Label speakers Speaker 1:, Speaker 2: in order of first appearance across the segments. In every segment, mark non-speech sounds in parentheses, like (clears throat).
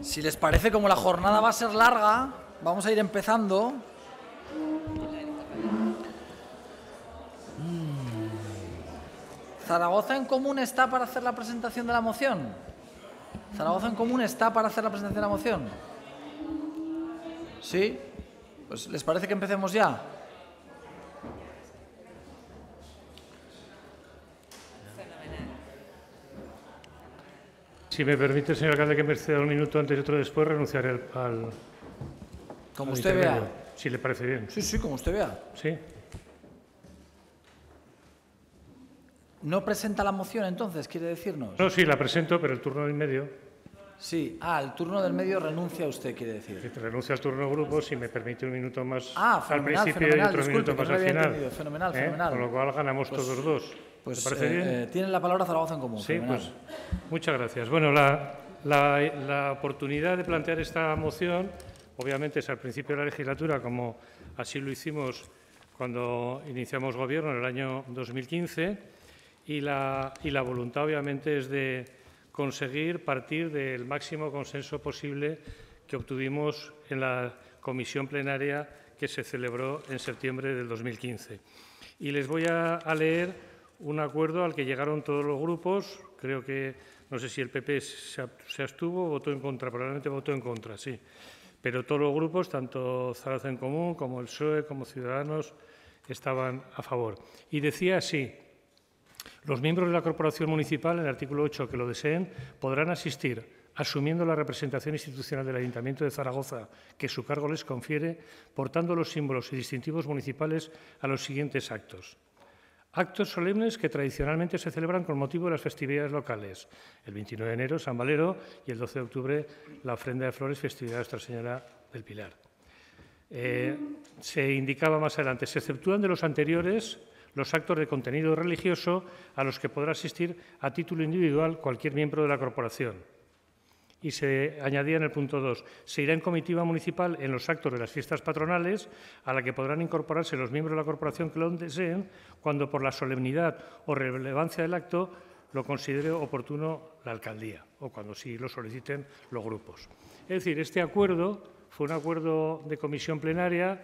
Speaker 1: Si les parece, como la jornada va a ser larga, vamos a ir empezando. Mm. ¿Zaragoza en Común está para hacer la presentación de la moción? ¿Zaragoza en Común está para hacer la presentación de la moción? ¿Sí? Pues ¿les parece que empecemos ya?
Speaker 2: Si me permite, señor alcalde, que me ceda un minuto antes y otro después, renunciaré al. al como usted vea. Si le parece bien. Sí, sí, como usted vea. Sí.
Speaker 1: ¿No presenta la moción entonces, quiere decirnos?
Speaker 2: No, sí, la presento, pero el turno del medio. Sí, ah, al turno del medio renuncia usted, quiere decir. Renuncia al turno grupo, si me permite un minuto más
Speaker 1: ah, al principio y otro minuto más al final. Fenomenal, ¿eh? fenomenal. Con lo
Speaker 2: cual ganamos pues todos los dos. Pues, eh, eh, tienen la palabra Zaragoza en común. Sí, pues muchas gracias. Bueno, la, oportunidad de plantear esta moción, obviamente es al principio de la legislatura, como así lo hicimos cuando iniciamos gobierno en el año 2015, y la, voluntad obviamente es de conseguir partir del máximo consenso posible que obtuvimos en la comisión plenaria que se celebró en septiembre del 2015. Y les voy a leer un acuerdo al que llegaron todos los grupos. Creo que, no sé si el PP se abstuvo, votó en contra, probablemente votó en contra, sí. Pero todos los grupos, tanto Zaragoza en Común como el PSOE, como Ciudadanos, estaban a favor. Y decía así, los miembros de la Corporación Municipal, en el artículo 8, que lo deseen, podrán asistir asumiendo la representación institucional del Ayuntamiento de Zaragoza que su cargo les confiere, portando los símbolos y distintivos municipales a los siguientes actos actos solemnes que tradicionalmente se celebran con motivo de las festividades locales. El 29 de enero, San Valero, y el 12 de octubre, la ofrenda de flores, festividad de Nuestra Señora del Pilar. Eh, se indicaba más adelante, se exceptúan de los anteriores los actos de contenido religioso a los que podrá asistir a título individual cualquier miembro de la corporación y se añadía en el punto 2, se irá en comitiva municipal en los actos de las fiestas patronales a la que podrán incorporarse los miembros de la corporación que lo deseen cuando por la solemnidad o relevancia del acto lo considere oportuno la alcaldía o cuando sí lo soliciten los grupos. Es decir, este acuerdo fue un acuerdo de comisión plenaria,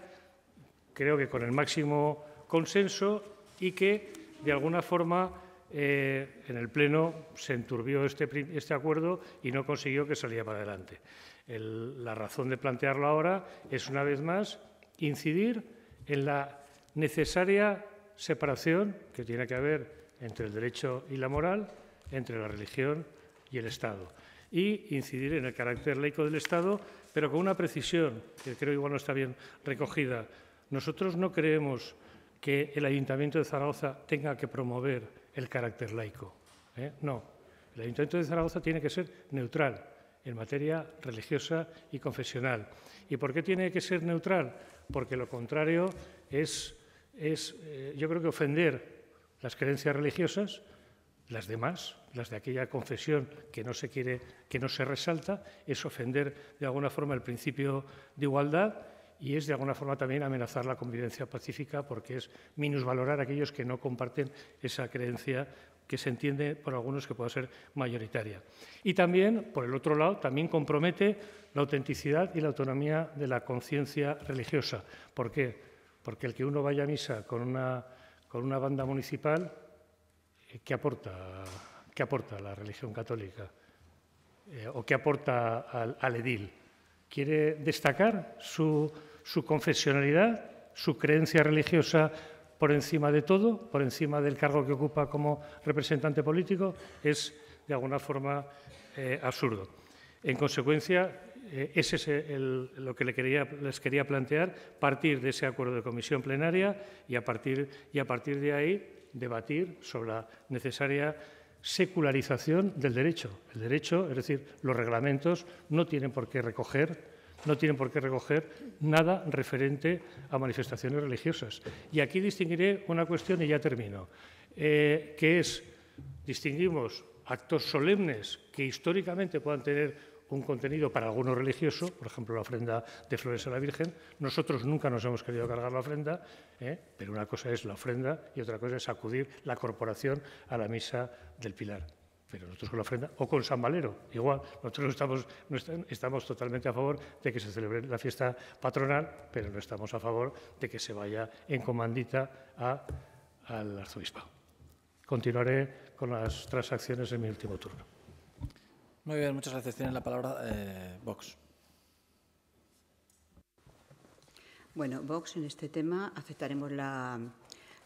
Speaker 2: creo que con el máximo consenso y que de alguna forma eh, en el Pleno se enturbió este, este, acuerdo y no consiguió que saliera para adelante. la razón de plantearlo ahora es, una vez más, incidir en la necesaria separación que tiene que haber entre el derecho y la moral, entre la religión y el Estado. Y incidir en el carácter laico del Estado, pero con una precisión que creo igual no está bien recogida. Nosotros no creemos que el Ayuntamiento de Zaragoza tenga que promover el carácter laico. ¿eh? No, el Ayuntamiento de Zaragoza tiene que ser neutral en materia religiosa y confesional. ¿Y por qué tiene que ser neutral? Porque lo contrario es, eh, yo creo que ofender las creencias religiosas, las demás, las de aquella confesión que no se quiere, que no se resalta, es ofender de alguna forma el principio de igualdad y es de alguna forma también amenazar la convivencia pacífica porque es minusvalorar a aquellos que no comparten esa creencia que se entiende por algunos que pueda ser mayoritaria. Y también, por el otro lado, también compromete la autenticidad y la autonomía de la conciencia religiosa. ¿Por qué? Porque el que uno vaya a misa con una, con una banda municipal, eh, ¿qué aporta, aporta la religión católica? Eh, ¿O qué aporta al, al edil? ¿Quiere destacar su su confesionalidad, su creencia religiosa por encima de todo, por encima del cargo que ocupa como representante político, es de alguna forma eh, absurdo. En consecuencia, eh, ese es lo que les quería plantear, partir de ese acuerdo de comisión plenaria y a partir, y a partir de ahí debatir sobre la necesaria secularización del derecho. El derecho, es decir, los reglamentos no tienen por qué recoger no tienen por qué recoger nada referente a manifestaciones religiosas. Y aquí distinguiré una cuestión y ya termino, eh, que es, distinguimos actos solemnes que históricamente puedan tener un contenido para alguno religioso, por ejemplo, la ofrenda de flores a la Virgen. Nosotros nunca nos hemos querido cargar la ofrenda, ¿eh? pero una cosa es la ofrenda y otra cosa es acudir la corporación a la misa del Pilar pero nosotros con la ofrenda, o con San Valero, igual, nosotros estamos, estamos, totalmente a favor de que se celebre la fiesta patronal, pero no estamos a favor de que se vaya en comandita al arzobispo. Continuaré con las transacciones en mi último turno.
Speaker 1: Muy bien, muchas gracias. Tiene la palabra eh, Vox.
Speaker 3: Bueno, Vox, en este tema aceptaremos la,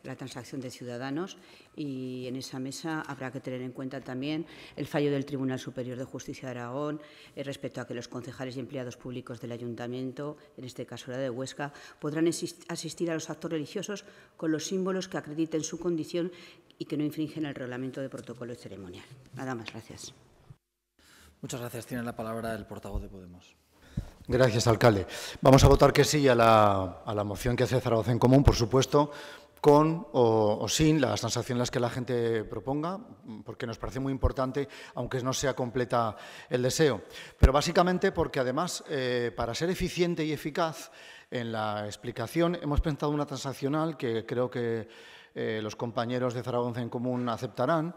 Speaker 3: la transacción de Ciudadanos y en esa mesa habrá que tener en cuenta también el fallo del Tribunal Superior de Justicia de Aragón eh, respecto a que los concejales y empleados públicos del Ayuntamiento, en este caso la de Huesca, podrán asistir a los actos religiosos con los símbolos que acrediten su condición y que no infringen el reglamento de
Speaker 1: protocolo y ceremonial. Nada más, gracias. Muchas gracias. Tiene la palabra el portavoz de Podemos.
Speaker 4: Gracias, alcalde. Vamos a votar que sí a la, a la moción que hace Zaragoza en Común, por supuesto, con o, sin las transacciones que la gente proponga, porque nos parece muy importante, aunque no sea completa el deseo. Pero básicamente porque además, eh, para ser eficiente y eficaz en la explicación, hemos pensado una transaccional que creo que eh, los compañeros de Zaragoza en Común aceptarán,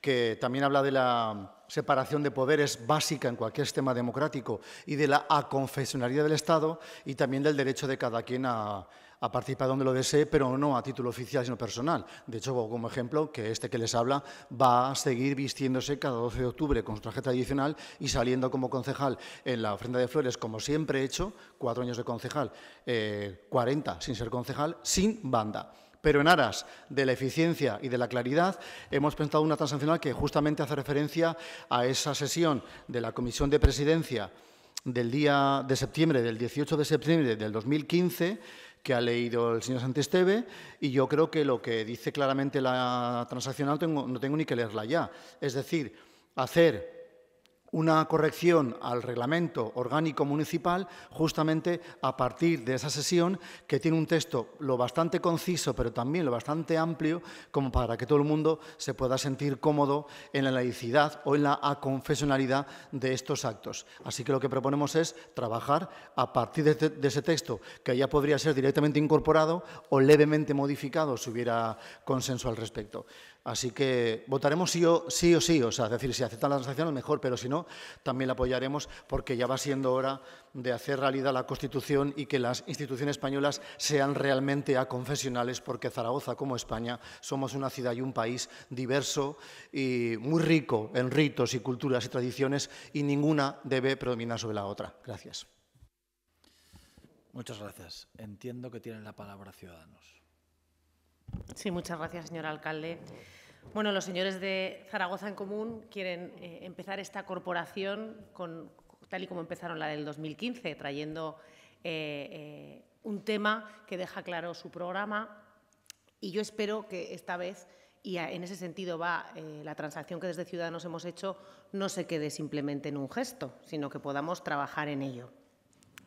Speaker 4: que también habla de la separación de poderes básica en cualquier sistema democrático y de la aconfesionalidad del Estado y también del derecho de cada quien a a participar donde lo desee, pero no a título oficial, sino personal. De hecho, como ejemplo, que este que les habla va a seguir vistiéndose cada 12 de octubre con su tarjeta adicional y saliendo como concejal en la ofrenda de flores, como siempre he hecho, cuatro años de concejal, 40 eh, sin ser concejal, sin banda. Pero en aras de la eficiencia y de la claridad, hemos presentado una transaccional que justamente hace referencia a esa sesión de la Comisión de Presidencia del día de septiembre, del 18 de septiembre del 2015, que ha leído el señor Santisteve y yo creo que lo que dice claramente la transaccional no tengo ni que leerla ya. Es decir, hacer una corrección al reglamento orgánico municipal justamente a partir de esa sesión que tiene un texto lo bastante conciso pero también lo bastante amplio como para que todo el mundo se pueda sentir cómodo en la laicidad o en la aconfesionalidad de estos actos. Así que lo que proponemos es trabajar a partir de, este, de ese texto que ya podría ser directamente incorporado o levemente modificado si hubiera consenso al respecto. Así que votaremos sí o, sí o sí, o sea, decir, si aceptan la transacción mejor, pero si no, también la apoyaremos porque ya va siendo hora de hacer realidad la Constitución y que las instituciones españolas sean realmente aconfesionales porque Zaragoza, como España, somos una ciudad y un país diverso y muy rico en ritos y culturas y tradiciones y ninguna debe predominar sobre la
Speaker 1: otra. Gracias. Muchas gracias. Entiendo que tienen la palabra ciudadanos.
Speaker 5: Sí, muchas gracias, señor alcalde. Bueno, los señores de Zaragoza en Común quieren eh, empezar esta corporación con, tal y como empezaron la del 2015, trayendo eh, eh, un tema que deja claro su programa y yo espero que esta vez, y en ese sentido va la transacción que desde Ciudadanos hemos hecho, no se quede simplemente en un gesto, sino que podamos trabajar en ello.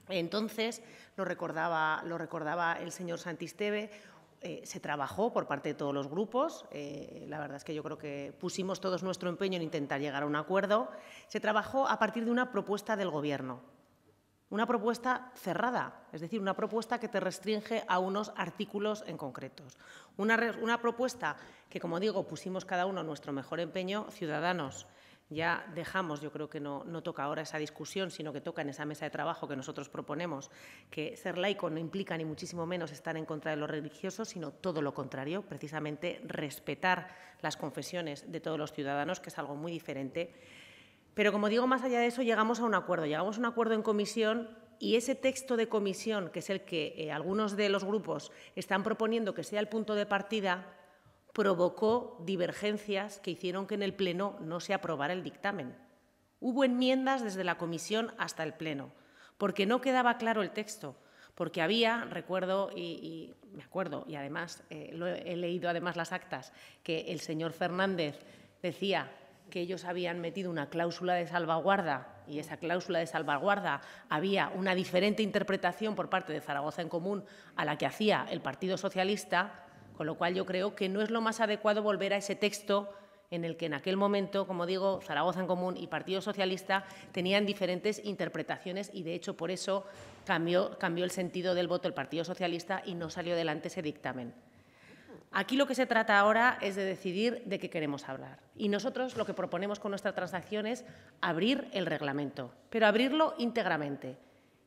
Speaker 5: Entonces, lo recordaba, lo recordaba el señor Santisteve, eh, se trabajó por parte de todos los grupos. Eh, la verdad es que yo creo que pusimos todos nuestro empeño en intentar llegar a un acuerdo. Se trabajó a partir de una propuesta del Gobierno. Una propuesta cerrada, es decir, una propuesta que te restringe a unos artículos en concretos. Una, una propuesta que, como digo, pusimos cada uno nuestro mejor empeño, ciudadanos, ya dejamos, yo creo que no, toca ahora esa discusión, sino que toca en esa mesa de trabajo que nosotros proponemos, que ser laico no implica ni muchísimo menos estar en contra de los religiosos, sino todo lo contrario, precisamente respetar las confesiones de todos los ciudadanos, que es algo muy diferente. Pero, como digo, más allá de eso, llegamos a un acuerdo. Llegamos a un acuerdo en comisión y ese texto de comisión, que es el que eh, algunos de los grupos están proponiendo que sea el punto de partida, provocó divergencias que hicieron que en el Pleno no se aprobara el dictamen. Hubo enmiendas desde la Comisión hasta el Pleno, porque no quedaba claro el texto, porque había, recuerdo y, me acuerdo, y además eh, he, he leído además las actas, que el señor Fernández decía que ellos habían metido una cláusula de salvaguarda y esa cláusula de salvaguarda había una diferente interpretación por parte de Zaragoza en Común a la que hacía el Partido Socialista, con lo cual yo creo que no es lo más adecuado volver a ese texto en el que en aquel momento, como digo, Zaragoza en Común y Partido Socialista tenían diferentes interpretaciones y, de hecho, por eso cambió, el sentido del voto el Partido Socialista y no salió adelante ese dictamen. Aquí lo que se trata ahora es de decidir de qué queremos hablar. Y nosotros lo que proponemos con nuestra transacción es abrir el reglamento, pero abrirlo íntegramente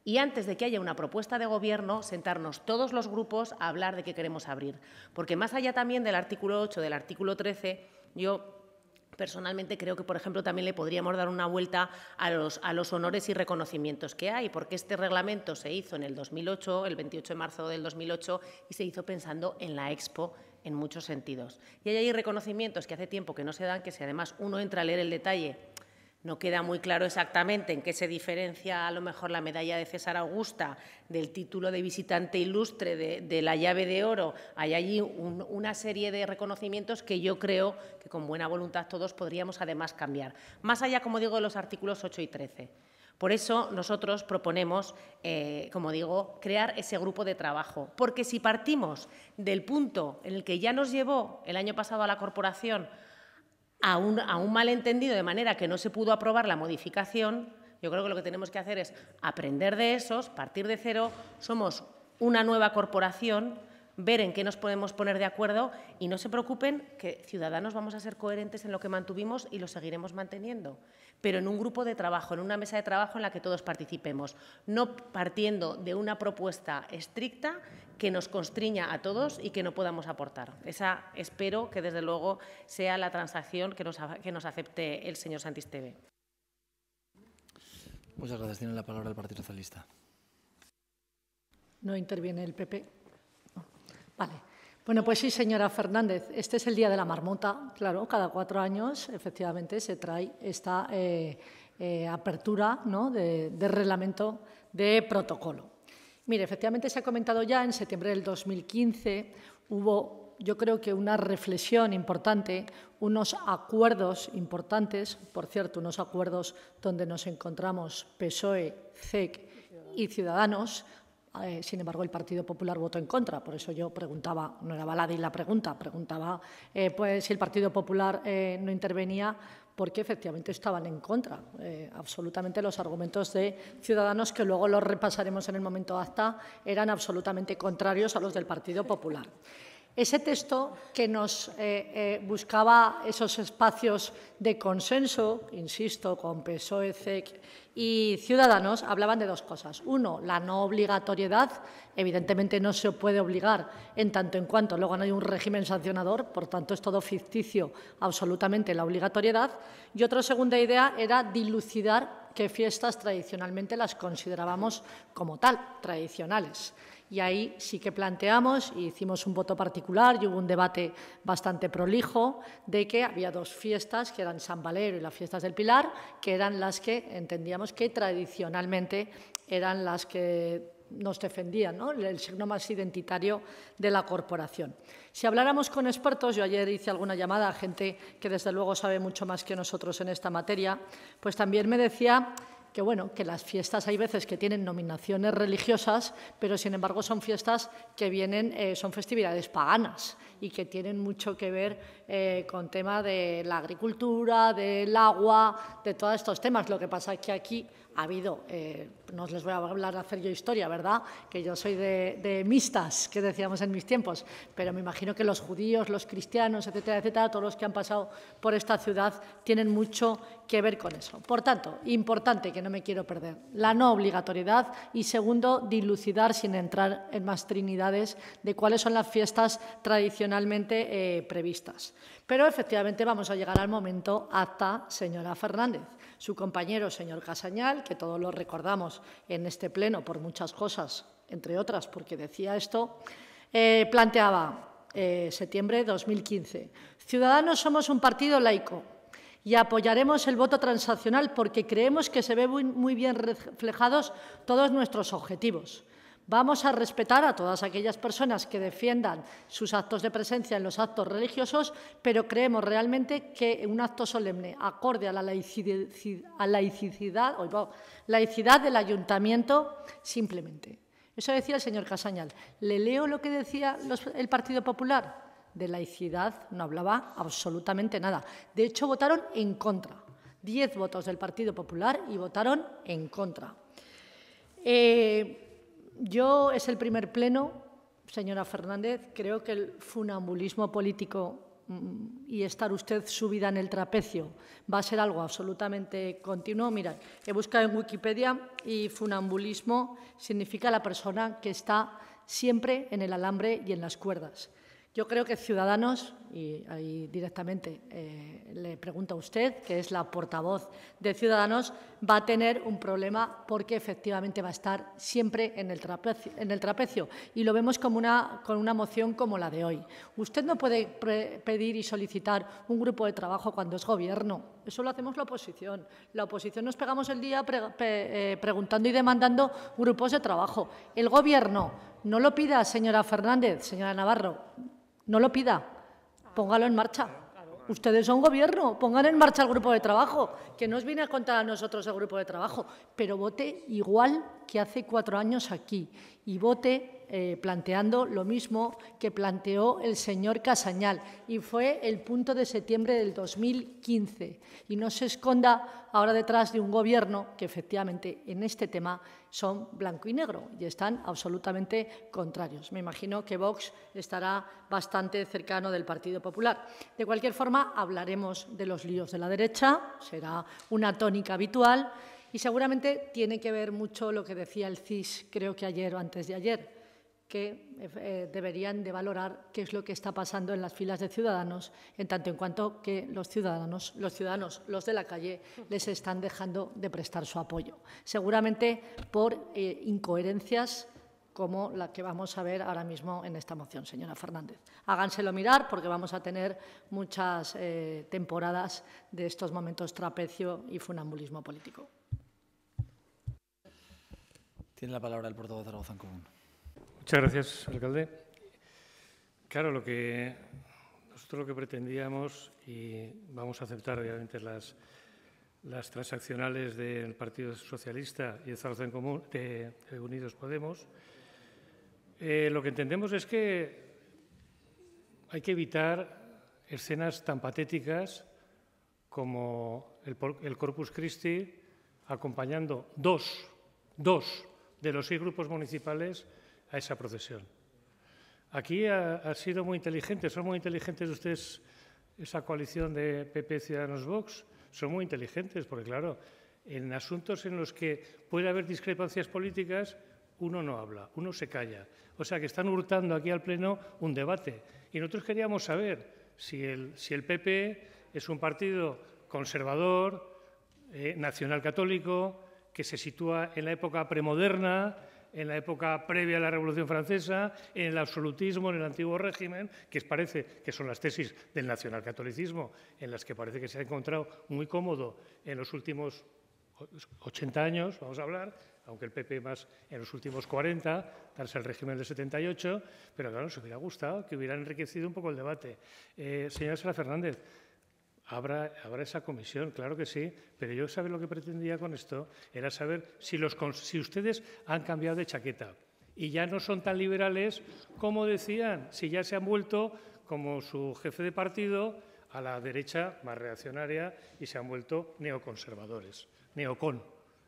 Speaker 5: y antes de que haya una propuesta de gobierno, sentarnos todos los grupos a hablar de qué queremos abrir. Porque más allá también del artículo 8, del artículo 13, yo personalmente creo que, por ejemplo, también le podríamos dar una vuelta a los, a los honores y reconocimientos que hay, porque este reglamento se hizo en el 2008, el 28 de marzo del 2008, y se hizo pensando en la Expo en muchos sentidos. Y hay ahí reconocimientos que hace tiempo que no se dan, que si además uno entra a leer el detalle no queda muy claro exactamente en qué se diferencia a lo mejor la medalla de César Augusta del título de visitante ilustre de, la llave de oro. Hay allí una serie de reconocimientos que yo creo que con buena voluntad todos podríamos además cambiar. Más allá, como digo, de los artículos 8 y 13. Por eso nosotros proponemos, eh, como digo, crear ese grupo de trabajo. Porque si partimos del punto en el que ya nos llevó el año pasado a la corporación a un, malentendido de manera que no se pudo aprobar la modificación, yo creo que lo que tenemos que hacer es aprender de esos, partir de cero, somos una nueva corporación ver en qué nos podemos poner de acuerdo y no se preocupen que ciudadanos vamos a ser coherentes en lo que mantuvimos y lo seguiremos manteniendo, pero en un grupo de trabajo, en una mesa de trabajo en la que todos participemos, no partiendo de una propuesta estricta que nos constriña a todos y que no podamos aportar. Esa espero que, desde luego, sea la transacción que nos, que nos acepte el señor Santisteve.
Speaker 1: Muchas gracias. Tiene la palabra el Partido Socialista.
Speaker 5: No interviene el PP.
Speaker 6: Bueno, pues sí, señora Fernández, este es el Día de la Marmota, claro, cada cuatro años efectivamente se trae esta eh, eh, apertura ¿no? de, de reglamento de protocolo. Mire, efectivamente se ha comentado ya, en septiembre del 2015 hubo yo creo que una reflexión importante, unos acuerdos importantes, por cierto, unos acuerdos donde nos encontramos PSOE, CEC e y Ciudadanos, eh, sin embargo, el Partido Popular votó en contra. Por eso yo preguntaba, no era baladí la pregunta, preguntaba eh, pues, si el Partido Popular eh, no intervenía porque efectivamente estaban en contra. absolutamente los argumentos de Ciudadanos, que luego los repasaremos en el momento acta eran absolutamente contrarios a los del Partido Popular. Ese texto que nos buscaba esos espacios de consenso, insisto, con PSOE, CEC y Ciudadanos hablaban de dos cosas. Uno, la no obligatoriedad. Evidentemente no se puede obligar en tanto en cuanto luego no hay un régimen sancionador, por tanto es todo ficticio absolutamente la obligatoriedad. Y otra segunda idea era dilucidar qué fiestas tradicionalmente las considerábamos como tal, tradicionales y ahí sí que planteamos, y hicimos un voto particular y hubo un debate bastante prolijo, de que había dos fiestas, que eran San Valero y las fiestas del Pilar, que eran las que entendíamos que tradicionalmente eran las que nos defendían, el signo más identitario de la corporación. Si habláramos con expertos, yo ayer hice alguna llamada a gente que desde luego sabe mucho más que nosotros en esta materia, pues también me decía que bueno, que las fiestas hay veces que tienen nominaciones religiosas, pero sin embargo son fiestas que vienen, eh, son festividades paganas y que tienen mucho que ver eh, con tema de la agricultura, del agua, de todos estos temas. Lo que pasa es que aquí ha habido, eh, no les voy a hablar de hacer yo historia, ¿verdad? Que yo soy de, mistas, que decíamos en mis tiempos, pero me imagino que los judíos, los cristianos, etcétera, etcétera, todos los que han pasado por esta ciudad tienen mucho que ver con eso. Por tanto, importante que no me quiero perder, la no obligatoriedad y segundo, dilucidar sin entrar en más trinidades de cuáles son las fiestas tradicionalmente eh, previstas. Pero efectivamente vamos a llegar al momento hasta señora Fernández su compañero, señor Casañal, que todos lo recordamos en este pleno por muchas cosas, entre otras porque decía esto, eh, planteaba eh, septiembre de 2015, Ciudadanos somos un partido laico y apoyaremos el voto transaccional porque creemos que se ven muy bien reflejados todos nuestros objetivos. Vamos a respetar a todas aquellas personas que defiendan sus actos de presencia en los actos religiosos, pero creemos realmente que un acto solemne acorde a la laicidad, laicidad del ayuntamiento simplemente. Eso decía el señor Casañal. ¿Le leo lo que decía el Partido Popular? De laicidad no hablaba absolutamente nada. De hecho, votaron en contra. Diez votos del Partido Popular y votaron en contra. Eh, yo es el primer pleno, señora Fernández, creo que el funambulismo político mm, y estar usted subida en el trapecio va a ser algo absolutamente continuo. Mira, he buscado en Wikipedia y funambulismo significa la persona que está siempre en el alambre y en las cuerdas. Yo creo que Ciudadanos y ahí directamente eh, le pregunta a usted, que es la portavoz de Ciudadanos, va a tener un problema porque efectivamente va a estar siempre en el trapecio, en el trapecio y lo vemos como una, con una moción como la de hoy. Usted no puede pedir y solicitar un grupo de trabajo cuando es gobierno. Eso lo hacemos la oposición. La oposición nos pegamos el día eh, preguntando y demandando grupos de trabajo. El gobierno no lo pida, señora Fernández, señora Navarro, no lo pida póngalo en marcha. Ustedes son gobierno, pongan en marcha el grupo de trabajo, que nos viene a contar a nosotros el grupo de trabajo, pero vote igual que hace cuatro años aquí y vote eh, planteando lo mismo que planteó el señor Casañal y fue el punto de septiembre del 2015. Y no se esconda ahora detrás de un gobierno que efectivamente en este tema son blanco y negro y están absolutamente contrarios. Me imagino que Vox estará bastante cercano del Partido Popular. De cualquier forma, hablaremos de los líos de la derecha, será una tónica habitual y seguramente tiene que ver mucho lo que decía el CIS, creo que ayer o antes de ayer que eh, eh, deberían de valorar qué es lo que está pasando en las filas de ciudadanos, en tanto en cuanto que los ciudadanos, los ciudadanos, los de la calle, les están dejando de prestar su apoyo, seguramente por eh, incoherencias como la que vamos a ver ahora mismo en esta moción, señora Fernández. Háganselo mirar porque vamos a tener muchas temporadas de estos momentos trapecio y funambulismo político.
Speaker 2: Tiene la palabra el portavoz de Zaragoza en Común. Muchas gracias, alcalde. Claro, lo que nosotros lo que pretendíamos, y vamos a aceptar obviamente las, transaccionales del Partido Socialista y de Salud en Común, de, Unidos Podemos, eh, lo que entendemos es que hay que evitar escenas tan patéticas como el, el Corpus Christi acompañando dos, dos de los seis grupos municipales a esa procesión. Aquí ha, sido muy inteligente, son muy inteligentes ustedes, esa coalición de PP Ciudadanos Vox, son muy inteligentes, porque claro, en asuntos en los que puede haber discrepancias políticas, uno no habla, uno se calla. O sea que están hurtando aquí al Pleno un debate. Y nosotros queríamos saber si el, si el PP es un partido conservador, eh, nacional católico, que se sitúa en la época premoderna, en la época previa a la Revolución Francesa, en el absolutismo, en el antiguo régimen, que parece que son las tesis del nacionalcatolicismo, en las que parece que se ha encontrado muy cómodo en los últimos 80 años, vamos a hablar, aunque el PP más en los últimos 40, tras el régimen del 78, pero claro, nos hubiera gustado que hubiera enriquecido un poco el debate. Eh, señora Fernández, Habrá, esa comisión, claro que sí, pero yo saber lo que pretendía con esto era saber si, los, si ustedes han cambiado de chaqueta y ya no son tan liberales como decían, si ya se han vuelto como su jefe de partido a la derecha más reaccionaria y se han vuelto neoconservadores, neocon.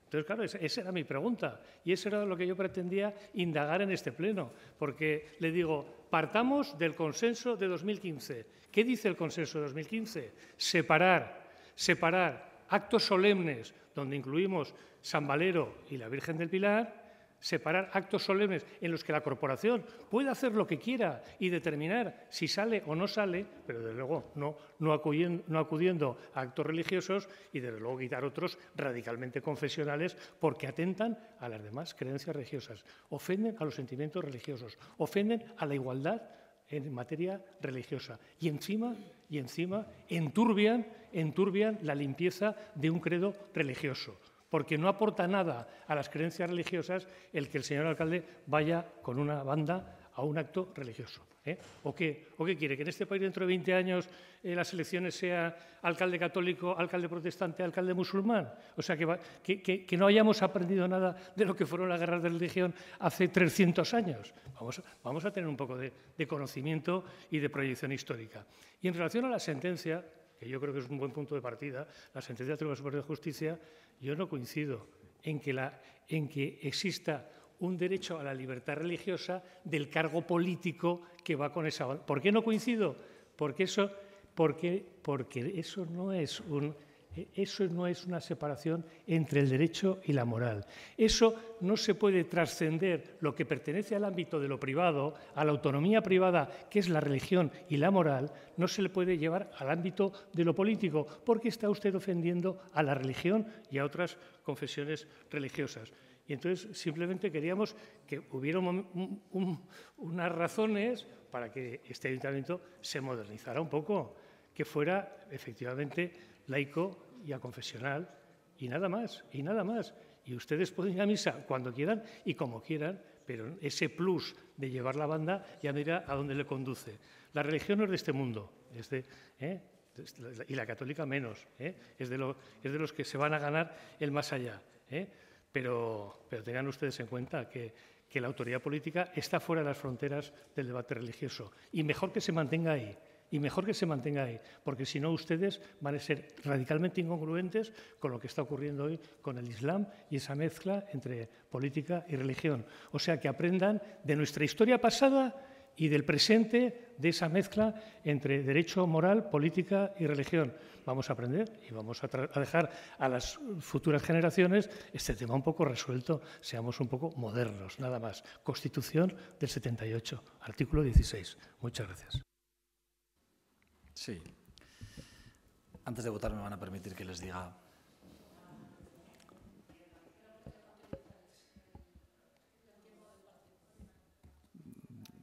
Speaker 2: Entonces, claro, esa era mi pregunta y eso era lo que yo pretendía indagar en este pleno, porque le digo, partamos del consenso de 2015 ¿Qué dice el consenso de 2015? Separar, separar actos solemnes, donde incluimos San Valero y la Virgen del Pilar, separar actos solemnes en los que la corporación puede hacer lo que quiera y determinar si sale o no sale, pero desde luego no, acudiendo, no acudiendo a actos religiosos y desde luego quitar otros radicalmente confesionales porque atentan a las demás creencias religiosas, ofenden a los sentimientos religiosos, ofenden a la igualdad en materia religiosa. Y encima, y encima, enturbian, enturbian la limpieza de un credo religioso, porque no aporta nada a las creencias religiosas el que el señor alcalde vaya con una banda a un acto religioso. ¿eh? ¿O, qué, ¿O, quiere? ¿Que en este país dentro de 20 años eh, las elecciones sea alcalde católico, alcalde protestante, alcalde musulmán? O sea, que, que, no hayamos aprendido nada de lo que fueron las guerras de religión hace 300 años. Vamos, a tener un poco de, conocimiento y de proyección histórica. Y en relación a la sentencia, que yo creo que es un buen punto de partida, la sentencia del Tribunal Superior de Justicia, yo no coincido en que, en que exista un derecho a la libertad religiosa del cargo político que va con esa. ¿Por qué no coincido? Porque eso, eso no es eso no es una separación entre el derecho y la moral. Eso no se puede trascender lo que pertenece al ámbito de lo privado, a la autonomía privada, que es la religión y la moral, no se le puede llevar al ámbito de lo político, porque está usted ofendiendo a la religión y a otras confesiones religiosas. Y entonces simplemente queríamos que hubiera unas razones para que este ayuntamiento se modernizara un poco, que fuera efectivamente laico y a confesional y nada más, y nada más. Y ustedes pueden ir a misa cuando quieran y como quieran, pero ese plus de llevar la banda ya mira a dónde le conduce. La religión no es de este mundo, ¿eh? y la católica menos, ¿eh? es, de de los que se van a ganar el más allá. ¿eh? Pero, tengan ustedes en cuenta que, la autoridad política está fuera de las fronteras del debate religioso. Y mejor que se mantenga ahí, y mejor que se mantenga ahí, porque si no ustedes van a ser radicalmente incongruentes con lo que está ocurriendo hoy con el Islam y esa mezcla entre política y religión. O sea, que aprendan de nuestra historia pasada y del presente de esa mezcla entre derecho moral, política y religión. Vamos a aprender y vamos a, dejar a las futuras generaciones este tema un poco resuelto, seamos un poco modernos, nada más. Constitución del 78, artículo 16. Muchas gracias.
Speaker 1: Sí. Antes de votar me van a permitir que les diga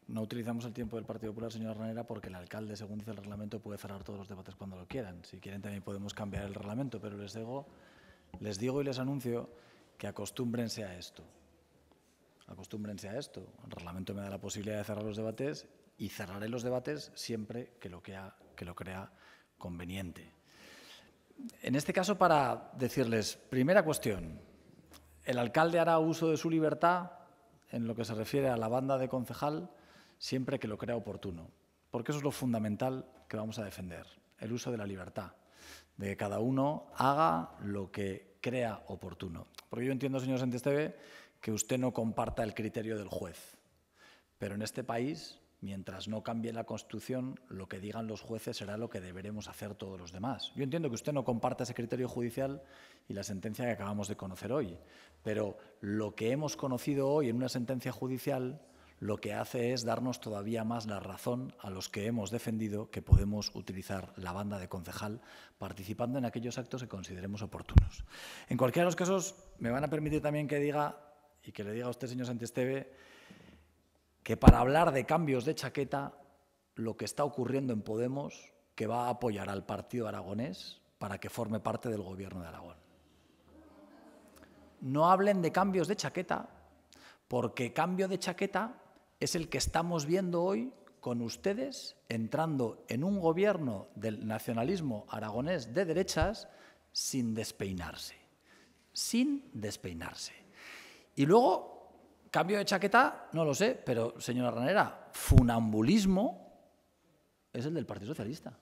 Speaker 1: No utilizamos el tiempo del Partido Popular, señora Ranera, porque el alcalde, según dice el reglamento, puede cerrar todos los debates cuando lo quieran. Si quieren también podemos cambiar el reglamento, pero les digo, les digo y les anuncio que acostúmbrense a esto. Acostúmbrense a esto. El reglamento me da la posibilidad de cerrar los debates y cerraré los debates siempre que lo, que lo crea conveniente. En este caso, para decirles, primera cuestión, el alcalde hará uso de su libertad en lo que se refiere a la banda de concejal siempre que lo crea oportuno, porque eso es lo fundamental que vamos a defender, el uso de la libertad, de que cada uno haga lo que crea oportuno. Porque yo entiendo, señor Santisteve, que usted no comparta el criterio del juez, pero en este país, mientras no cambie la Constitución, lo que digan los jueces será lo que deberemos hacer todos los demás. Yo entiendo que usted no comparta ese criterio judicial y la sentencia que acabamos de conocer hoy, pero lo que hemos conocido hoy en una sentencia judicial lo que hace es darnos todavía más la razón a los que hemos defendido que podemos utilizar la banda de concejal participando en aquellos actos que consideremos oportunos. En cualquiera de los casos, me van a permitir también que diga, y que le diga a usted, señor Santisteve, que para hablar de cambios de chaqueta, lo que está ocurriendo en Podemos, que va a apoyar al Partido Aragonés para que forme parte del Gobierno de Aragón. No hablen de cambios de chaqueta, porque cambio de chaqueta es el que estamos viendo hoy con ustedes entrando en un gobierno del nacionalismo aragonés de derechas sin despeinarse, sin despeinarse. Y luego, cambio de chaqueta, no lo sé, pero señora Ranera, funambulismo es el del Partido Socialista.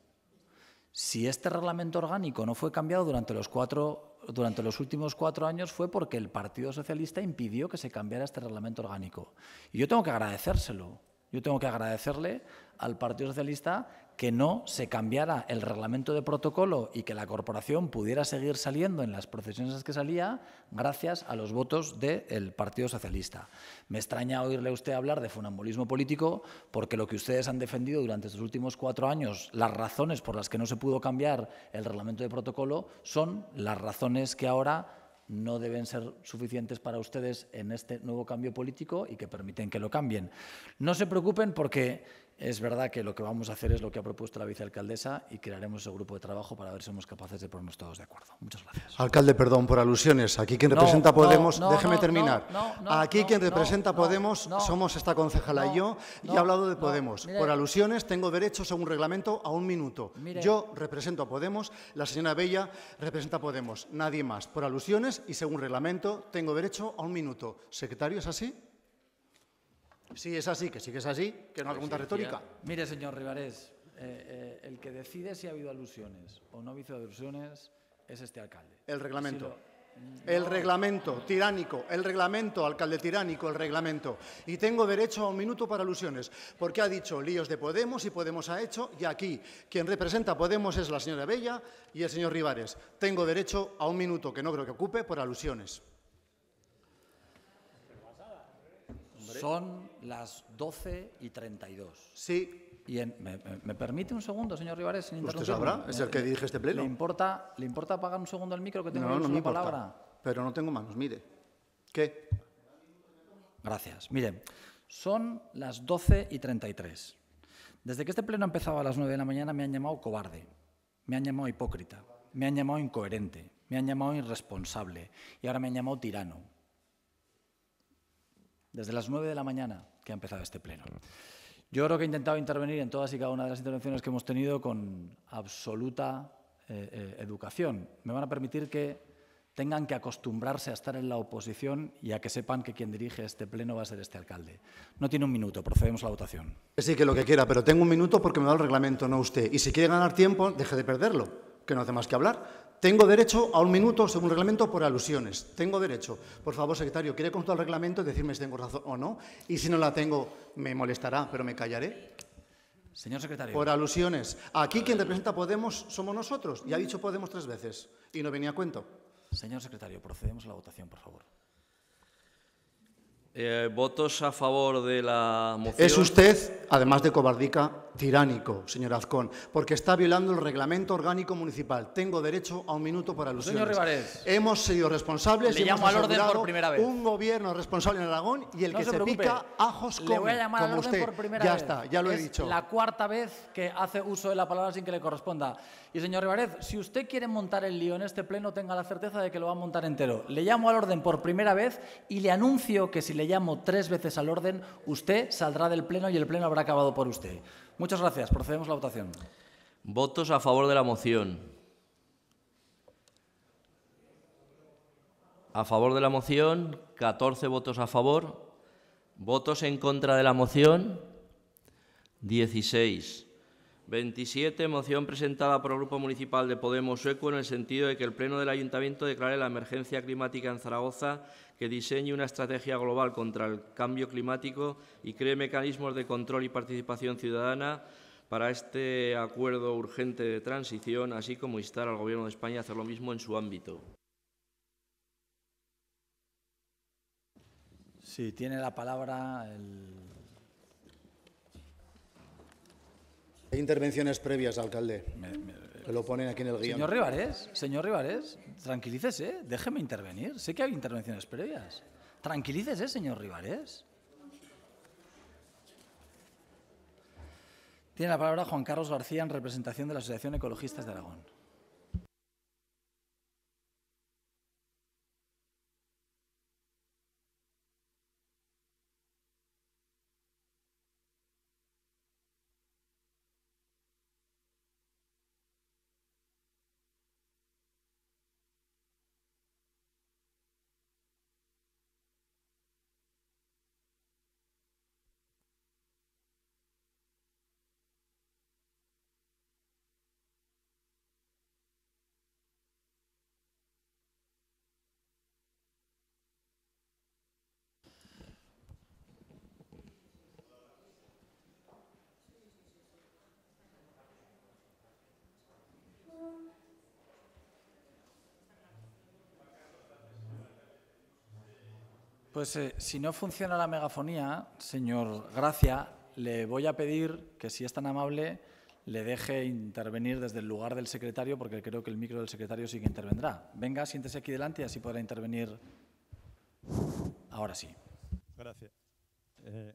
Speaker 1: Si este reglamento orgánico no fue cambiado durante los cuatro durante los últimos cuatro años fue porque el Partido Socialista impidió que se cambiara este reglamento orgánico. Y yo tengo que agradecérselo. Yo tengo que agradecerle al Partido Socialista que no se cambiara el reglamento de protocolo y que la corporación pudiera seguir saliendo en las procesiones las que salía gracias a los votos del Partido Socialista. Me extraña oírle a usted hablar de funambulismo político porque lo que ustedes han defendido durante estos últimos cuatro años, las razones por las que no se pudo cambiar el reglamento de protocolo, son las razones que ahora no deben ser suficientes para ustedes en este nuevo cambio político y que permiten que lo cambien. No se preocupen porque es verdad que lo que vamos a hacer es lo que ha propuesto la vicealcaldesa y crearemos ese grupo de trabajo para ver si somos capaces de ponernos todos de acuerdo.
Speaker 4: Muchas gracias. Alcalde, perdón por alusiones. Aquí quien representa Podemos, déjeme terminar. Aquí quien representa Podemos somos esta concejala y yo y he hablado de Podemos. por alusiones tengo derecho, según reglamento, a un minuto. yo represento a Podemos, la señora Bella representa a Podemos, nadie más. Por alusiones y según reglamento tengo derecho a un minuto. Secretario, ¿es así? Si es así, que sí que es así, que no una pregunta retórica.
Speaker 1: Mire, señor Rivares, eh, eh, el que decide si ha habido alusiones o no ha habido alusiones es este alcalde.
Speaker 4: El reglamento.
Speaker 1: Mm, el reglamento
Speaker 4: tiránico, el reglamento, alcalde tiránico, el reglamento. Y tengo derecho a un minuto para alusiones, porque ha dicho líos de Podemos y Podemos ha hecho, y aquí quien representa Podemos es la señora Bella y el señor Rivares. Tengo derecho a un minuto que no creo que ocupe por alusiones.
Speaker 1: Son las 12 y 32. Sí. Y dos. me, me, permite un segundo, señor Rivares? Sin ¿Usted sabrá? ¿Es el eh, que dirige este pleno? ¿Le importa, ¿le importa apagar un segundo el micro que tengo no, no, palabra? Pero no tengo manos, mire. ¿Qué? Gracias. Mire, son las 12 y 33. Desde que este pleno empezaba a las 9 de la mañana me han llamado cobarde, me han llamado hipócrita, me han llamado incoherente, me han llamado irresponsable y ahora me han llamado tirano. Desde las 9 de la mañana que ha empezado este pleno. Yo creo que he intentado intervenir en todas y cada una de las intervenciones que hemos tenido con absoluta eh, eh, educación. Me van a permitir que tengan que acostumbrarse a estar en la oposición y a que sepan que quien dirige este pleno va a ser este alcalde. No tiene un minuto, procedemos a la
Speaker 4: votación. Sí, que lo que quiera, pero tengo un minuto porque me da el reglamento, no usted. Y si quiere ganar tiempo, deje de perderlo que no hace más que hablar. Tengo derecho a un minuto, según reglamento, por alusiones. Tengo derecho. Por favor, secretario, ¿quiere consultar el reglamento y decirme si tengo razón o no? Y si no la tengo, me molestará, pero me callaré. Señor secretario. Por alusiones. Aquí quien representa Podemos somos nosotros. Y ha dicho Podemos tres
Speaker 1: veces. Y no venía a cuento. Señor secretario, procedemos a la votación, por favor.
Speaker 7: Eh, ¿Votos a favor de la moción? Es usted, además de cobardica,
Speaker 4: tiránico, señor Azcón, porque está violando el reglamento orgánico municipal. Tengo derecho a un minuto para alusiones. Señor Rivarez, hemos sido responsables le llamo al orden por primera vez. un gobierno responsable en Aragón y el que se, pica ajos come, le voy a llamar al orden Por primera ya está, ya lo he dicho.
Speaker 1: La cuarta vez que hace uso de la palabra sin que le corresponda. Y señor Rivarez, si usted quiere montar el lío en este pleno, tenga la certeza de que lo va a montar entero. Le llamo al orden por primera vez y le anuncio que si le llamo tres veces al orden, usted saldrá del pleno y el pleno habrá acabado por usted. Muchas gracias. Procedemos a la
Speaker 7: votación. Votos a favor de la moción. A favor de la moción, 14 votos a favor. Votos en contra de la moción, 16. 27, moción presentada por el Grupo Municipal de Podemos Sueco en el sentido de que el Pleno del Ayuntamiento declare la emergencia climática en Zaragoza, que diseñe una estrategia global contra el cambio climático y cree mecanismos de control y participación ciudadana para este acuerdo urgente de transición, así como instar al Gobierno de España a hacer lo mismo en su ámbito.
Speaker 1: Sí, tiene la palabra el
Speaker 4: intervenciones previas, alcalde. lo ponen aquí en el guión. Señor
Speaker 1: Rivares, señor Rivares, tranquilícese, déjeme intervenir. Sé que hay intervenciones previas. Tranquilícese, señor Rivares. Tiene la palabra Juan Carlos García en representación de la Asociación Ecologistas de Aragón. Pues eh, si no funciona la megafonía, señor Gracia, le voy a pedir que si es tan amable le deje intervenir desde el lugar del secretario, porque creo que el micro del secretario sí que intervendrá. Venga, siéntese aquí delante y así podrá intervenir. Ahora
Speaker 8: sí. Gracias. Eh,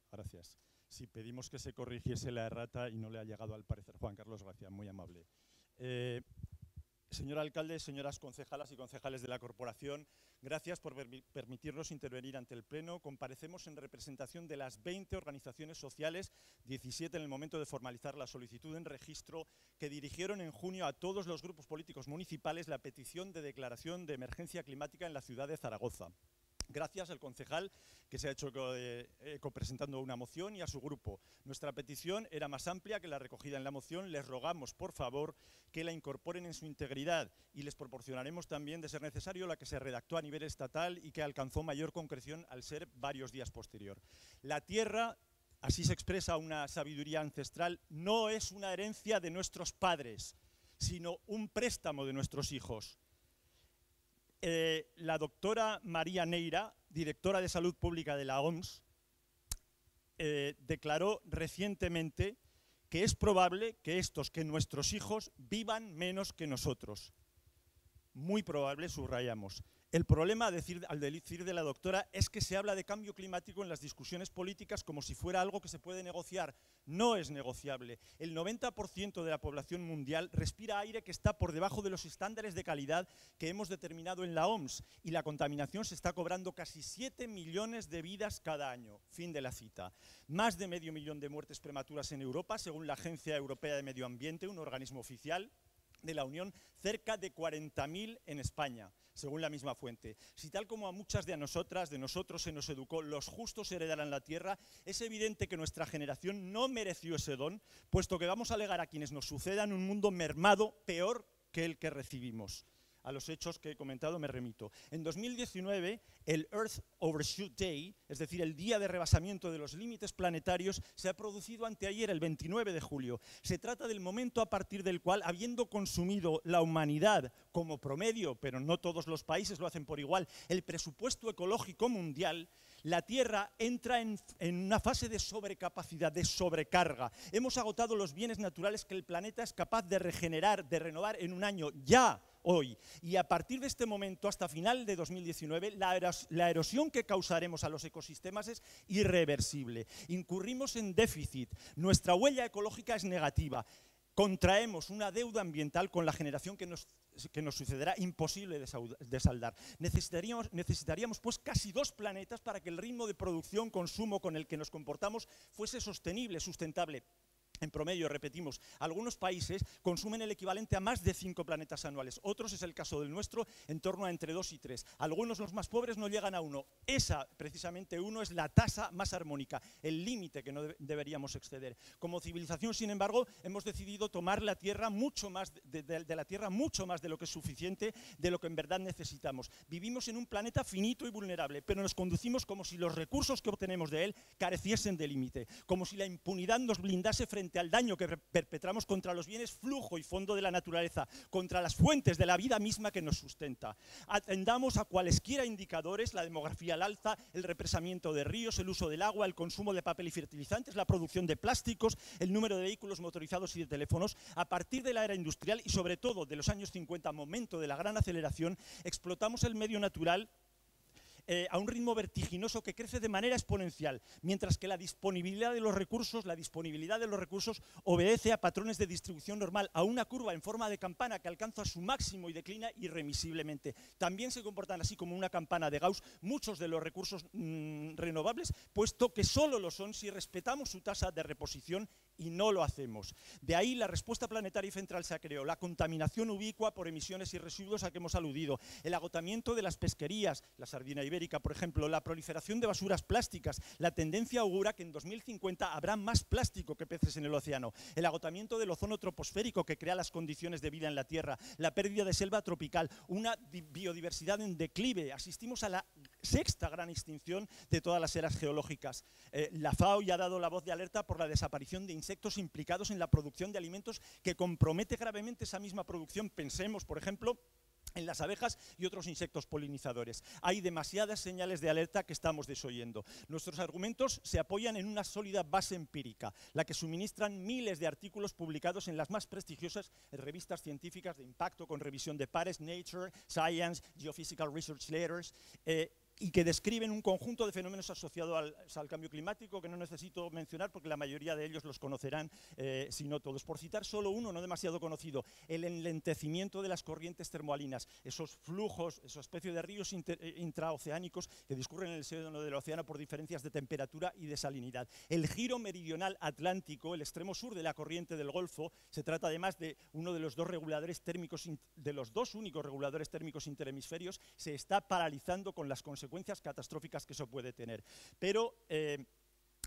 Speaker 8: si pedimos que se corrigiese la errata y no le ha llegado al parecer Juan Carlos Gracia, muy amable. Eh, Señor alcalde, señoras concejalas y concejales de la corporación, gracias por permitirnos intervenir ante el Pleno. Comparecemos en representación de las 20 organizaciones sociales, 17 en el momento de formalizar la solicitud en registro, que dirigieron en junio a todos los grupos políticos municipales la petición de declaración de emergencia climática en la ciudad de Zaragoza. Gracias al concejal que se ha hecho eh, presentando una moción y a su grupo. Nuestra petición era más amplia que la recogida en la moción. Les rogamos, por favor, que la incorporen en su integridad y les proporcionaremos también, de ser necesario, la que se redactó a nivel estatal y que alcanzó mayor concreción al ser varios días posterior. La tierra, así se expresa una sabiduría ancestral, no es una herencia de nuestros padres, sino un préstamo de nuestros hijos. Eh, la doctora María Neira, directora de Salud Pública de la OMS, eh, declaró recientemente que es probable que estos, que nuestros hijos, vivan menos que nosotros. Muy probable, subrayamos. El problema al decir de la doctora es que se habla de cambio climático en las discusiones políticas como si fuera algo que se puede negociar. No es negociable. El 90% de la población mundial respira aire que está por debajo de los estándares de calidad que hemos determinado en la OMS y la contaminación se está cobrando casi 7 millones de vidas cada año. Fin de la cita. Más de medio millón de muertes prematuras en Europa, según la Agencia Europea de Medio Ambiente, un organismo oficial de la Unión, cerca de 40.000 en España, según la misma fuente. Si tal como a muchas de nosotras, de nosotros se nos educó, los justos heredarán la tierra, es evidente que nuestra generación no mereció ese don, puesto que vamos a legar a quienes nos sucedan un mundo mermado peor que el que recibimos a los hechos que he comentado me remito. En 2019, el Earth Overshoot Day, es decir, el día de rebasamiento de los límites planetarios, se ha producido anteayer, el 29 de julio. Se trata del momento a partir del cual, habiendo consumido la humanidad como promedio, pero no todos los países lo hacen por igual, el presupuesto ecológico mundial, la Tierra entra en, una fase de sobrecapacidad, de sobrecarga. Hemos agotado los bienes naturales que el planeta es capaz de regenerar, de renovar en un año. Ya hoy. Y a partir de este momento, hasta final de 2019, la erosión que causaremos a los ecosistemas es irreversible. Incurrimos en déficit, nuestra huella ecológica es negativa, contraemos una deuda ambiental con la generación que nos, sucederá imposible de saldar. Necesitaríamos, pues casi dos planetas para que el ritmo de producción, consumo con el que nos comportamos fuese sostenible, sustentable, en promedio, repetimos, algunos países consumen el equivalente a más de cinco planetas anuales, otros es el caso del nuestro, en torno a entre dos y tres. Algunos, los más pobres, no llegan a uno. Esa, precisamente uno, es la tasa más armónica, el límite que no deberíamos exceder. Como civilización, sin embargo, hemos decidido tomar la Tierra mucho más de, de la Tierra mucho más de lo que es suficiente, de lo que en verdad necesitamos. Vivimos en un planeta finito y vulnerable, pero nos conducimos como si los recursos que obtenemos de él careciesen de límite, como si la impunidad nos blindase frente al daño que perpetramos contra los bienes flujo y fondo de la naturaleza, contra las fuentes de la vida misma que nos sustenta. Atendamos a cualesquiera indicadores, la demografía al alza, el represamiento de ríos, el uso del agua, el consumo de papel y fertilizantes, la producción de plásticos, el número de vehículos motorizados y de teléfonos, a partir de la era industrial y sobre todo de los años 50, momento de la gran aceleración, explotamos el medio natural eh, a un ritmo vertiginoso que crece de manera exponencial, mientras que la disponibilidad de los recursos, la disponibilidad de los recursos obedece a patrones de distribución normal, a una curva en forma de campana que alcanza su máximo y declina irremisiblemente. También se comportan así como una campana de Gauss muchos de los recursos mm, renovables, puesto que solo lo son si respetamos su tasa de reposición y no lo hacemos. De ahí la respuesta planetaria y central se creado la contaminación ubicua por emisiones y residuos a que hemos aludido, el agotamiento de las pesquerías, la sardina y por ejemplo, la proliferación de basuras plásticas, la tendencia augura que en 2050 habrá más plástico que peces en el océano, el agotamiento del ozono troposférico que crea las condiciones de vida en la Tierra, la pérdida de selva tropical, una biodiversidad en declive. Asistimos a la sexta gran extinción de todas las eras geológicas. Eh, la FAO ya ha dado la voz de alerta por la desaparición de insectos implicados en la producción de alimentos que compromete gravemente esa misma producción. Pensemos, por ejemplo, en las abejas y otros insectos polinizadores. Hay demasiadas señales de alerta que estamos desoyendo. Nuestros argumentos se apoyan en una sólida base empírica, la que suministran miles de artículos publicados en las más prestigiosas revistas científicas de impacto con revisión de pares, Nature, Science, Geophysical Research Letters, eh, y que describen un conjunto de fenómenos asociados al, cambio climático que no necesito mencionar porque la mayoría de ellos los conocerán, eh, si no todos. Por citar solo uno no demasiado conocido, el enlentecimiento de las corrientes termoalinas, esos flujos, esa especie de ríos eh, intraoceánicos que discurren en el seno del océano por diferencias de temperatura y de salinidad. El giro meridional atlántico, el extremo sur de la corriente del Golfo, se trata además de uno de los dos reguladores térmicos, de los dos únicos reguladores térmicos interhemisferios, se está paralizando con las consecuencias consecuencias catastróficas que eso puede tener. Pero eh,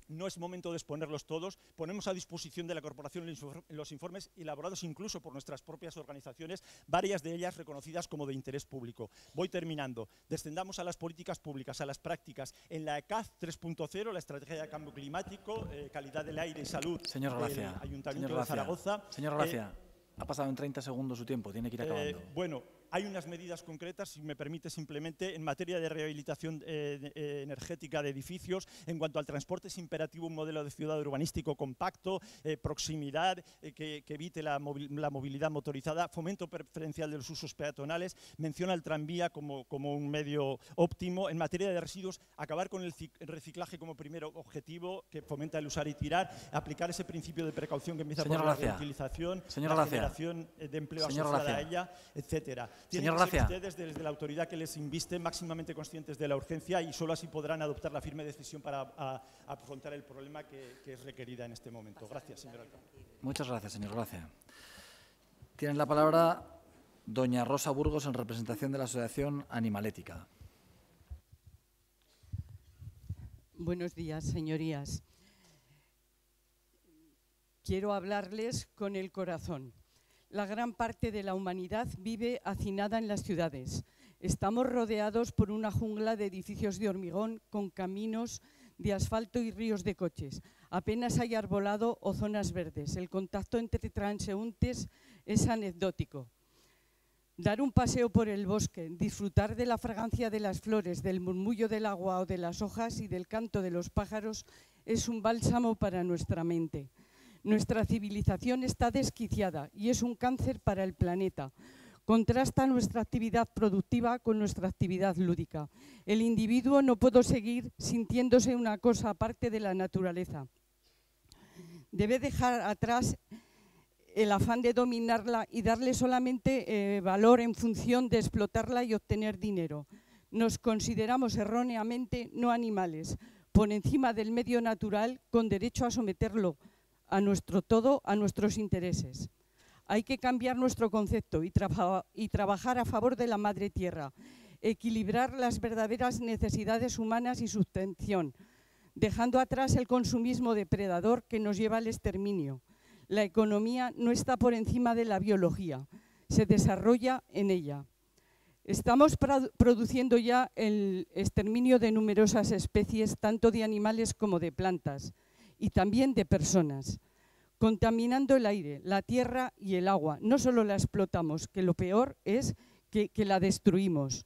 Speaker 8: no es momento de exponerlos todos. Ponemos a disposición de la corporación los informes elaborados incluso por nuestras propias organizaciones, varias de ellas reconocidas como de interés público. Voy terminando. Descendamos a las políticas públicas, a las prácticas. En la ECAZ 3.0, la Estrategia de Cambio Climático, eh, Calidad del Aire y Salud Señor Ayuntamiento de Zaragoza. Señor Gracia,
Speaker 1: eh, ha pasado en 30 segundos su tiempo, tiene que ir acabando. Eh,
Speaker 8: bueno, hay unas medidas concretas, si me permite simplemente, en materia de rehabilitación eh, eh, energética de edificios. En cuanto al transporte, es imperativo un modelo de ciudad urbanístico compacto, eh, proximidad, que, evite la, movilidad motorizada, fomento preferencial de los usos peatonales, menciona el tranvía como, como un medio óptimo. En materia de residuos, acabar con el reciclaje como primer objetivo, que fomenta el usar y tirar, aplicar ese principio de precaución que empieza Señora por la reutilización, la generación de empleo asociada a ella, etcétera. Tienen Señor que ustedes, desde la autoridad que les inviste, máximamente conscientes de la urgencia y solo así podrán adoptar la firme decisión para afrontar el problema que, es requerida en este momento. Gracias, señor alcalde.
Speaker 1: Muchas gracias, señor. Gracia. Tienen la palabra doña Rosa Burgos en representación de la Asociación Animalética.
Speaker 9: Buenos días, señorías. Quiero hablarles con el corazón la gran parte de la humanidad vive hacinada en las ciudades. Estamos rodeados por una jungla de edificios de hormigón con caminos de asfalto y ríos de coches. Apenas hay arbolado o zonas verdes. El contacto entre transeúntes es anecdótico. Dar un paseo por el bosque, disfrutar de la fragancia de las flores, del murmullo del agua o de las hojas y del canto de los pájaros es un bálsamo para nuestra mente. Nuestra civilización está desquiciada y es un cáncer para el planeta. Contrasta nuestra actividad productiva con nuestra actividad lúdica. El individuo no puede seguir sintiéndose una cosa aparte de la naturaleza. Debe dejar atrás el afán de dominarla y darle solamente eh, valor en función de explotarla y obtener dinero. Nos consideramos erróneamente no animales, por encima del medio natural con derecho a someterlo a nuestro todo, a nuestros intereses. Hay que cambiar nuestro concepto y, trabajar a favor de la madre tierra, equilibrar las verdaderas necesidades humanas y sustención, dejando atrás el consumismo depredador que nos lleva al exterminio. La economía no está por encima de la biología, se desarrolla en ella. Estamos produciendo ya el exterminio de numerosas especies, tanto de animales como de plantas y también de personas. Contaminando el aire, la tierra y el agua. No solo la explotamos, que lo peor es que, que la destruimos.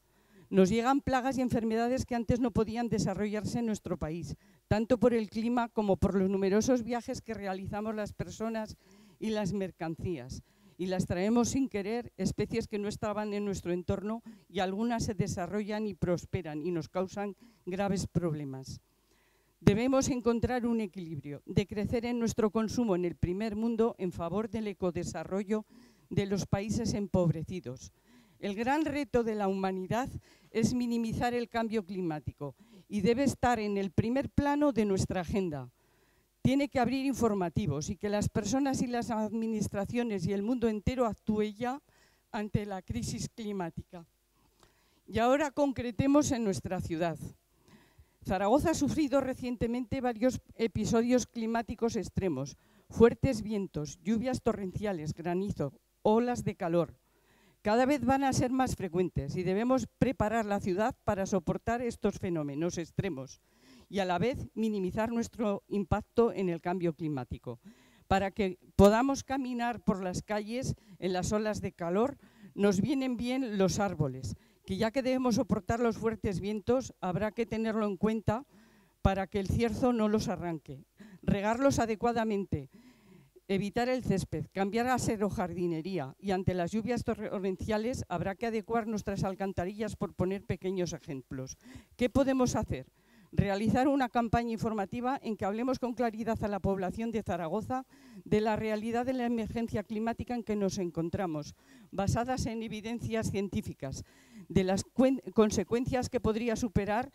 Speaker 9: Nos llegan plagas y enfermedades que antes no podían desarrollarse en nuestro país, tanto por el clima como por los numerosos viajes que realizamos las personas y las mercancías. Y las traemos sin querer especies que no estaban en nuestro entorno y algunas se desarrollan y prosperan y nos causan graves problemas. Debemos encontrar un equilibrio de crecer en nuestro consumo en el primer mundo en favor del ecodesarrollo de los países empobrecidos. El gran reto de la humanidad es minimizar el cambio climático y debe estar en el primer plano de nuestra agenda. Tiene que abrir informativos y que las personas y las administraciones y el mundo entero actúe ya ante la crisis climática. Y ahora concretemos en nuestra ciudad. Zaragoza ha sufrido recientemente varios episodios climáticos extremos, fuertes vientos, lluvias torrenciales, granizo, olas de calor. Cada vez van a ser más frecuentes y debemos preparar la ciudad para soportar estos fenómenos extremos y a la vez minimizar nuestro impacto en el cambio climático, para que podamos caminar por las calles en las olas de calor nos vienen bien los árboles, que ya que debemos soportar los fuertes vientos, habrá que tenerlo en cuenta para que el cierzo no los arranque. Regarlos adecuadamente, evitar el césped, cambiar a jardinería y ante las lluvias torrenciales habrá que adecuar nuestras alcantarillas por poner pequeños ejemplos. ¿Qué podemos hacer? Realizar una campaña informativa en que hablemos con claridad a la población de Zaragoza de la realidad de la emergencia climática en que nos encontramos, basadas en evidencias científicas de las consecuencias que podría superar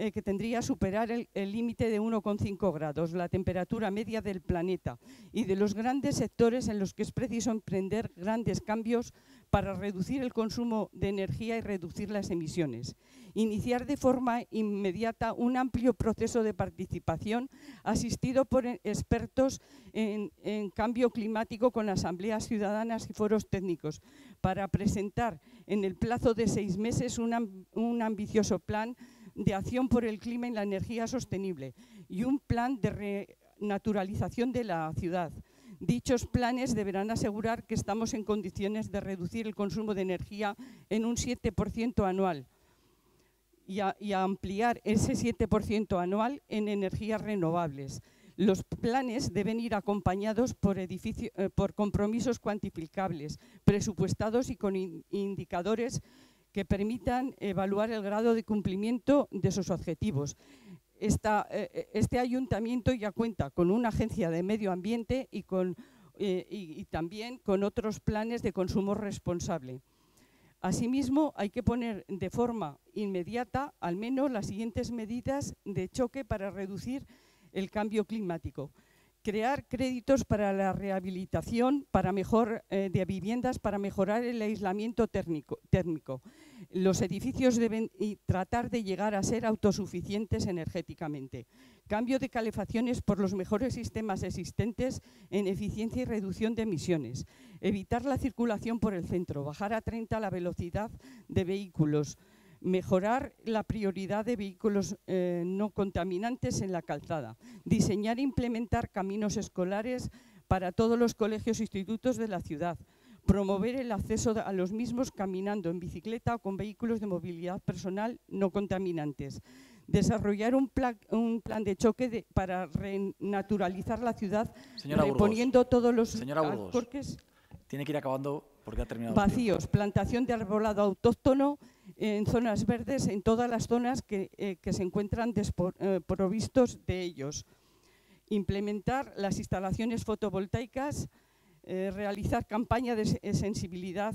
Speaker 9: eh, que tendría superar el límite de 1,5 grados, la temperatura media del planeta, y de los grandes sectores en los que es preciso emprender grandes cambios para reducir el consumo de energía y reducir las emisiones. Iniciar de forma inmediata un amplio proceso de participación asistido por e-, expertos en cambio climático con asambleas ciudadanas y foros técnicos para presentar en el plazo de seis meses un, ambicioso plan de acción por el clima y la energía sostenible y un plan de renaturalización de la ciudad. Dichos planes deberán asegurar que estamos en condiciones de reducir el consumo de energía en un 7% anual y, y ampliar ese 7% anual en energías renovables. Los planes deben ir acompañados por, eh, compromisos cuantificables, presupuestados y con indicadores que permitan evaluar el grado de cumplimiento de sus objetivos. Eh, eh, este ayuntamiento ya cuenta con una agencia de medio ambiente y también con otros planes de consumo responsable. Asimismo, hay que poner de forma inmediata al menos las siguientes medidas de choque para reducir el cambio climático. Crear créditos para la rehabilitación para mejor, eh, de viviendas para mejorar el aislamiento térmico, Los edificios deben tratar de llegar a ser autosuficientes energéticamente. Cambio de calefacciones por los mejores sistemas existentes en eficiencia y reducción de emisiones. Evitar la circulación por el centro, bajar a 30 la velocidad de vehículos, mejorar la prioridad de vehículos eh, no contaminantes en la calzada, diseñar e implementar caminos escolares para todos los colegios e institutos de la ciudad, promover el acceso a los mismos caminando en bicicleta o con vehículos de movilidad personal no contaminantes, desarrollar un plan, de choque para renaturalizar la ciudad, poniendo reponiendo todos los Señora
Speaker 1: tiene que ir acabando porque ha terminado. Vacíos,
Speaker 9: plantación de arbolado autóctono, en zonas verdes en todas las zonas que, eh, se encuentran eh, provistos de ellos. Implementar las instalaciones fotovoltaicas, eh, realizar campañas de sensibilidad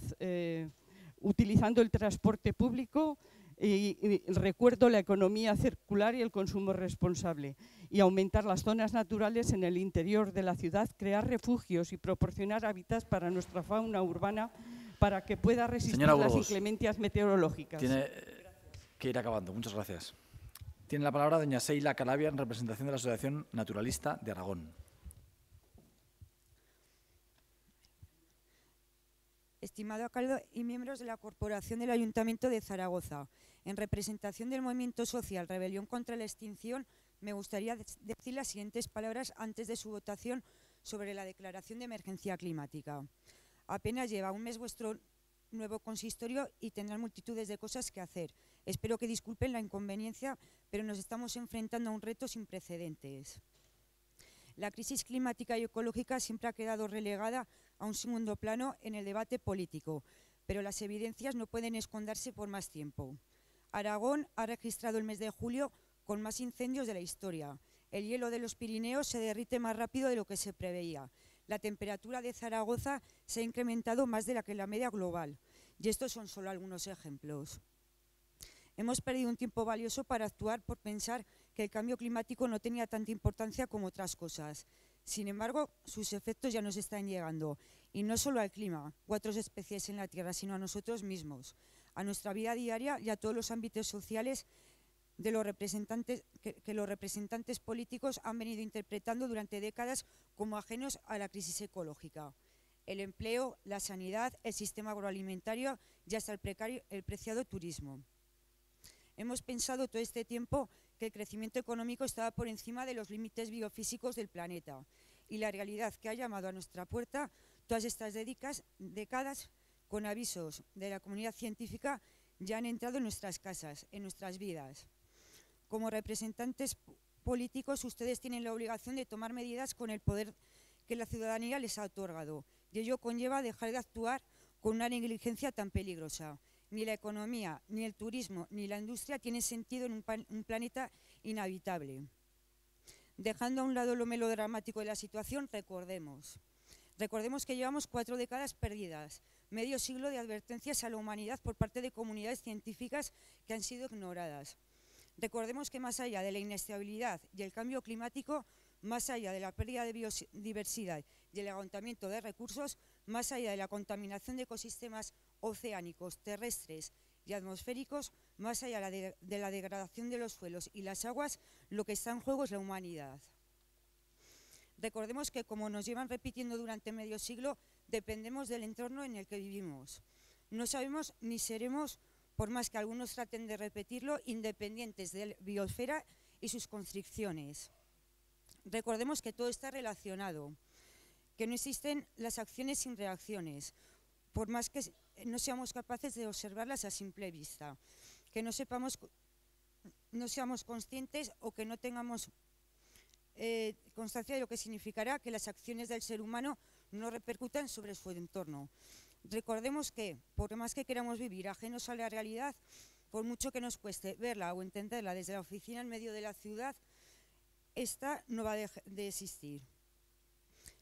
Speaker 9: utilizando el transporte público y, recuerdo la economía circular y el consumo responsable y aumentar las zonas naturales en el interior de la ciudad, crear refugios y proporcionar hábitats para nuestra fauna urbana para que pueda resistir las inclemencias meteorológicas. Tiene
Speaker 1: que ir acabando. Muchas gracias. Tiene la palabra doña Seila Calavia en representación de la Asociación Naturalista de Aragón.
Speaker 10: Estimado alcalde y miembros de la Corporación del Ayuntamiento de Zaragoza, en representación del movimiento social Rebelión contra la Extinción, me gustaría decir las siguientes palabras antes de su votación sobre la declaración de emergencia climática. Apenas lleva un mes vuestro nuevo consistorio y tendrán multitudes de cosas que hacer. Espero que disculpen la inconveniencia, pero nos estamos enfrentando a un reto sin precedentes. La crisis climática y ecológica siempre ha quedado relegada a un segundo plano en el debate político, pero las evidencias no pueden esconderse por más tiempo. Aragón ha registrado el mes de julio con más incendios de la historia. El hielo de los Pirineos se derrite más rápido de lo que se preveía la temperatura de Zaragoza se ha incrementado más de la que la media global. Y estos son solo algunos ejemplos. Hemos perdido un tiempo valioso para actuar por pensar que el cambio climático no tenía tanta importancia como otras cosas. Sin embargo, sus efectos ya nos están llegando, y no solo al clima o a especies en la Tierra, sino a nosotros mismos, a nuestra vida diaria y a todos los ámbitos sociales de los representantes, que, los representantes políticos han venido interpretando durante décadas como ajenos a la crisis ecológica. El empleo, la sanidad, el sistema agroalimentario y hasta el, el preciado turismo. Hemos pensado todo este tiempo que el crecimiento económico estaba por encima de los límites biofísicos del planeta y la realidad que ha llamado a nuestra puerta todas estas décadas con avisos de la comunidad científica ya han entrado en nuestras casas, en nuestras vidas como representantes políticos ustedes tienen la obligación de tomar medidas con el poder que la ciudadanía les ha otorgado y ello conlleva dejar de actuar con una negligencia tan peligrosa. Ni la economía, ni el turismo, ni la industria tienen sentido en un, planeta inhabitable. Dejando a un lado lo melodramático de la situación, recordemos. Recordemos que llevamos cuatro décadas perdidas, medio siglo de advertencias a la humanidad por parte de comunidades científicas que han sido ignoradas. Recordemos que más allá de la inestabilidad y el cambio climático, más allá de la pérdida de biodiversidad y el agotamiento de recursos, más allá de la contaminación de ecosistemas oceánicos, terrestres y atmosféricos, más allá de la degradación de los suelos y las aguas, lo que está en juego es la humanidad. Recordemos que, como nos llevan repitiendo durante medio siglo, dependemos del entorno en el que vivimos. No sabemos ni seremos por más que algunos traten de repetirlo, independientes de la biosfera y sus constricciones. Recordemos que todo está relacionado, que no existen las acciones sin reacciones, por más que no seamos capaces de observarlas a simple vista, que no sepamos, no seamos conscientes o que no tengamos eh, constancia de lo que significará que las acciones del ser humano no repercutan sobre su entorno, Recordemos que, por más que queramos vivir ajenos a la realidad, por mucho que nos cueste verla o entenderla desde la oficina en medio de la ciudad, esta no va a de, existir.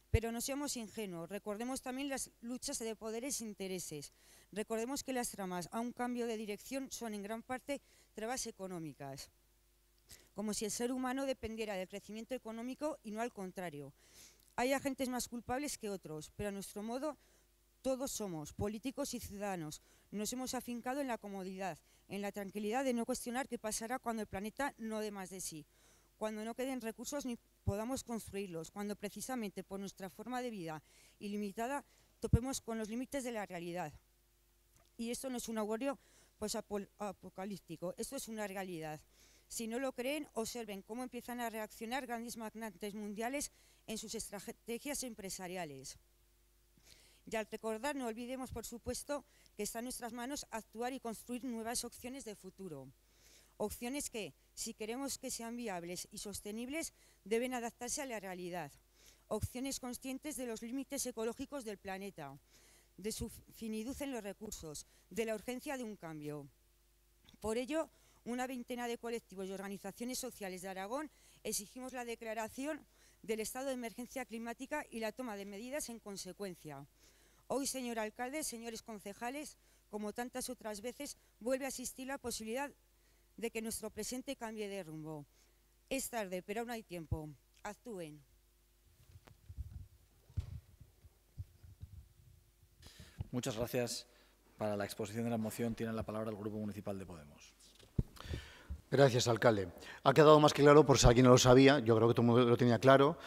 Speaker 10: Pero no seamos ingenuos, recordemos también las luchas de poderes e intereses. Recordemos que las tramas a un cambio de dirección son en gran parte trabas económicas, como si el ser humano dependiera del crecimiento económico y no al contrario. Hay agentes más culpables que otros, pero a nuestro modo todos somos políticos y ciudadanos. Nos hemos afincado en la comodidad, en la tranquilidad de no cuestionar qué pasará cuando el planeta no dé más de sí, cuando no queden recursos ni podamos construirlos, cuando precisamente por nuestra forma de vida ilimitada topemos con los límites de la realidad. Y esto no es un augurio apocalíptico, esto es una realidad. Si no lo creen, observen cómo empiezan a reaccionar grandes magnates mundiales en sus estrategias empresariales. Y al recordar, no olvidemos, por supuesto, que está en nuestras manos actuar y construir nuevas opciones de futuro. Opciones que, si queremos que sean viables y sostenibles, deben adaptarse a la realidad. Opciones conscientes de los límites ecológicos del planeta, de su finitud en los recursos, de la urgencia de un cambio. Por ello, una veintena de colectivos y organizaciones sociales de Aragón exigimos la declaración del estado de emergencia climática y la toma de medidas en consecuencia. Hoy, señor alcalde, señores concejales, como tantas otras veces, vuelve a existir la posibilidad de que nuestro presente cambie de rumbo. Es tarde, pero aún hay tiempo. Actúen.
Speaker 1: Muchas gracias. Para la exposición de la moción tiene la palabra el Grupo Municipal de Podemos.
Speaker 4: Gracias, alcalde. Ha quedado más que claro, por si alguien no lo sabía, yo creo que todo el mundo lo tenía claro,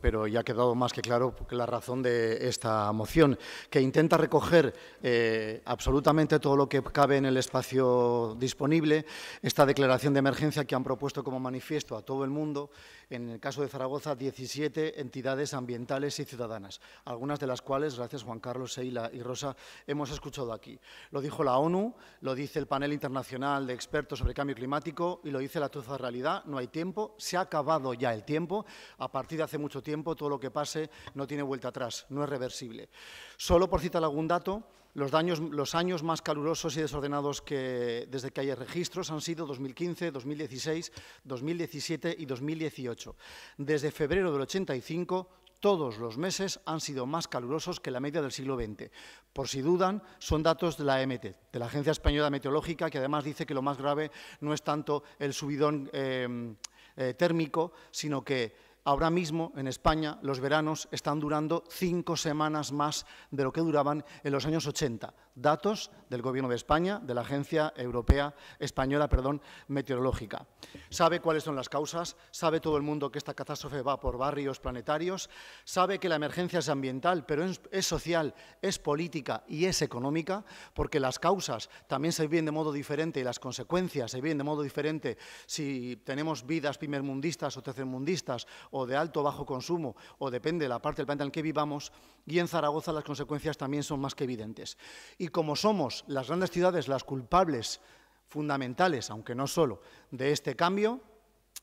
Speaker 4: pero ya ha quedado más que claro la razón de esta moción, que intenta recoger eh, absolutamente todo lo que cabe en el espacio disponible, esta declaración de emergencia que han propuesto como manifiesto a todo el mundo, en el caso de Zaragoza, 17 entidades ambientales y ciudadanas, algunas de las cuales, gracias Juan Carlos, Seila y Rosa, hemos escuchado aquí. Lo dijo la ONU, lo dice el panel internacional de expertos sobre cambio climático y lo dice la tuza realidad, no hay tiempo, se ha acabado ya el tiempo, a partir de hace mucho tiempo, todo lo que pase no tiene vuelta atrás, no es reversible. Solo por citar algún dato, los, daños, los años más calurosos y desordenados que, desde que hay registros han sido 2015, 2016, 2017 y 2018. Desde febrero del 85, todos los meses han sido más calurosos que la media del siglo XX. Por si dudan, son datos de la EMT, de la Agencia Española Meteorológica, que además dice que lo más grave no es tanto el subidón eh, eh, térmico, sino que Ahora mismo en España los veranos están durando cinco semanas más de lo que duraban en los años 80 datos del Gobierno de España, de la Agencia Europea Española perdón, Meteorológica. Sabe cuáles son las causas, sabe todo el mundo que esta catástrofe va por barrios planetarios, sabe que la emergencia es ambiental, pero es, social, es política y es económica, porque las causas también se viven de modo diferente y las consecuencias se viven de modo diferente si tenemos vidas primermundistas o tercermundistas o de alto o bajo consumo, o depende de la parte del planeta en que vivamos, y en Zaragoza las consecuencias también son más que evidentes. Y como somos las grandes ciudades las culpables fundamentales, aunque no solo, de este cambio,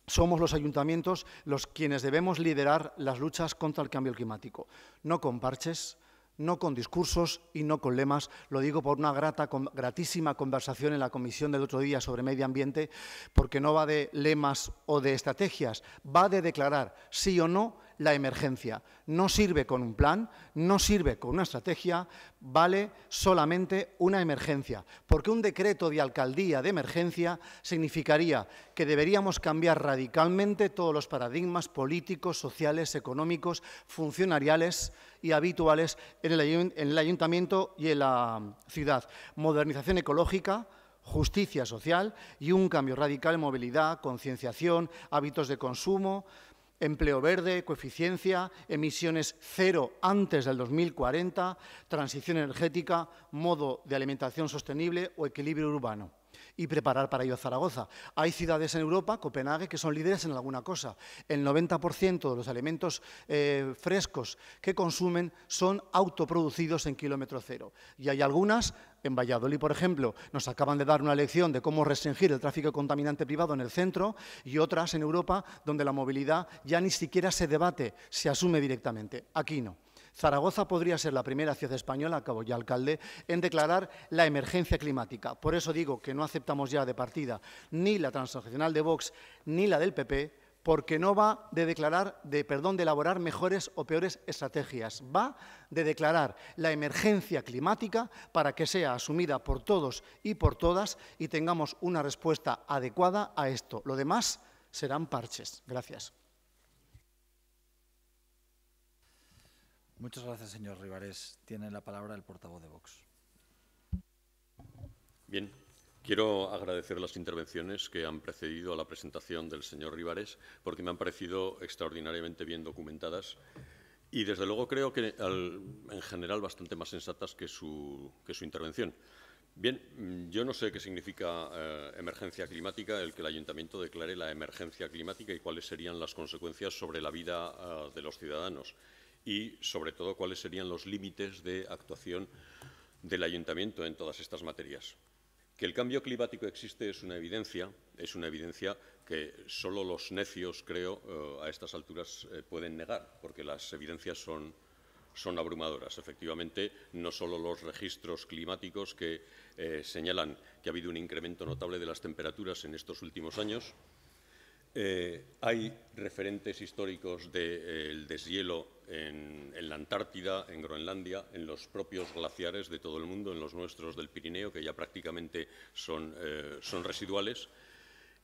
Speaker 4: somos los ayuntamientos los quienes debemos liderar las luchas contra el cambio climático, no con parches, no con discursos y no con lemas. Lo digo por una grata, gratísima conversación en la comisión del otro día sobre medio ambiente, porque no va de lemas o de estrategias, va de declarar sí o no la emergencia. No sirve con un plan, no sirve con una estrategia, vale solamente una emergencia. Porque un decreto de alcaldía de emergencia significaría que deberíamos cambiar radicalmente todos los paradigmas políticos, sociales, económicos, funcionariales y habituales en el ayuntamiento y en la ciudad. Modernización ecológica, justicia social y un cambio radical en movilidad, concienciación, hábitos de consumo, empleo verde, coeficiencia, emisiones cero antes del 2040, transición energética, modo de alimentación sostenible o equilibrio urbano y preparar para ello a Zaragoza. Hay ciudades en Europa, Copenhague, que son líderes en alguna cosa. El 90% de los alimentos eh, frescos que consumen son autoproducidos en kilómetro cero. Y hay algunas en Valladolid, por ejemplo, nos acaban de dar una lección de cómo restringir el tráfico contaminante privado en el centro y otras en Europa donde la movilidad ya ni siquiera se debate, se asume directamente. Aquí no. Zaragoza podría ser la primera ciudad española, acabo ya alcalde, en declarar la emergencia climática. Por eso digo que no aceptamos ya de partida ni la transaccional de Vox ni la del PP, porque no va de declarar, de perdón, de elaborar mejores o peores estrategias, va de declarar la emergencia climática para que sea asumida por todos y por todas y tengamos una respuesta adecuada a esto. Lo demás serán parches. Gracias.
Speaker 1: Muchas gracias, señor Rivares. Tiene la palabra el portavoz de Vox.
Speaker 11: Bien, quiero agradecer las intervenciones que han precedido a la presentación del señor Rivares porque me han parecido extraordinariamente bien documentadas y, desde luego, creo que en general bastante más sensatas que su, que su intervención. Bien, yo no sé qué significa eh, emergencia climática, el que el ayuntamiento declare la emergencia climática y cuáles serían las consecuencias sobre la vida eh, de los ciudadanos y, sobre todo, cuáles serían los límites de actuación del ayuntamiento en todas estas materias. Que el cambio climático existe es una evidencia, es una evidencia que solo los necios, creo, eh, a estas alturas eh, pueden negar, porque las evidencias son, son abrumadoras. Efectivamente, no solo los registros climáticos que eh, señalan que ha habido un incremento notable de las temperaturas en estos últimos años, hay referentes históricos del deshielo en, la Antártida, en Groenlandia, en los propios glaciares de todo el mundo, en los nuestros del Pirineo, que ya prácticamente son, eh, son residuales.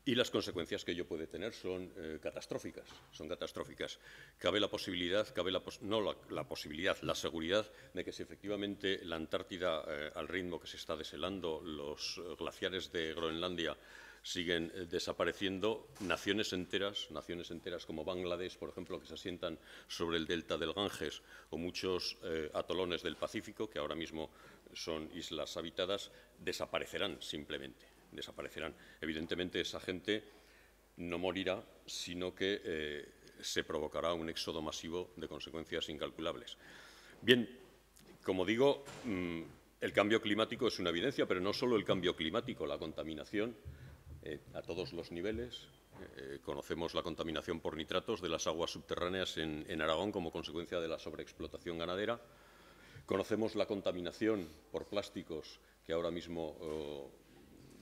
Speaker 11: Y las consecuencias que ello puede tener son eh, catastróficas, son catastróficas. Cabe la posibilidad, cabe la no la, posibilidad, la seguridad de que si efectivamente la Antártida, eh, al ritmo que se está deshelando, los glaciares de Groenlandia siguen eh, desapareciendo naciones enteras, naciones enteras como Bangladesh, por ejemplo, que se asientan sobre el delta del Ganges, o muchos eh, atolones del Pacífico, que ahora mismo son islas habitadas, desaparecerán simplemente, desaparecerán. Evidentemente esa gente no morirá, sino que eh, se provocará un éxodo masivo de consecuencias incalculables. Bien, como digo, mm, el cambio climático es una evidencia, pero no solo el cambio climático, la contaminación, eh, a todos los niveles. Eh, eh, conocemos la contaminación por nitratos de las aguas subterráneas en, Aragón como consecuencia de la sobreexplotación ganadera. Conocemos la contaminación por plásticos que ahora mismo oh,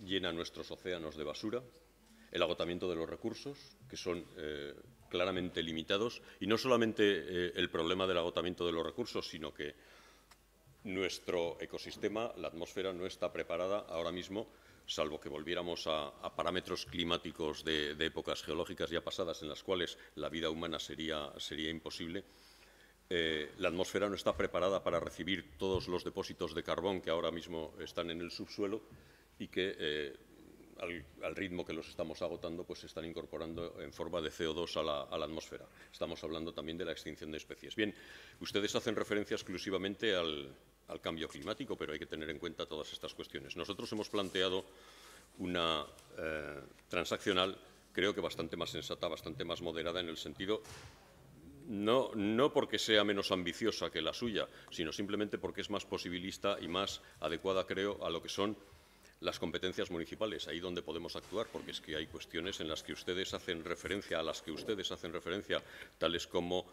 Speaker 11: llena nuestros océanos de basura. El agotamiento de los recursos, que son claramente limitados. Y no solamente el problema del agotamiento de los recursos, sino que nuestro ecosistema, la atmósfera, no está preparada ahora mismo salvo que volviéramos a, parámetros climáticos de, épocas geológicas ya pasadas en las cuales la vida humana sería, sería imposible, eh, la atmósfera no está preparada para recibir todos los depósitos de carbón que ahora mismo están en el subsuelo y que eh, al, ritmo que los estamos agotando pues se están incorporando en forma de CO2 a la, a la, atmósfera. Estamos hablando también de la extinción de especies. Bien, ustedes hacen referencia exclusivamente al, al cambio climático, pero hay que tener en cuenta todas estas cuestiones. Nosotros hemos planteado una eh, transaccional, creo que bastante más sensata, bastante más moderada en el sentido, no, no porque sea menos ambiciosa que la suya, sino simplemente porque es más posibilista y más adecuada, creo, a lo que son las competencias municipales, ahí donde podemos actuar, porque es que hay cuestiones en las que ustedes hacen referencia, a las que ustedes hacen referencia, tales como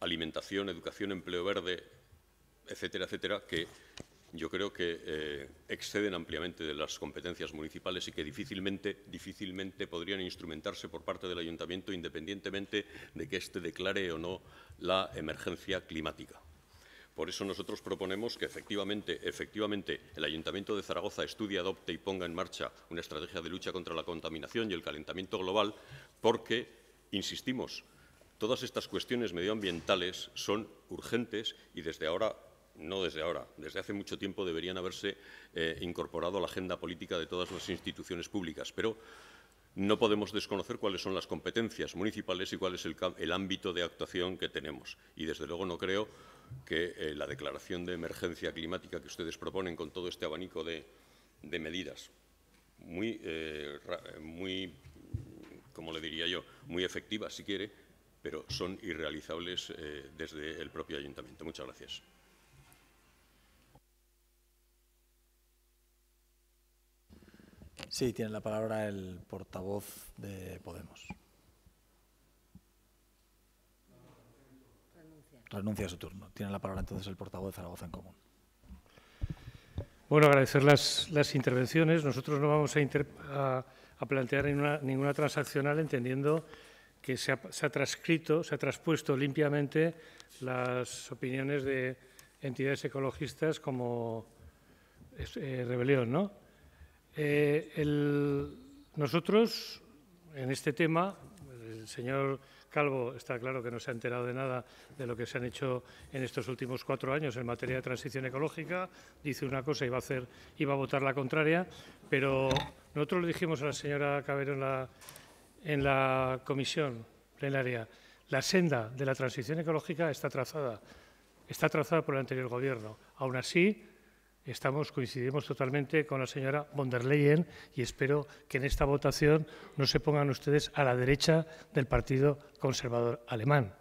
Speaker 11: alimentación, educación, empleo verde, etcétera, etcétera, que yo creo que eh, exceden ampliamente de las competencias municipales y que difícilmente, difícilmente podrían instrumentarse por parte del ayuntamiento independientemente de que éste declare o no la emergencia climática. Por eso nosotros proponemos que efectivamente, efectivamente el Ayuntamiento de Zaragoza estudie, adopte y ponga en marcha una estrategia de lucha contra la contaminación y el calentamiento global porque, insistimos, todas estas cuestiones medioambientales son urgentes y desde ahora no desde ahora, desde hace mucho tiempo deberían haberse eh, incorporado a la agenda política de todas las instituciones públicas, pero no podemos desconocer cuáles son las competencias municipales y cuál es el, ámbito de actuación que tenemos. Y desde luego no creo que eh, la declaración de emergencia climática que ustedes proponen con todo este abanico de, medidas muy, eh, muy, como le diría yo, muy efectivas si quiere, pero son irrealizables desde el propio ayuntamiento. Muchas gracias.
Speaker 1: Sí, tiene la palabra el portavoz de Podemos. Renuncia. a su turno. Tiene la palabra entonces el portavoz de Zaragoza
Speaker 2: en Común. Bueno, agradecer las, las intervenciones. Nosotros no vamos a, a, plantear ninguna, transaccional entendiendo que se ha, transcrito, se ha traspuesto limpiamente las opiniones de entidades ecologistas como eh, Rebelión, ¿no? Eh, nosotros, en este tema, el señor Calvo está claro que no se ha enterado de nada de lo que se han hecho en estos últimos cuatro años en materia de transición ecológica. Dice una cosa y va a, hacer, iba a votar la contraria, pero nosotros le dijimos a la señora Cabero en la, comisión plenaria, la senda de la transición ecológica está trazada, está trazada por el anterior gobierno. Aún así, Estamos, coincidimos totalmente con la señora von der Leyen y espero que en esta votación no se pongan ustedes a la derecha del Partido Conservador Alemán.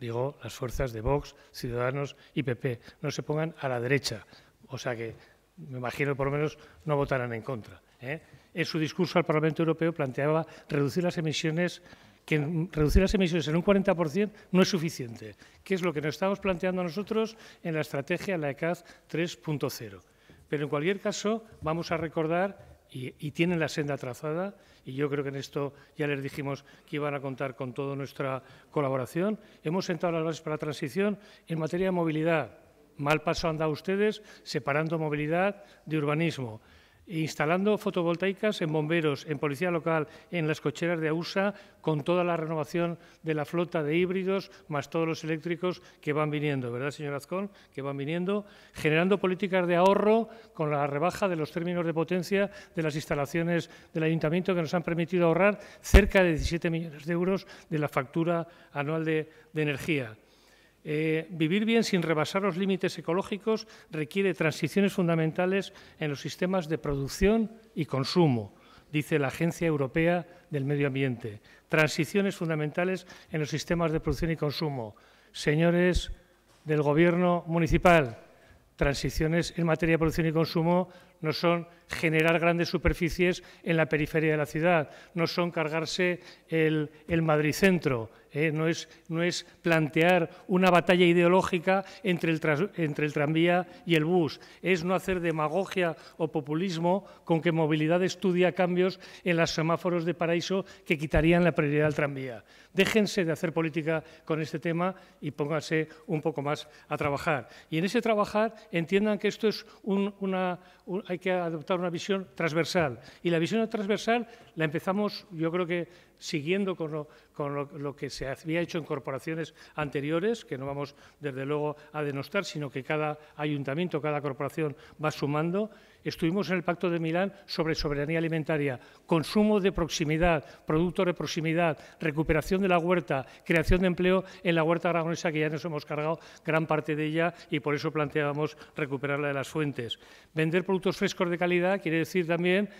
Speaker 2: Digo, las fuerzas de Vox, Ciudadanos y PP. No se pongan a la derecha. O sea que me imagino por lo menos no votarán en contra. ¿eh? En su discurso al Parlamento Europeo planteaba reducir las emisiones que reducir las emisiones en un 40% no es suficiente, que es lo que nos estamos planteando nosotros en la estrategia la ECAD 3.0. Pero en cualquier caso, vamos a recordar, y, y, tienen la senda trazada, y yo creo que en esto ya les dijimos que iban a contar con toda nuestra colaboración, hemos sentado las bases para la transición en materia de movilidad. Mal paso han dado ustedes separando movilidad de urbanismo instalando fotovoltaicas en bomberos, en policía local, en las cocheras de AUSA, con toda la renovación de la flota de híbridos, más todos los eléctricos que van viniendo, ¿verdad, señor Azcón? Que van viniendo, generando políticas de ahorro con la rebaja de los términos de potencia de las instalaciones del ayuntamiento que nos han permitido ahorrar cerca de 17 millones de euros de la factura anual de, de energía eh, vivir bien sin rebasar los límites ecológicos requiere transiciones fundamentales en los sistemas de producción y consumo, dice la Agencia Europea del Medio Ambiente. Transiciones fundamentales en los sistemas de producción y consumo. Señores del Gobierno municipal, transiciones en materia de producción y consumo no son generar grandes superficies en la periferia de la ciudad, no son cargarse el, Madrid centro, ¿eh? no, es, no, es, plantear una batalla ideológica entre el, entre el tranvía y el bus, es no hacer demagogia o populismo con que movilidad estudia cambios en los semáforos de paraíso que quitarían la prioridad al tranvía. Déjense de hacer política con este tema y pónganse un poco más a trabajar. Y en ese trabajar entiendan que esto es una, hay que adoptar una visión transversal. Y la visión transversal la empezamos, yo creo que siguiendo con, lo, que se había hecho en corporaciones anteriores, que no vamos desde luego a denostar, sino que cada ayuntamiento, cada corporación va sumando. Estuvimos en el Pacto de Milán sobre soberanía alimentaria, consumo de proximidad, producto de proximidad, recuperación de la huerta, creación de empleo en la huerta aragonesa, que ya nos hemos cargado gran parte de ella y por eso planteábamos recuperarla de las fuentes. Vender productos frescos de calidad quiere decir también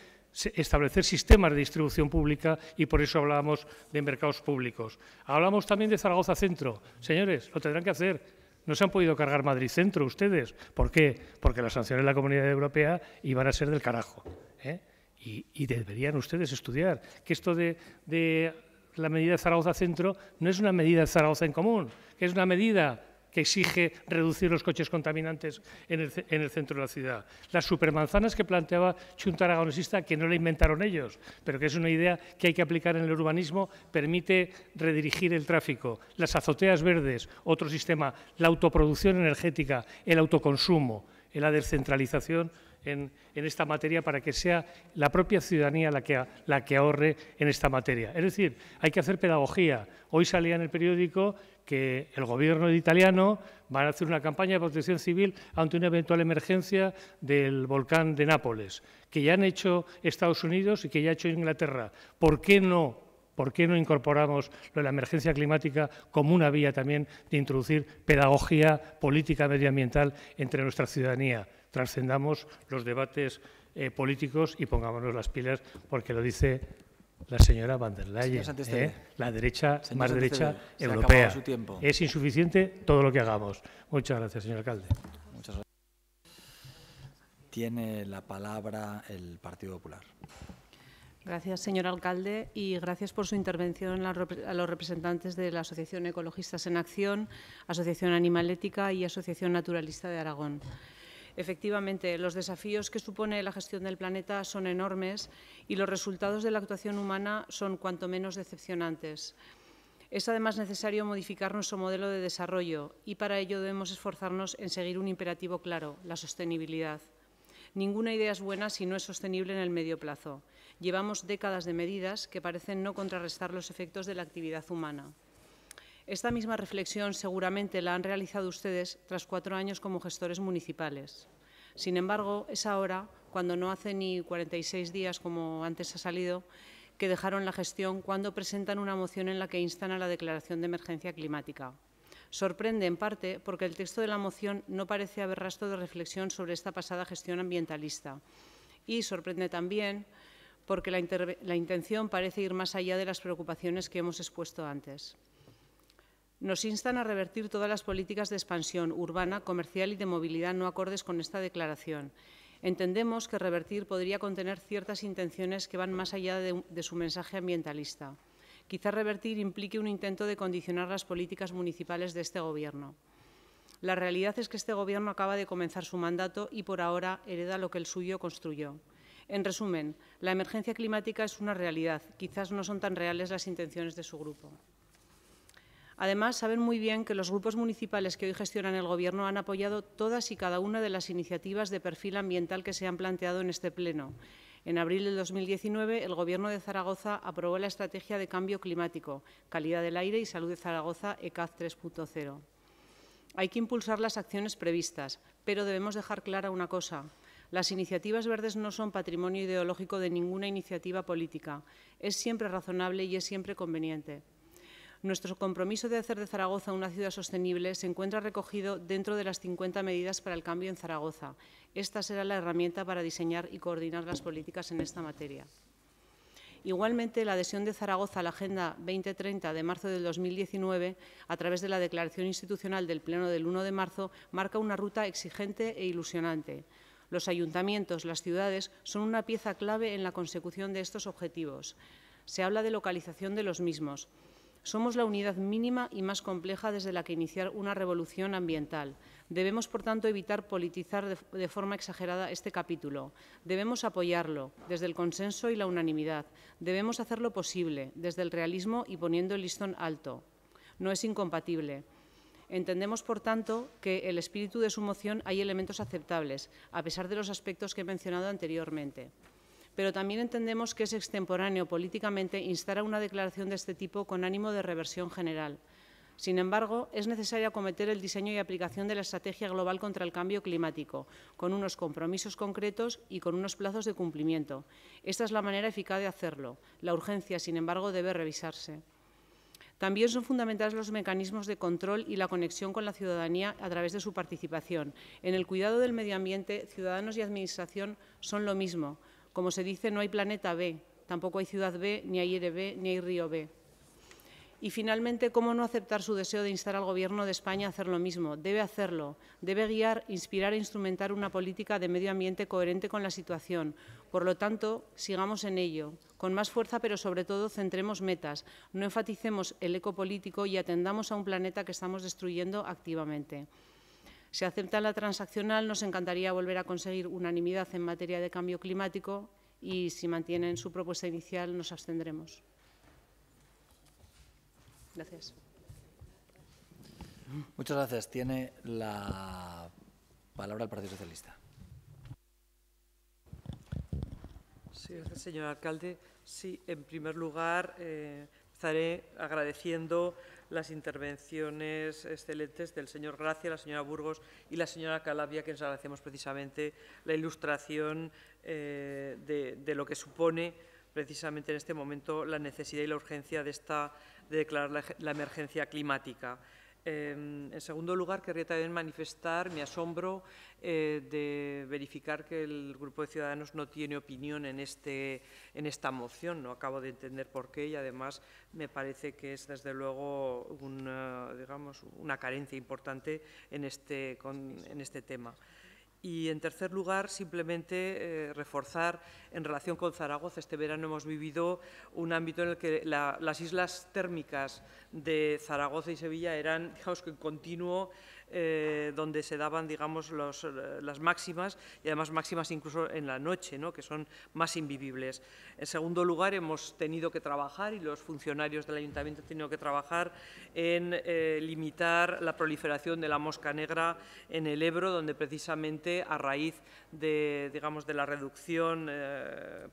Speaker 2: establecer sistemas de distribución pública y por eso hablábamos de mercados públicos. Hablamos también de Zaragoza Centro. Señores, lo tendrán que hacer. No se han podido cargar Madrid Centro ustedes. ¿Por qué? Porque las sanciones de la Comunidad Europea iban a ser del carajo. ¿eh? Y, deberían ustedes estudiar que esto de, de la medida de Zaragoza Centro no es una medida de Zaragoza en común, que es una medida que exige reducir los coches contaminantes en el, centro de la ciudad. Las supermanzanas que planteaba Chunta Aragonesista, que no la inventaron ellos, pero que es una idea que hay que aplicar en el urbanismo, permite redirigir el tráfico. Las azoteas verdes, otro sistema, la autoproducción energética, el autoconsumo, la descentralización en, esta materia para que sea la propia ciudadanía la que ahorre en esta materia. Es decir, hay que hacer pedagogía. Hoy salía en el periódico que el gobierno italiano va a hacer una campaña de protección civil ante una eventual emergencia del volcán de Nápoles, que ya han hecho Estados Unidos y que ya ha hecho Inglaterra. ¿Por qué no? qué no incorporamos lo de la emergencia climática como una vía también de introducir pedagogía política medioambiental entre nuestra ciudadanía? Trascendamos los debates eh, políticos y pongámonos las pilas porque lo dice la señora van der Leyen, ¿eh? la derecha más derecha europea. Es insuficiente todo lo que hagamos. Muchas gracias, señor alcalde.
Speaker 1: Tiene la palabra el Partido Popular.
Speaker 12: Gracias, señor alcalde, y gracias por su intervención a los representantes de la Asociación Ecologistas en Acción, Asociación Animalética y Asociación Naturalista de Aragón. Efectivamente, los desafíos que supone la gestión del planeta son enormes y los resultados de la actuación humana son cuanto menos decepcionantes. Es además necesario modificar nuestro modelo de desarrollo y para ello debemos esforzarnos en seguir un imperativo claro, la sostenibilidad. Ninguna idea es buena si no es sostenible en el medio plazo. Llevamos décadas de medidas que parecen no contrarrestar los efectos de la actividad humana. Esta misma reflexión seguramente la han realizado ustedes tras cuatro años como gestores municipales. Sin embargo, es ahora, cuando no hace ni 46 días, como antes ha salido, que dejaron la gestión cuando presentan una moción en la que instan a la declaración de emergencia climática. Sorprende, en parte, porque el texto de la moción no parece haber rastro de reflexión sobre esta pasada gestión ambientalista. Y sorprende también porque la, la intención parece ir más allá de las preocupaciones que hemos expuesto antes. Nos instan a revertir todas las políticas de expansión urbana, comercial y de movilidad no acordes con esta declaración. Entendemos que revertir podría contener ciertas intenciones que van más allá de, su mensaje ambientalista. Quizás revertir implique un intento de condicionar las políticas municipales de este Gobierno. La realidad es que este Gobierno acaba de comenzar su mandato y por ahora hereda lo que el suyo construyó. En resumen, la emergencia climática es una realidad. Quizás no son tan reales las intenciones de su grupo. Además, saben muy bien que los grupos municipales que hoy gestionan el Gobierno han apoyado todas y cada una de las iniciativas de perfil ambiental que se han planteado en este Pleno. En abril de 2019, el Gobierno de Zaragoza aprobó la Estrategia de Cambio Climático, Calidad del Aire y Salud de Zaragoza, ECAZ 3.0. Hay que impulsar las acciones previstas, pero debemos dejar clara una cosa. Las iniciativas verdes no son patrimonio ideológico de ninguna iniciativa política. Es siempre razonable y es siempre conveniente. Nuestro compromiso de hacer de Zaragoza una ciudad sostenible se encuentra recogido dentro de las 50 medidas para el cambio en Zaragoza. Esta será la herramienta para diseñar y coordinar las políticas en esta materia. Igualmente, la adhesión de Zaragoza a la Agenda 2030 de marzo del 2019, a través de la Declaración Institucional del Pleno del 1 de marzo, marca una ruta exigente e ilusionante. Los ayuntamientos, las ciudades, son una pieza clave en la consecución de estos objetivos. Se habla de localización de los mismos, somos la unidad mínima y más compleja desde la que iniciar una revolución ambiental. Debemos, por tanto, evitar politizar de, forma exagerada este capítulo. Debemos apoyarlo desde el consenso y la unanimidad. Debemos hacerlo posible desde el realismo y poniendo el listón alto. No es incompatible. Entendemos, por tanto, que el espíritu de su moción hay elementos aceptables, a pesar de los aspectos que he mencionado anteriormente pero también entendemos que es extemporáneo políticamente instar a una declaración de este tipo con ánimo de reversión general. Sin embargo, es necesario acometer el diseño y aplicación de la Estrategia Global contra el Cambio Climático, con unos compromisos concretos y con unos plazos de cumplimiento. Esta es la manera eficaz de hacerlo. La urgencia, sin embargo, debe revisarse. También son fundamentales los mecanismos de control y la conexión con la ciudadanía a través de su participación. En el cuidado del medio ambiente, ciudadanos y administración son lo mismo. Como se dice, no hay planeta B, tampoco hay ciudad B, ni hay aire B, ni hay río B. Y finalmente, ¿cómo no aceptar su deseo de instar al Gobierno de España a hacer lo mismo? Debe hacerlo. Debe guiar, inspirar e instrumentar una política de medio ambiente coherente con la situación. Por lo tanto, sigamos en ello, con más fuerza, pero sobre todo centremos metas, no enfaticemos el eco político y atendamos a un planeta que estamos destruyendo activamente. Si acepta la transaccional, nos encantaría volver a conseguir unanimidad en materia de cambio climático y si mantienen su propuesta inicial, nos abstendremos. Gracias.
Speaker 1: Muchas gracias. Tiene la palabra el Partido Socialista.
Speaker 13: Sí, gracias, señor alcalde. Sí, en primer lugar, eh, estaré agradeciendo las intervenciones excelentes del señor Gracia, la señora Burgos y la señora Calabria, que nos agradecemos precisamente la ilustración eh, de, lo que supone precisamente en este momento la necesidad y la urgencia de, esta, de declarar la, emergencia climática. Eh, en segundo lugar, querría también manifestar mi asombro eh, de verificar que el Grupo de Ciudadanos no tiene opinión en, este, en esta moción. No acabo de entender por qué y, además, me parece que es, desde luego, una, digamos, una carencia importante en este, con, en este tema. Y, en tercer lugar, simplemente eh, reforzar en relación con Zaragoza. Este verano hemos vivido un ámbito en el que las islas térmicas de Zaragoza y Sevilla eran, digamos, que en continuo eh, donde se daban, digamos, eh, las máximas, y además máximas incluso en la noche, que son más invivibles. En segundo lugar, hemos tenido que trabajar, y los funcionarios del ayuntamiento han tenido que trabajar, en eh, limitar la proliferación de la mosca negra en el Ebro, donde precisamente a raíz de, digamos, de la reducción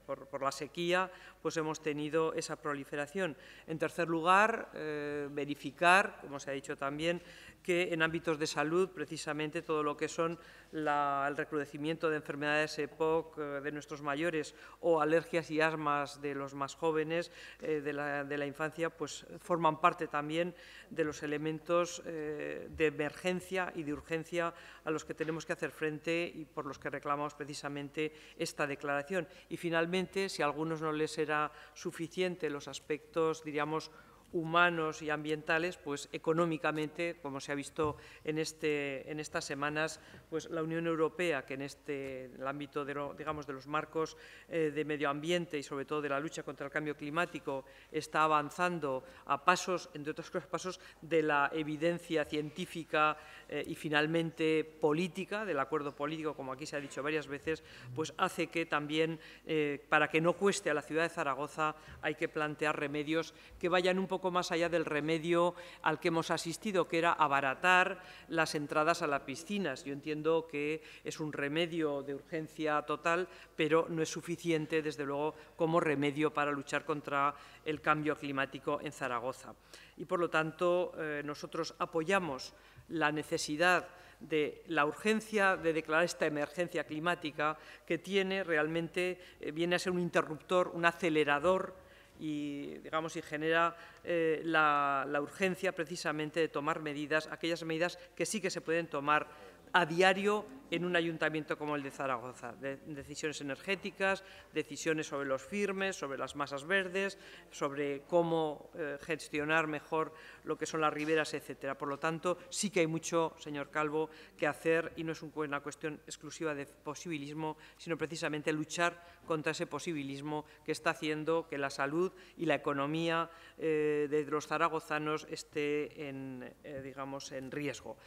Speaker 13: por, por la sequía, pues hemos tenido esa proliferación. En tercer lugar, eh, verificar, como se ha dicho también, que en ámbitos de salud, precisamente todo lo que son el recrudecimiento de enfermedades EPOC eh, de nuestros mayores o alergias y asmas de los más jóvenes eh, de, la, de, la, infancia, pues forman parte también de los elementos de emergencia y de urgencia a los que tenemos que hacer frente y por los que reclamamos precisamente esta declaración. Y finalmente, si a algunos no les era suficiente los aspectos, diríamos, humanos y ambientales, pues económicamente, como se ha visto en, este, en estas semanas, pues la Unión Europea, que en este el ámbito de, digamos, de los marcos eh, de medio ambiente y sobre todo de la lucha contra el cambio climático, está avanzando a pasos, entre otras cosas, pasos de la evidencia científica eh, y finalmente política, del acuerdo político, como aquí se ha dicho varias veces, pues hace que también, eh, para que no cueste a la ciudad de Zaragoza, hay que plantear remedios que vayan un poco más allá del remedio al que hemos asistido, que era abaratar las entradas a las piscinas. Yo entiendo que es un remedio de urgencia total, pero no es suficiente, desde luego, como remedio para luchar contra el cambio climático en Zaragoza. Y, por lo tanto, eh, nosotros apoyamos la necesidad de la urgencia de declarar esta emergencia climática que tiene realmente, eh, viene a ser un interruptor, un acelerador y, digamos, y genera eh, la, la, urgencia precisamente de tomar medidas, aquellas medidas que sí que se pueden tomar a diario en un ayuntamiento como el de Zaragoza. De decisiones energéticas, decisiones sobre los firmes, sobre las masas verdes, sobre cómo eh, gestionar mejor lo que son las riberas, etcétera. Por lo tanto, sí que hay mucho, señor Calvo, que hacer y no es una cuestión exclusiva de posibilismo, sino precisamente luchar contra ese posibilismo que está haciendo que la salud y la economía eh, de los zaragozanos esté en, eh, digamos, en riesgo.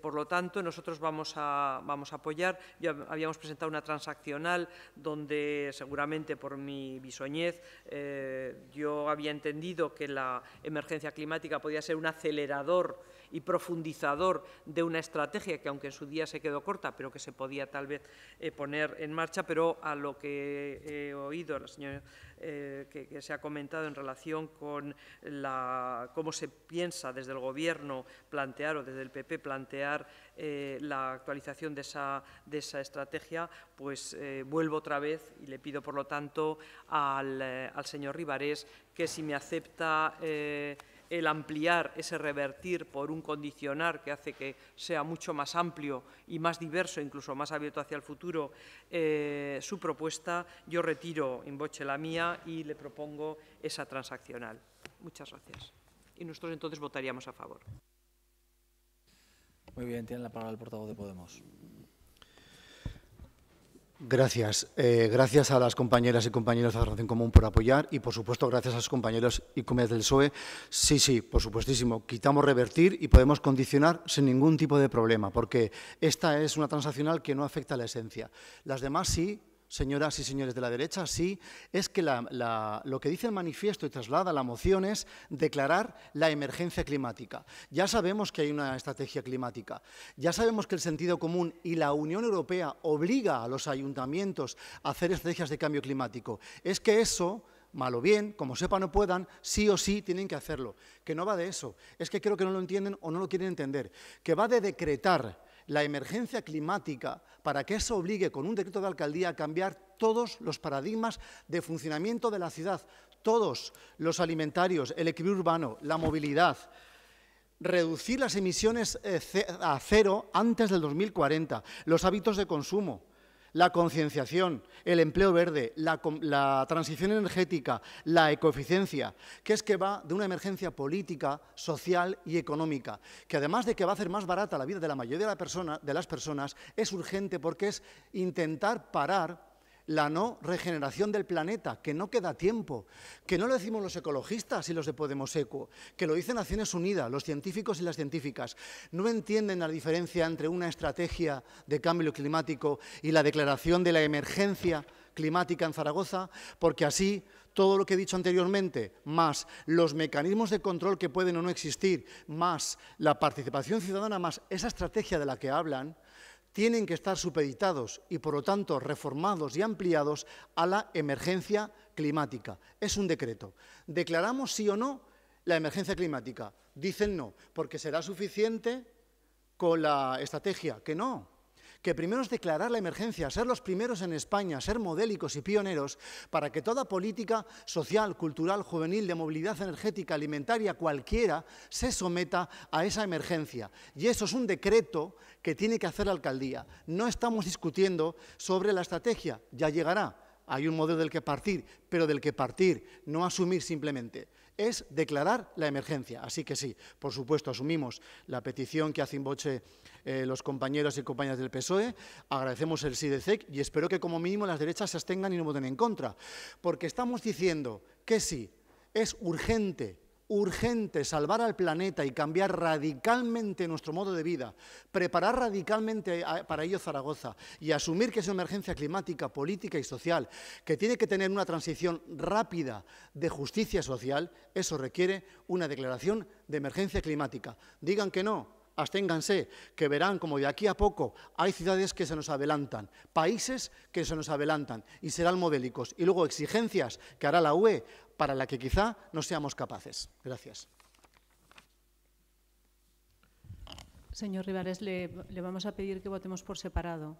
Speaker 13: por lo tanto, nosotros vamos a, vamos a apoyar. habíamos presentado una transaccional donde seguramente por mi bisoñez eh, yo había entendido que la emergencia climática podía ser un acelerador y profundizador de una estrategia que, aunque en su día se quedó corta, pero que se podía tal vez eh, poner en marcha, pero a lo que he oído, la señora, eh, que, se ha comentado en relación con la, cómo se piensa desde el Gobierno plantear o desde el PP plantear eh, la actualización de esa, de esa estrategia, pues vuelvo otra vez y le pido, por lo tanto, al, señor Rivares que si me acepta el ampliar ese revertir por un condicionar que hace que sea mucho más amplio y más diverso, incluso más abierto hacia el futuro, eh, su propuesta, yo retiro en boche la mía y le propongo esa transaccional. Muchas gracias. Y nosotros entonces
Speaker 1: votaríamos a favor. Muy bien, tiene la palabra el portavoz de Podemos.
Speaker 4: Gracias. Eh, gracias a las compañeras y compañeros de la Común por apoyar y, por supuesto, gracias a los compañeros y compañeras del SOE. Sí, sí, por supuestísimo. Quitamos revertir y podemos condicionar sin ningún tipo de problema, porque esta es una transaccional que no afecta a la esencia. Las demás sí, señoras y señores de la derecha, sí, es que lo que dice el manifiesto y traslada la moción es declarar la emergencia climática. Ya sabemos que hay una estrategia climática, ya sabemos que el sentido común y la Unión Europea obliga a los ayuntamientos a hacer estrategias de cambio climático. Es que eso malo o bien, como sepa no puedan, sí o sí tienen que hacerlo. Que no va de eso, es que creo que no lo entienden o no lo quieren entender. Que va de decretar la emergencia climática para que eso obligue con un decreto de alcaldía a cambiar todos los paradigmas de funcionamiento de la ciudad, todos los alimentarios, el equilibrio urbano, la movilidad, reducir las emisiones eh, a cero antes del 2040, los hábitos de consumo, la concienciación, el empleo verde, la, transición energética, la ecoeficiencia, que es que va de una emergencia política, social y económica, que además de que va a hacer más barata la vida de la mayoría de las personas, es urgente porque es intentar parar la no regeneración del planeta, que no queda tiempo, que no lo decimos los ecologistas y los de Podemos Eco, que lo dicen Naciones Unidas, los científicos y las científicas. No entienden la diferencia entre una estrategia de cambio climático y la declaración de la emergencia climática en Zaragoza, porque así todo lo que he dicho anteriormente, más los mecanismos de control que pueden o no existir, más la participación ciudadana, más esa estrategia de la que hablan, tienen que estar supeditados y, por lo tanto, reformados y ampliados a la emergencia climática. Es un decreto. ¿Declaramos sí o no la emergencia climática? Dicen no, porque será suficiente con la estrategia, que no, que primero es declarar la emergencia, ser los primeros en España, ser modélicos y pioneros, para que toda política social, cultural, juvenil, de movilidad energética, alimentaria, cualquiera, se someta a esa emergencia. Y eso es un decreto que tiene que hacer la alcaldía. No estamos discutiendo sobre la estrategia, ya llegará. Hay un modelo del que partir, pero del que partir, no asumir simplemente es declarar la emergencia. Así que sí, por supuesto, asumimos la petición que hace Imboche eh, los compañeros y compañeras del PSOE. Agradecemos el sí del CEC y espero que como mínimo las derechas se abstengan y no voten en contra. Porque estamos diciendo que sí, es urgente urgente salvar al planeta y cambiar radicalmente nuestro modo de vida, preparar radicalmente para ello Zaragoza y asumir que es una emergencia climática, política y social, que tiene que tener una transición rápida de justicia social, eso requiere una declaración de emergencia climática. Digan que no, Asténganse, que verán como de aquí a poco hay ciudades que se nos adelantan, países que se nos adelantan y serán modélicos. Y luego exigencias que hará la UE para la que quizá no seamos capaces. Gracias.
Speaker 12: Señor Rivares, le vamos a pedir que votemos por separado.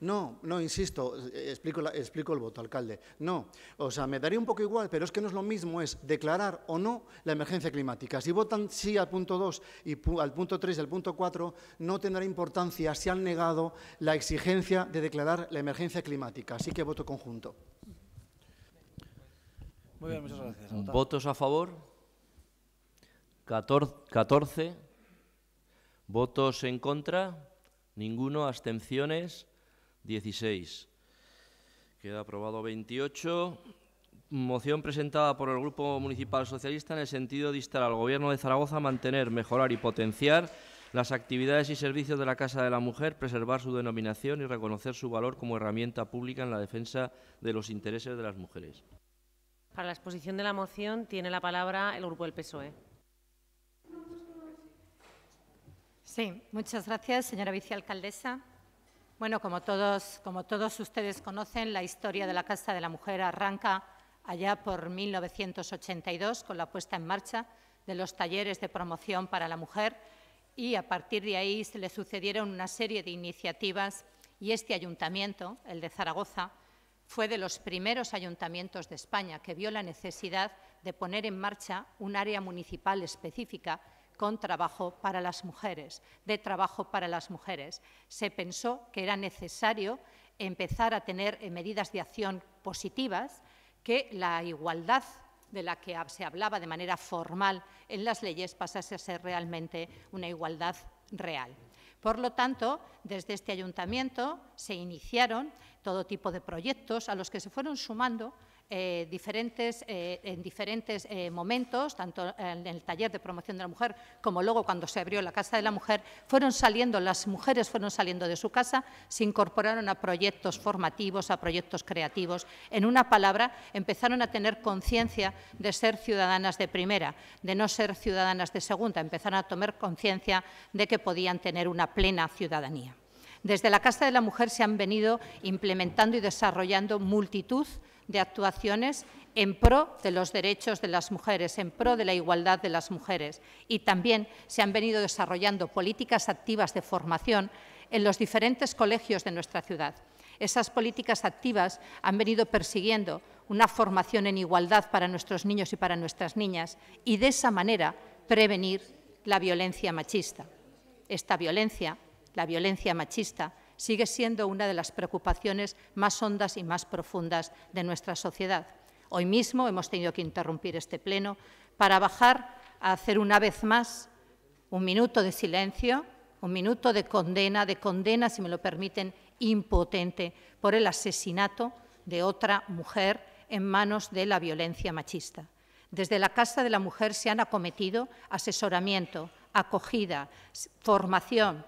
Speaker 4: No, no, insisto, explico, el voto, alcalde. No, o sea, me daría un poco igual, pero es que no es lo mismo, es declarar o no la emergencia climática. Si votan sí al punto 2 y al punto 3 y al punto 4, no tendrá importancia si han negado la exigencia de declarar la emergencia climática. Así que voto conjunto.
Speaker 14: Muy bien, muchas gracias.
Speaker 7: ¿Votos a favor? 14. ¿Votos en contra? Ninguno. ¿Abstenciones? 16. Queda aprobado 28. Moción presentada por el Grupo Municipal Socialista en el sentido de instar al Gobierno de Zaragoza a mantener, mejorar y potenciar las actividades y servicios de la Casa de la Mujer, preservar su denominación y reconocer su valor como herramienta pública en la defensa de los intereses de las mujeres.
Speaker 5: Para la exposición de la moción tiene la palabra el Grupo del PSOE.
Speaker 15: Sí, muchas gracias, señora vicealcaldesa. Bueno, como todos, ustedes conocen, la historia de la Casa de la Mujer arranca allá por 1982 con la puesta en marcha de los talleres de promoción para la mujer y a partir de ahí se le sucedieron una serie de iniciativas y este ayuntamiento, el de Zaragoza, fue de los primeros ayuntamientos de España que vio la necesidad de poner en marcha un área municipal específica con trabajo para las mujeres, de trabajo para las mujeres. Se pensó que era necesario empezar a tener eh, medidas de acción positivas, que la igualdad de la que se hablaba de manera formal en las leyes pasase a ser realmente una igualdad real. Por lo tanto, desde este ayuntamiento se iniciaron todo tipo de proyectos a los que se fueron sumando eh, diferentes, eh, en diferentes eh, momentos, tanto en el taller de promoción de la mujer como luego cuando se abrió la Casa de la Mujer, fueron saliendo, las mujeres fueron saliendo de su casa, se incorporaron a proyectos formativos, a proyectos creativos. En una palabra, empezaron a tener conciencia de ser ciudadanas de primera, de no ser ciudadanas de segunda, empezaron a tomar conciencia de que podían tener una plena ciudadanía. Desde la Casa de la Mujer se han venido implementando y desarrollando multitud de actuaciones en pro de los derechos de las mujeres, en pro de la igualdad de las mujeres. Y también se han venido desarrollando políticas activas de formación en los diferentes colegios de nuestra ciudad. Esas políticas activas han venido persiguiendo una formación en igualdad para nuestros niños y para nuestras niñas y de esa manera prevenir la violencia machista. Esta violencia, la violencia machista, sigue siendo una de las preocupaciones más hondas y más profundas de nuestra sociedad. Hoy mismo hemos tenido que interrumpir este pleno para bajar a hacer una vez más un minuto de silencio, un minuto de condena, de condena, si me lo permiten, impotente por el asesinato de otra mujer en manos de la violencia machista. Desde la Casa de la Mujer se han acometido asesoramiento, acogida, formación,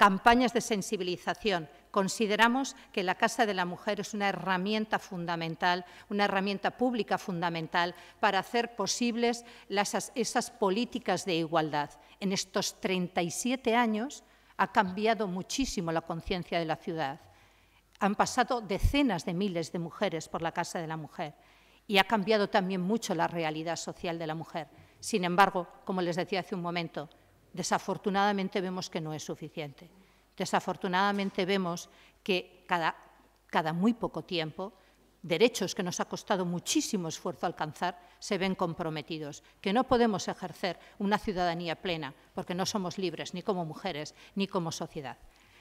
Speaker 15: Campañas de sensibilización. Consideramos que la Casa de la Mujer es una herramienta fundamental, una herramienta pública fundamental para hacer posibles esas políticas de igualdad. En estos 37 años ha cambiado muchísimo la conciencia de la ciudad. Han pasado decenas de miles de mujeres por la Casa de la Mujer y ha cambiado también mucho la realidad social de la mujer. Sin embargo, como les decía hace un momento, Desafortunadamente vemos que no es suficiente. Desafortunadamente vemos que cada, muy poco tiempo derechos que nos ha costado muchísimo esfuerzo alcanzar se ven comprometidos, que no podemos ejercer una ciudadanía plena porque no somos libres ni como mujeres ni como sociedad.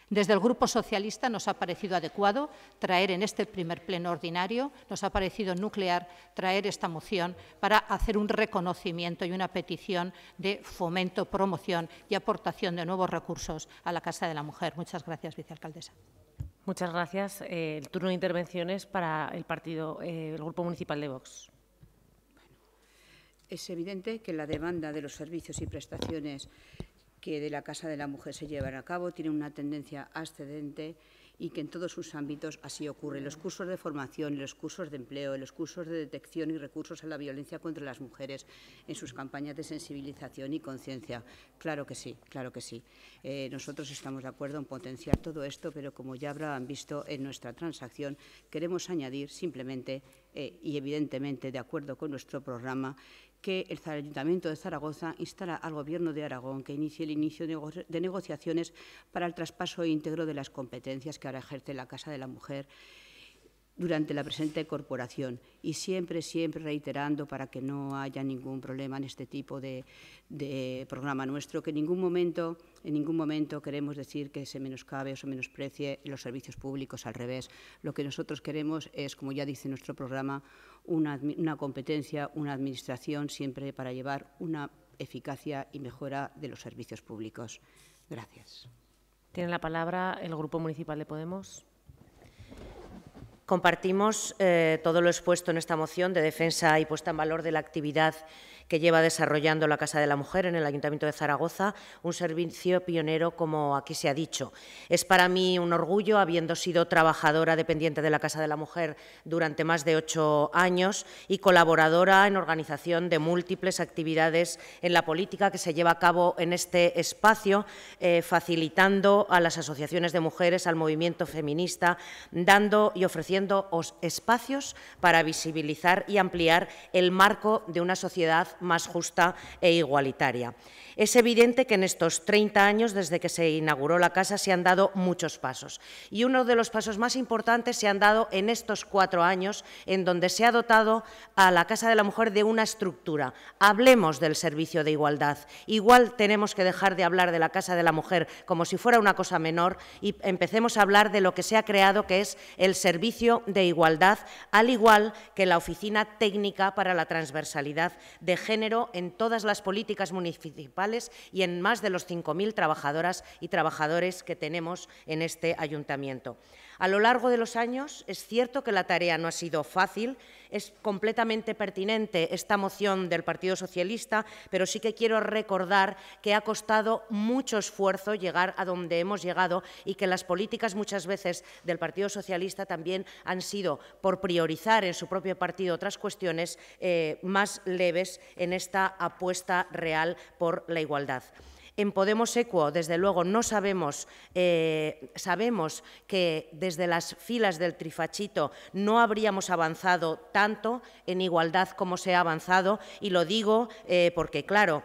Speaker 15: Desde el Grupo Socialista nos ha parecido adecuado traer en este primer pleno ordinario, nos ha parecido nuclear traer esta moción para hacer un reconocimiento y una petición de fomento, promoción
Speaker 5: y aportación
Speaker 15: de nuevos recursos a la Casa de la Mujer. Muchas gracias, vicealcaldesa. Muchas
Speaker 5: gracias. el turno de intervenciones para el partido, eh, el Grupo Municipal de Vox.
Speaker 3: Es evidente que la demanda de los servicios y prestaciones que de la Casa de la Mujer se llevan a cabo tiene una tendencia ascendente y que en todos sus ámbitos así ocurre. Los cursos de formación, los cursos de empleo, los cursos de detección y recursos a la violencia contra las mujeres en sus campañas de sensibilización y conciencia. Claro que sí, claro que sí. Eh, nosotros estamos de acuerdo en potenciar todo esto, pero como ya habrán visto en nuestra transacción, queremos añadir simplemente eh, y evidentemente de acuerdo con nuestro programa que el Ayuntamiento de Zaragoza instala al Gobierno de Aragón que inicie el inicio de negociaciones para el traspaso íntegro de las competencias que ahora ejerce la Casa de la Mujer durante la presente corporación y siempre, siempre reiterando para que no haya ningún problema en este tipo de, programa nuestro, que en ningún momento, en ningún momento queremos decir que se menoscabe o se menosprecie los servicios públicos, al revés. Lo que nosotros queremos es, como ya dice nuestro programa, una, competencia, una administración, siempre para llevar una eficacia y mejora de los servicios públicos. Gracias.
Speaker 16: Tiene la palabra el Grupo Municipal de Podemos. Compartimos eh, todo lo expuesto en esta moción de defensa y puesta en valor de la actividad que lleva desarrollando la Casa de la Mujer en el Ayuntamiento de Zaragoza, un servicio pionero como aquí se ha dicho. Es para mí un orgullo, habiendo sido trabajadora dependiente de la Casa de la Mujer durante más de ocho años y colaboradora en organización de múltiples actividades en la política que se lleva a cabo en este espacio, eh, facilitando a las asociaciones de mujeres, al movimiento feminista, dando y ofreciendo espacios para visibilizar y ampliar el marco de una sociedad más justa e igualitaria. Es evidente que en estos 30 años desde que se inauguró la casa se han dado muchos pasos y uno de los pasos más importantes se han dado en estos cuatro años en donde se ha dotado a la Casa de la Mujer de una estructura. Hablemos del servicio de igualdad. Igual tenemos que dejar de hablar de la Casa de la Mujer como si fuera una cosa menor y empecemos a hablar de lo que se ha creado que es el servicio de igualdad, al igual que la Oficina Técnica para la Transversalidad de Género en todas las políticas municipales y en más de los 5.000 trabajadoras y trabajadores que tenemos en este ayuntamiento. A lo largo de los años es cierto que la tarea no ha sido fácil, es completamente pertinente esta moción del Partido Socialista, pero sí que quiero recordar que ha costado mucho esfuerzo llegar a donde hemos llegado y que las políticas muchas veces del Partido Socialista también han sido, por priorizar en su propio partido otras cuestiones, eh, más leves en esta apuesta real por la igualdad. En Podemos Ecuo, desde luego, no sabemos, eh, sabemos que desde las filas del trifachito no habríamos avanzado tanto en igualdad como se ha avanzado, y lo digo eh, porque, claro,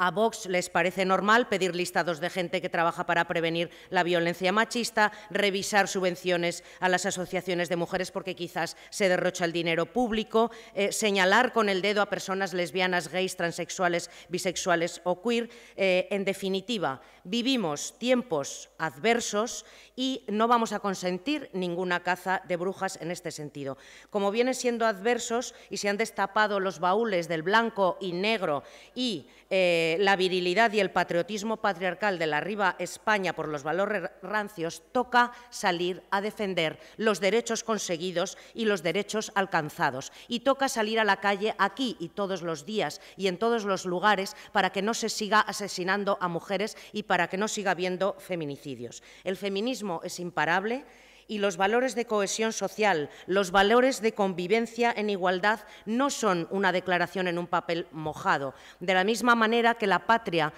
Speaker 16: a Vox les parece normal pedir listados de gente que trabaja para prevenir la violencia machista, revisar subvenciones a las asociaciones de mujeres porque quizás se derrocha el dinero público, eh, señalar con el dedo a personas lesbianas, gays, transexuales, bisexuales o queer. Eh, en definitiva, vivimos tiempos adversos y no vamos a consentir ninguna caza de brujas en este sentido. Como vienen siendo adversos y se han destapado los baúles del blanco y negro y... Eh, la virilidad y el patriotismo patriarcal de la arriba España por los valores rancios, toca salir a defender los derechos conseguidos y los derechos alcanzados. Y toca salir a la calle aquí y todos los días y en todos los lugares para que no se siga asesinando a mujeres y para que no siga habiendo feminicidios. El feminismo es imparable y los valores de cohesión social, los valores de convivencia en igualdad no son una declaración en un papel mojado. De la misma manera que la patria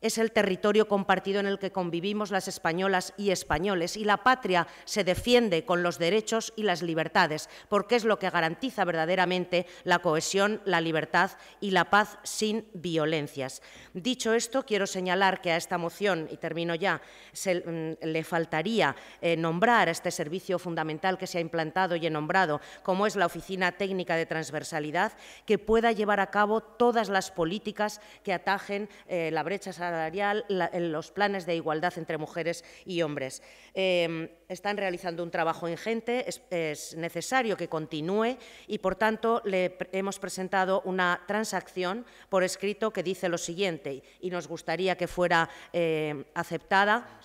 Speaker 16: es el territorio compartido en el que convivimos las españolas y españoles y la patria se defiende con los derechos y las libertades, porque es lo que garantiza verdaderamente la cohesión, la libertad y la paz sin violencias. Dicho esto, quiero señalar que a esta moción, y termino ya, mm, le faltaría eh, nombrar a este servicio fundamental que se ha implantado y he nombrado, como es la Oficina Técnica de Transversalidad, que pueda llevar a cabo todas las políticas que atajen eh, la brecha salarial, en eh, los planes de igualdad entre mujeres y hombres. Em, están realizando un trabajo ingente, es, necesario que continúe y, por tanto, le hemos presentado una transacción por escrito que dice lo siguiente y nos gustaría que fuera eh, aceptada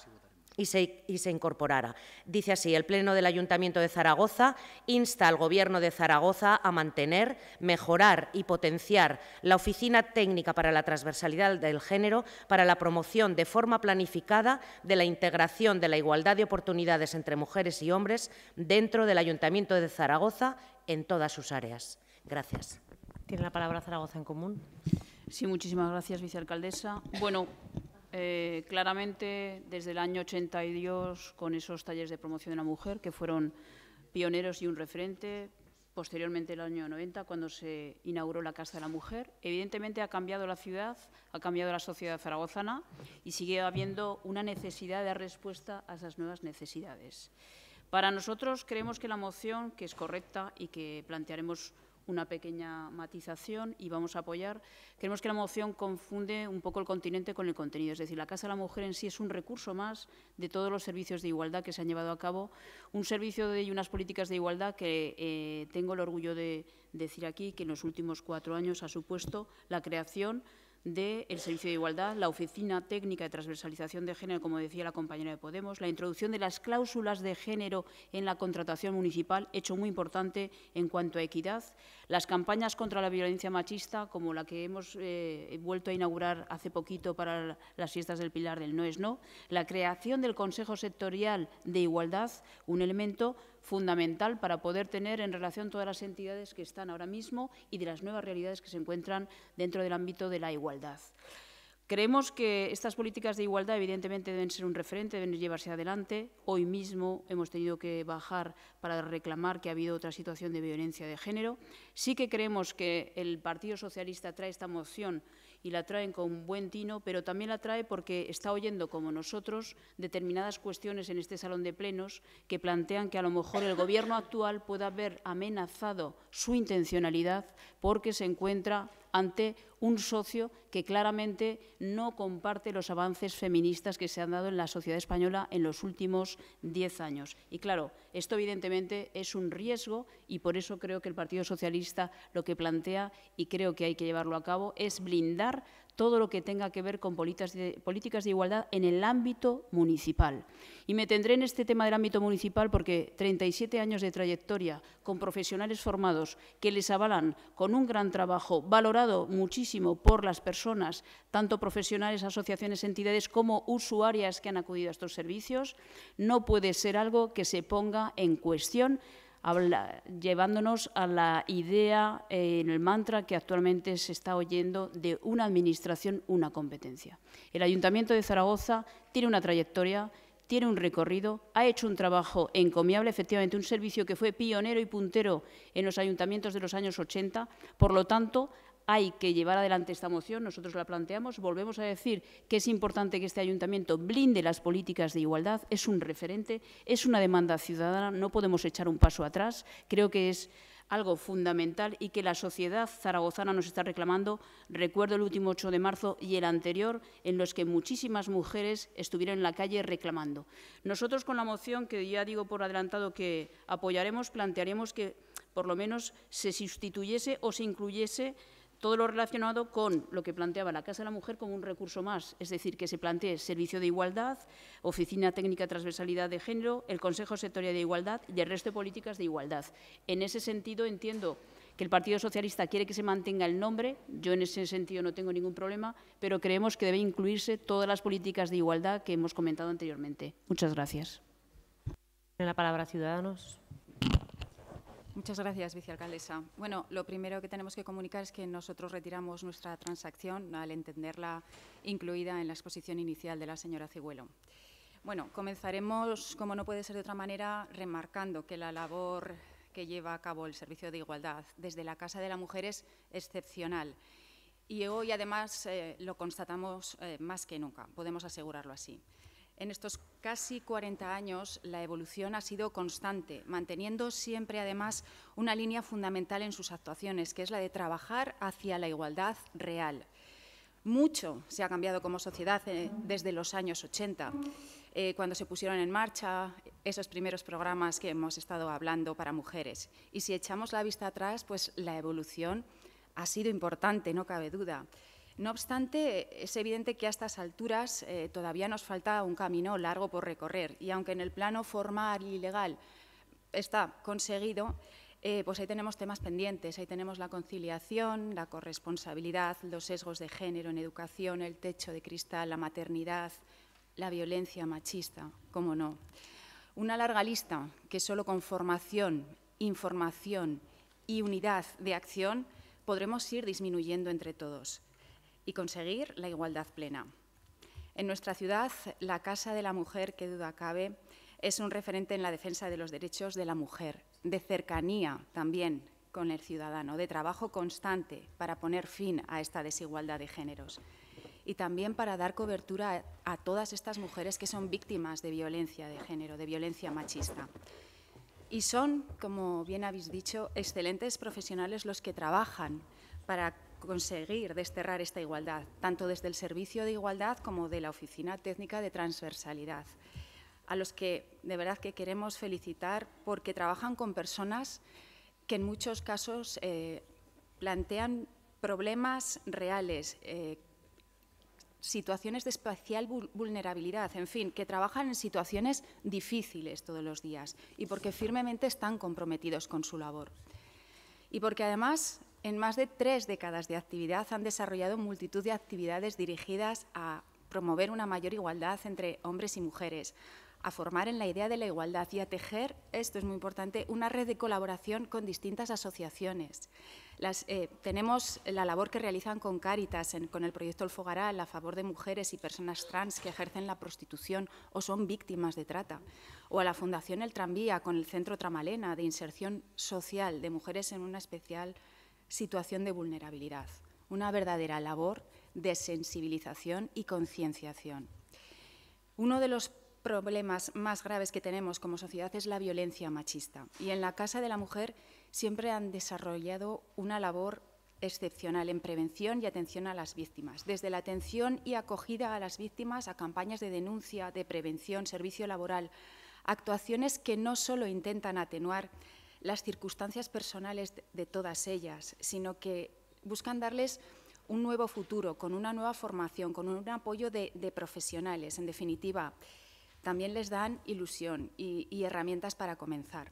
Speaker 16: y se, incorporara. Dice así, el Pleno del Ayuntamiento de Zaragoza insta al Gobierno de Zaragoza a mantener, mejorar y potenciar la Oficina Técnica para la Transversalidad del Género para la promoción de forma planificada de la integración de la igualdad de oportunidades entre mujeres y hombres dentro del Ayuntamiento de Zaragoza en todas sus áreas. Gracias. Tiene la palabra Zaragoza en Común. Sí, muchísimas gracias, vicealcaldesa. Bueno,
Speaker 17: eh, claramente, desde el año 82, con esos talleres de promoción de la mujer, que fueron pioneros y un referente, posteriormente el año 90, cuando se inauguró la Casa de la Mujer, evidentemente ha cambiado la ciudad, ha cambiado la sociedad zaragozana y sigue habiendo una necesidad de dar respuesta a esas nuevas necesidades. Para nosotros creemos que la moción, que es correcta y que plantearemos una pequeña matización y vamos a apoyar. Creemos que la moción confunde un poco el continente con el contenido, es decir, la Casa de la Mujer en sí es un recurso más de todos los servicios de igualdad que se han llevado a cabo, un servicio de, y unas políticas de igualdad que eh, tengo el orgullo de decir aquí que en los últimos cuatro años ha supuesto la creación del Servicio de Igualdad, la Oficina Técnica de Transversalización de Género, como decía la compañera de Podemos, la introducción de las cláusulas de género en la contratación municipal, hecho muy importante en cuanto a equidad, las campañas contra la violencia machista, como la que hemos eh, vuelto a inaugurar hace poquito para las fiestas del Pilar del No es No, la creación del Consejo Sectorial de Igualdad, un elemento fundamental para poder tener en relación todas las entidades que están ahora mismo y de las nuevas realidades que se encuentran dentro del ámbito de la igualdad. Creemos que estas políticas de igualdad, evidentemente, deben ser un referente, deben llevarse adelante. Hoy mismo hemos tenido que bajar para reclamar que ha habido otra situación de violencia de género. Sí que creemos que el Partido Socialista trae esta moción y la traen con buen tino, pero también la trae porque está oyendo, como nosotros, determinadas cuestiones en este salón de plenos que plantean que a lo mejor el Gobierno actual pueda haber amenazado su intencionalidad porque se encuentra ante un socio que claramente no comparte los avances feministas que se han dado en la sociedad española en los últimos diez años. Y claro, esto evidentemente es un riesgo y por eso creo que el Partido Socialista lo que plantea, y creo que hay que llevarlo a cabo, es blindar todo lo que tenga que ver con políticas de igualdad en el ámbito municipal. Y me tendré en este tema del ámbito municipal porque 37 años de trayectoria con profesionales formados que les avalan con un gran trabajo, valorado muchísimo por las personas, tanto profesionales, asociaciones, entidades como usuarias que han acudido a estos servicios, no puede ser algo que se ponga en cuestión llevándonos a la idea eh, en el mantra que actualmente se está oyendo de una administración, una competencia. El Ayuntamiento de Zaragoza tiene una trayectoria, tiene un recorrido, ha hecho un trabajo encomiable, efectivamente un servicio que fue pionero y puntero en los ayuntamientos de los años 80, por lo tanto, hay que llevar adelante esta moción, nosotros la planteamos, volvemos a decir que es importante que este ayuntamiento blinde las políticas de igualdad, es un referente, es una demanda ciudadana, no podemos echar un paso atrás, creo que es algo fundamental y que la sociedad zaragozana nos está reclamando. Recuerdo el último 8 de marzo y el anterior, en los que muchísimas mujeres estuvieron en la calle reclamando. Nosotros con la moción, que ya digo por adelantado que apoyaremos, plantearemos que por lo menos se sustituyese o se incluyese todo lo relacionado con lo que planteaba la Casa de la Mujer como un recurso más, es decir, que se plantee Servicio de Igualdad, Oficina Técnica Transversalidad de Género, el Consejo Sectorial de Igualdad y el resto de políticas de igualdad. En ese sentido, entiendo que el Partido Socialista quiere que se mantenga el nombre, yo en ese sentido no tengo ningún problema, pero creemos que debe incluirse todas las
Speaker 18: políticas de igualdad que hemos comentado anteriormente.
Speaker 5: Muchas gracias. Tiene la palabra Ciudadanos.
Speaker 18: Muchas gracias, vicealcaldesa. Bueno, lo primero que tenemos que comunicar es que nosotros retiramos nuestra transacción al entenderla incluida en la exposición inicial de la señora Cigüelo. Bueno, comenzaremos, como no puede ser de otra manera, remarcando que la labor que lleva a cabo el Servicio de Igualdad desde la Casa de la Mujer es excepcional. Y hoy, además, eh, lo constatamos eh, más que nunca, podemos asegurarlo así. En estos casi 40 años, la evolución ha sido constante, manteniendo siempre, además, una línea fundamental en sus actuaciones, que es la de trabajar hacia la igualdad real. Mucho se ha cambiado como sociedad eh, desde los años 80, eh, cuando se pusieron en marcha esos primeros programas que hemos estado hablando para mujeres. Y si echamos la vista atrás, pues la evolución ha sido importante, no cabe duda. No obstante, es evidente que a estas alturas eh, todavía nos falta un camino largo por recorrer y aunque en el plano formal y legal está conseguido, eh, pues ahí tenemos temas pendientes, ahí tenemos la conciliación, la corresponsabilidad, los sesgos de género en educación, el techo de cristal, la maternidad, la violencia machista, cómo no. Una larga lista que solo con formación, información y unidad de acción podremos ir disminuyendo entre todos y conseguir la igualdad plena. En nuestra ciudad, la Casa de la Mujer, que duda cabe, es un referente en la defensa de los derechos de la mujer, de cercanía también con el ciudadano, de trabajo constante para poner fin a esta desigualdad de géneros y también para dar cobertura a, todas estas mujeres que son víctimas de violencia de género, de violencia machista. Y son, como bien habéis dicho, excelentes profesionales los que trabajan para conseguir desterrar esta igualdad, tanto desde el Servicio de Igualdad como de la Oficina Técnica de Transversalidad, a los que de verdad que queremos felicitar porque trabajan con personas que en muchos casos eh, plantean problemas reales, eh, situaciones de especial vulnerabilidad, en fin, que trabajan en situaciones difíciles todos los días y porque firmemente están comprometidos con su labor. Y porque además en más de tres décadas de actividad han desarrollado multitud de actividades dirigidas a promover una mayor igualdad entre hombres y mujeres, a formar en la idea de la igualdad y a tejer, esto es muy importante, una red de colaboración con distintas asociaciones. Eh, tenemos la labor que realizan con Cáritas, con el proyecto El Fogaral, a favor de mujeres y personas trans que ejercen la prostitución o son víctimas de trata, o a la Fundación El Tranvía, con el Centro Tramalena de Inserción Social de Mujeres en una especial situación de vulnerabilidad, una verdadera labor de sensibilización y concienciación. Uno de los problemas más graves que tenemos como sociedad es la violencia machista y en la Casa de la Mujer siempre han desarrollado una labor excepcional en prevención y atención a las víctimas, desde la atención y acogida a las víctimas a campañas de denuncia, de prevención, servicio laboral, actuaciones que no solo intentan atenuar las circunstancias personales de todas ellas, sino que buscan darles un nuevo futuro, con una nueva formación, con un apoyo de, profesionales. En definitiva, también les dan ilusión y herramientas para comenzar.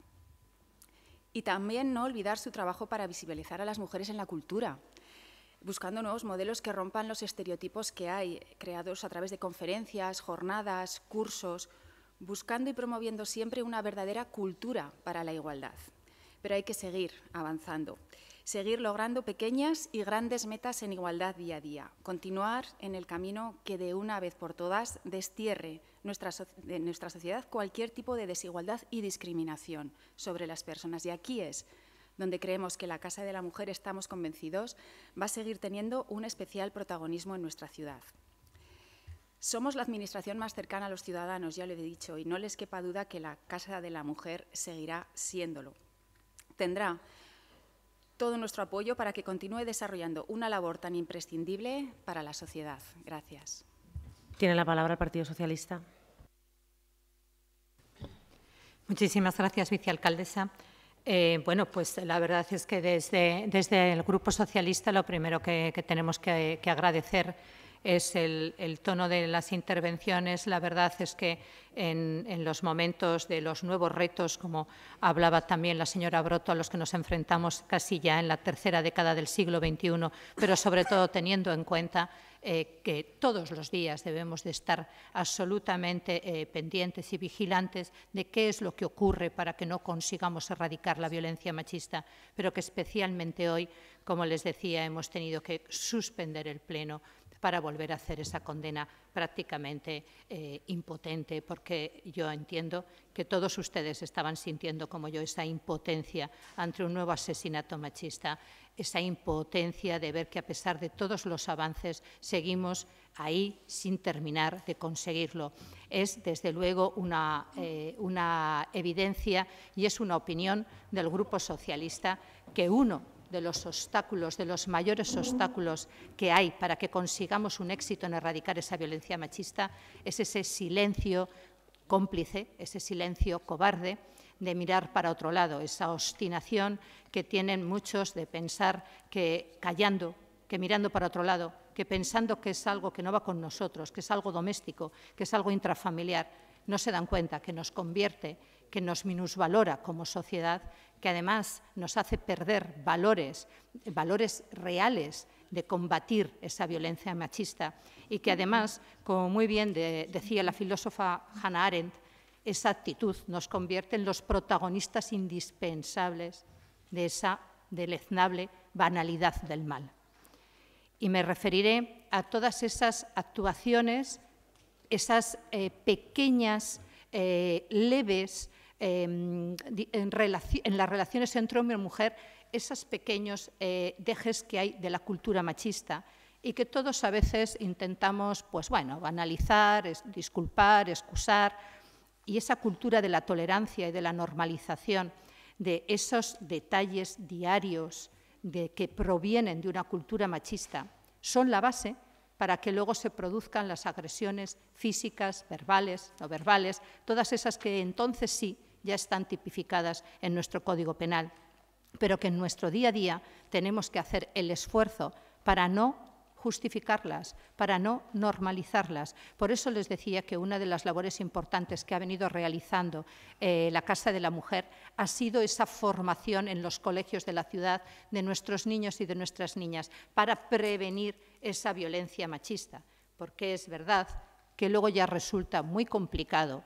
Speaker 18: Y también no olvidar su trabajo para visibilizar a las mujeres en la cultura, buscando nuevos modelos que rompan los estereotipos que hay, creados a través de conferencias, jornadas, cursos, buscando y promoviendo siempre una verdadera cultura para la igualdad pero hay que seguir avanzando, seguir logrando pequeñas y grandes metas en igualdad día a día, continuar en el camino que de una vez por todas destierre nuestra, nuestra sociedad cualquier tipo de desigualdad y discriminación sobre las personas. Y aquí es donde creemos que la Casa de la Mujer, estamos convencidos, va a seguir teniendo un especial protagonismo en nuestra ciudad. Somos la Administración más cercana a los ciudadanos, ya lo he dicho, y no les quepa duda que la Casa de la Mujer seguirá siéndolo tendrá todo nuestro apoyo para que continúe desarrollando una labor tan imprescindible para la sociedad. Gracias.
Speaker 5: Tiene la palabra el Partido Socialista. Muchísimas gracias,
Speaker 15: vicealcaldesa. Eh, bueno, pues la verdad es que desde, desde el Grupo Socialista lo primero que, tenemos que, que agradecer es el, tono de las intervenciones. La verdad es que en, los momentos de los nuevos retos, como hablaba también la señora Broto, a los que nos enfrentamos casi ya en la tercera década del siglo XXI, pero sobre todo teniendo en cuenta eh, que todos los días debemos de estar absolutamente eh, pendientes y vigilantes de qué es lo que ocurre para que no consigamos erradicar la violencia machista, pero que especialmente hoy, como les decía, hemos tenido que suspender el Pleno para volver a hacer esa condena prácticamente eh, impotente, porque yo entiendo que todos ustedes estaban sintiendo como yo esa impotencia ante un nuevo asesinato machista, esa impotencia de ver que a pesar de todos los avances seguimos ahí sin terminar de conseguirlo. Es, desde luego, una, eh, una evidencia y es una opinión del Grupo Socialista que uno de los obstáculos, de los mayores obstáculos que hay para que consigamos un éxito en erradicar esa violencia machista, es ese silencio cómplice, ese silencio cobarde de mirar para otro lado, esa obstinación que tienen muchos de pensar que callando, que mirando para otro lado, que pensando que es algo que no va con nosotros, que es algo doméstico, que es algo intrafamiliar, no se dan cuenta que nos convierte, que nos minusvalora como sociedad que además nos hace perder valores, valores reales de combatir esa violencia machista y que además, como muy bien decía la filósofa Hannah Arendt, esa actitud nos convierte en los protagonistas indispensables de esa deleznable banalidad del mal. Y me referiré a todas esas actuaciones, esas eh, pequeñas, eh, leves Em, en, las relaciones entre hombre y mujer esos pequeños eh, dejes que hay de la cultura machista y que todos a veces intentamos, pues bueno, banalizar, disculpar, excusar, y esa cultura de la tolerancia y de la normalización de esos detalles diarios de, que provienen de una cultura machista son la base para que luego se produzcan las agresiones físicas, verbales, no verbales, todas esas que entonces sí ya están tipificadas en nuestro Código Penal, pero que en nuestro día a día tenemos que hacer el esfuerzo para no justificarlas, para no normalizarlas. Por eso les decía que una de las labores importantes que ha venido realizando eh, la Casa de la Mujer ha sido esa formación en los colegios de la ciudad de nuestros niños y de nuestras niñas para prevenir esa violencia machista, porque es verdad que luego ya resulta muy complicado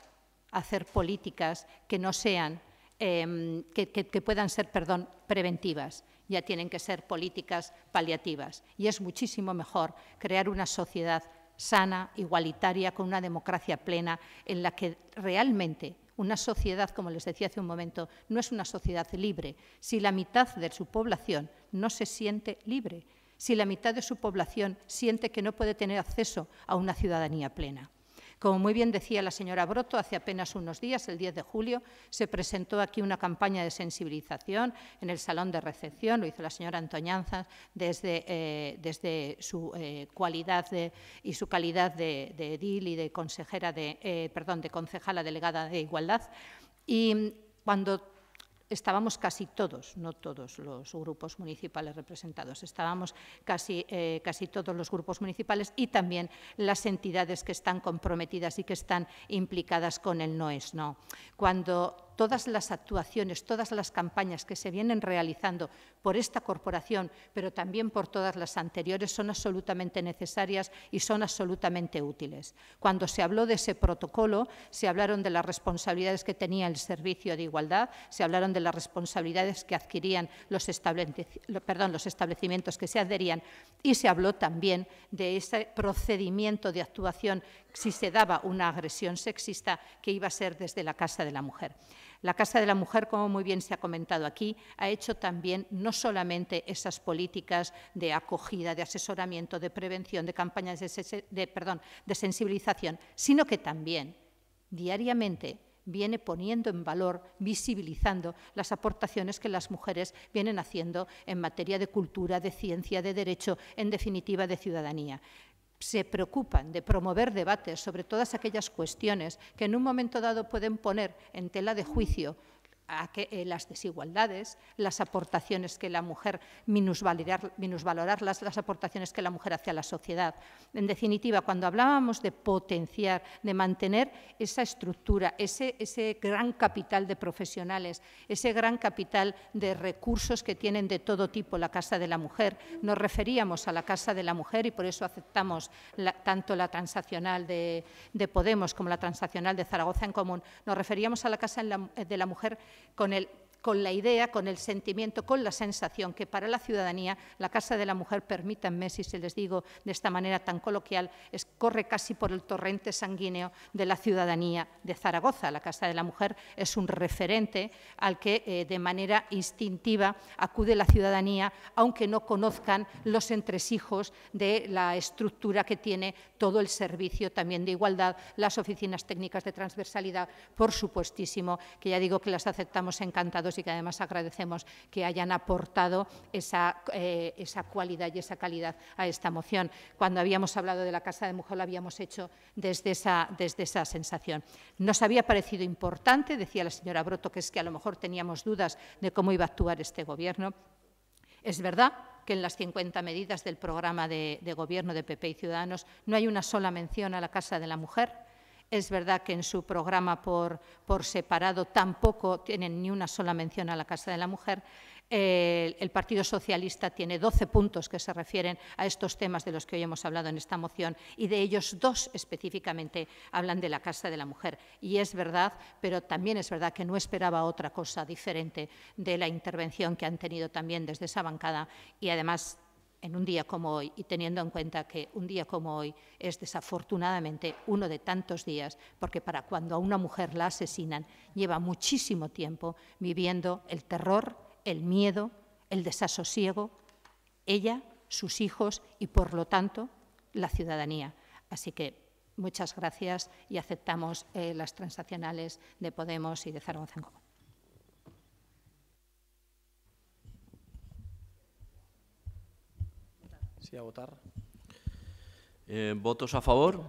Speaker 15: hacer políticas que no sean, em, que, que puedan ser, perdón, preventivas ya tienen que ser políticas paliativas. Y es muchísimo mejor crear una sociedad sana, igualitaria, con una democracia plena, en la que realmente una sociedad, como les decía hace un momento, no es una sociedad libre si la mitad de su población no se siente libre, si la mitad de su población siente que no puede tener acceso a una ciudadanía plena. Como muy bien decía la señora Broto, hace apenas unos días, el 10 de julio, se presentó aquí una campaña de sensibilización en el salón de recepción, lo hizo la señora Antoñanza desde, eh, desde su eh, cualidad de, y su calidad de, edil y de consejera de, eh, perdón, de concejala delegada de Igualdad. Y cuando estábamos casi todos, no todos los grupos municipales representados, estábamos casi, eh, casi todos los grupos municipales y también las entidades que están comprometidas y que están implicadas con el no es no. Cuando todas las actuaciones, todas las campañas que se vienen realizando por esta corporación, pero también por todas las anteriores, son absolutamente necesarias y son absolutamente útiles. Cuando se habló de ese protocolo, se hablaron de las responsabilidades que tenía el Servicio de Igualdad, se hablaron de las responsabilidades que adquirían los, los establecimientos que se adherían y se habló también de ese procedimiento de actuación si se daba una agresión sexista que iba a ser desde la Casa de la Mujer. La Casa de la Mujer, como muy bien se ha comentado aquí, ha hecho también no solamente esas políticas de acogida, de asesoramiento, de prevención, de campañas de, de sensibilización, sino que también diariamente viene poniendo en valor, visibilizando las aportaciones que las mujeres vienen haciendo en materia de cultura, de ciencia, de derecho, en definitiva de ciudadanía se preocupan de promover debates sobre todas aquellas cuestiones que en un momento dado pueden poner en tela de juicio a que, eh, las desigualdades, las aportaciones que la mujer, minusvalorar, minusvalorarlas, las aportaciones que la mujer hace a la sociedad. En definitiva, cuando hablábamos de potenciar, de mantener esa estructura, ese, ese gran capital de profesionales, ese gran capital de recursos que tienen de todo tipo la Casa de la Mujer, nos referíamos a la Casa de la Mujer y por eso aceptamos tanto la transaccional de, de, Podemos como la transaccional de Zaragoza en Común, nos referíamos a la Casa de la Mujer con el con la idea, con el sentimiento, con la sensación que para la ciudadanía la Casa de la Mujer, permítanme si se les digo de esta manera tan coloquial, es, corre casi por el torrente sanguíneo de la ciudadanía de Zaragoza. La Casa de la Mujer es un referente al que eh, de manera instintiva acude la ciudadanía, aunque no conozcan los entresijos de la estructura que tiene todo el servicio también de igualdad, las oficinas técnicas de transversalidad, por supuestísimo, que ya digo que las aceptamos encantados y que además agradecemos que hayan aportado eh, esa, cualidad y esa calidad a esta moción. Cuando habíamos hablado de la Casa de Mujer, lo habíamos hecho desde esa, desde esa sensación. Nos había parecido importante, decía la señora Broto, que es que a lo mejor teníamos dudas de cómo iba a actuar este Gobierno. Es verdad que en las 50 medidas del programa de, de, Gobierno de PP y Ciudadanos no hay una sola mención a la Casa de la Mujer. Es verdad que en su programa por, por separado tampoco tienen ni una sola mención a la Casa de la Mujer, eh, el Partido Socialista tiene 12 puntos que se refieren a estos temas de los que hoy hemos hablado en esta moción y de ellos dos específicamente hablan de la Casa de la Mujer. Y es verdad, pero también es verdad que no esperaba otra cosa diferente de la intervención que han tenido también desde esa bancada y además en un día como hoy y teniendo en cuenta que un día como hoy es desafortunadamente uno de tantos días, porque para cuando a una mujer la asesinan lleva muchísimo tiempo viviendo el terror, el miedo, el desasosiego, ella, sus hijos y por lo tanto la ciudadanía. Así que muchas gracias y aceptamos eh, las transaccionales de Podemos y de Zaragoza en Común.
Speaker 1: votar.
Speaker 7: Eh, ¿Votos a favor?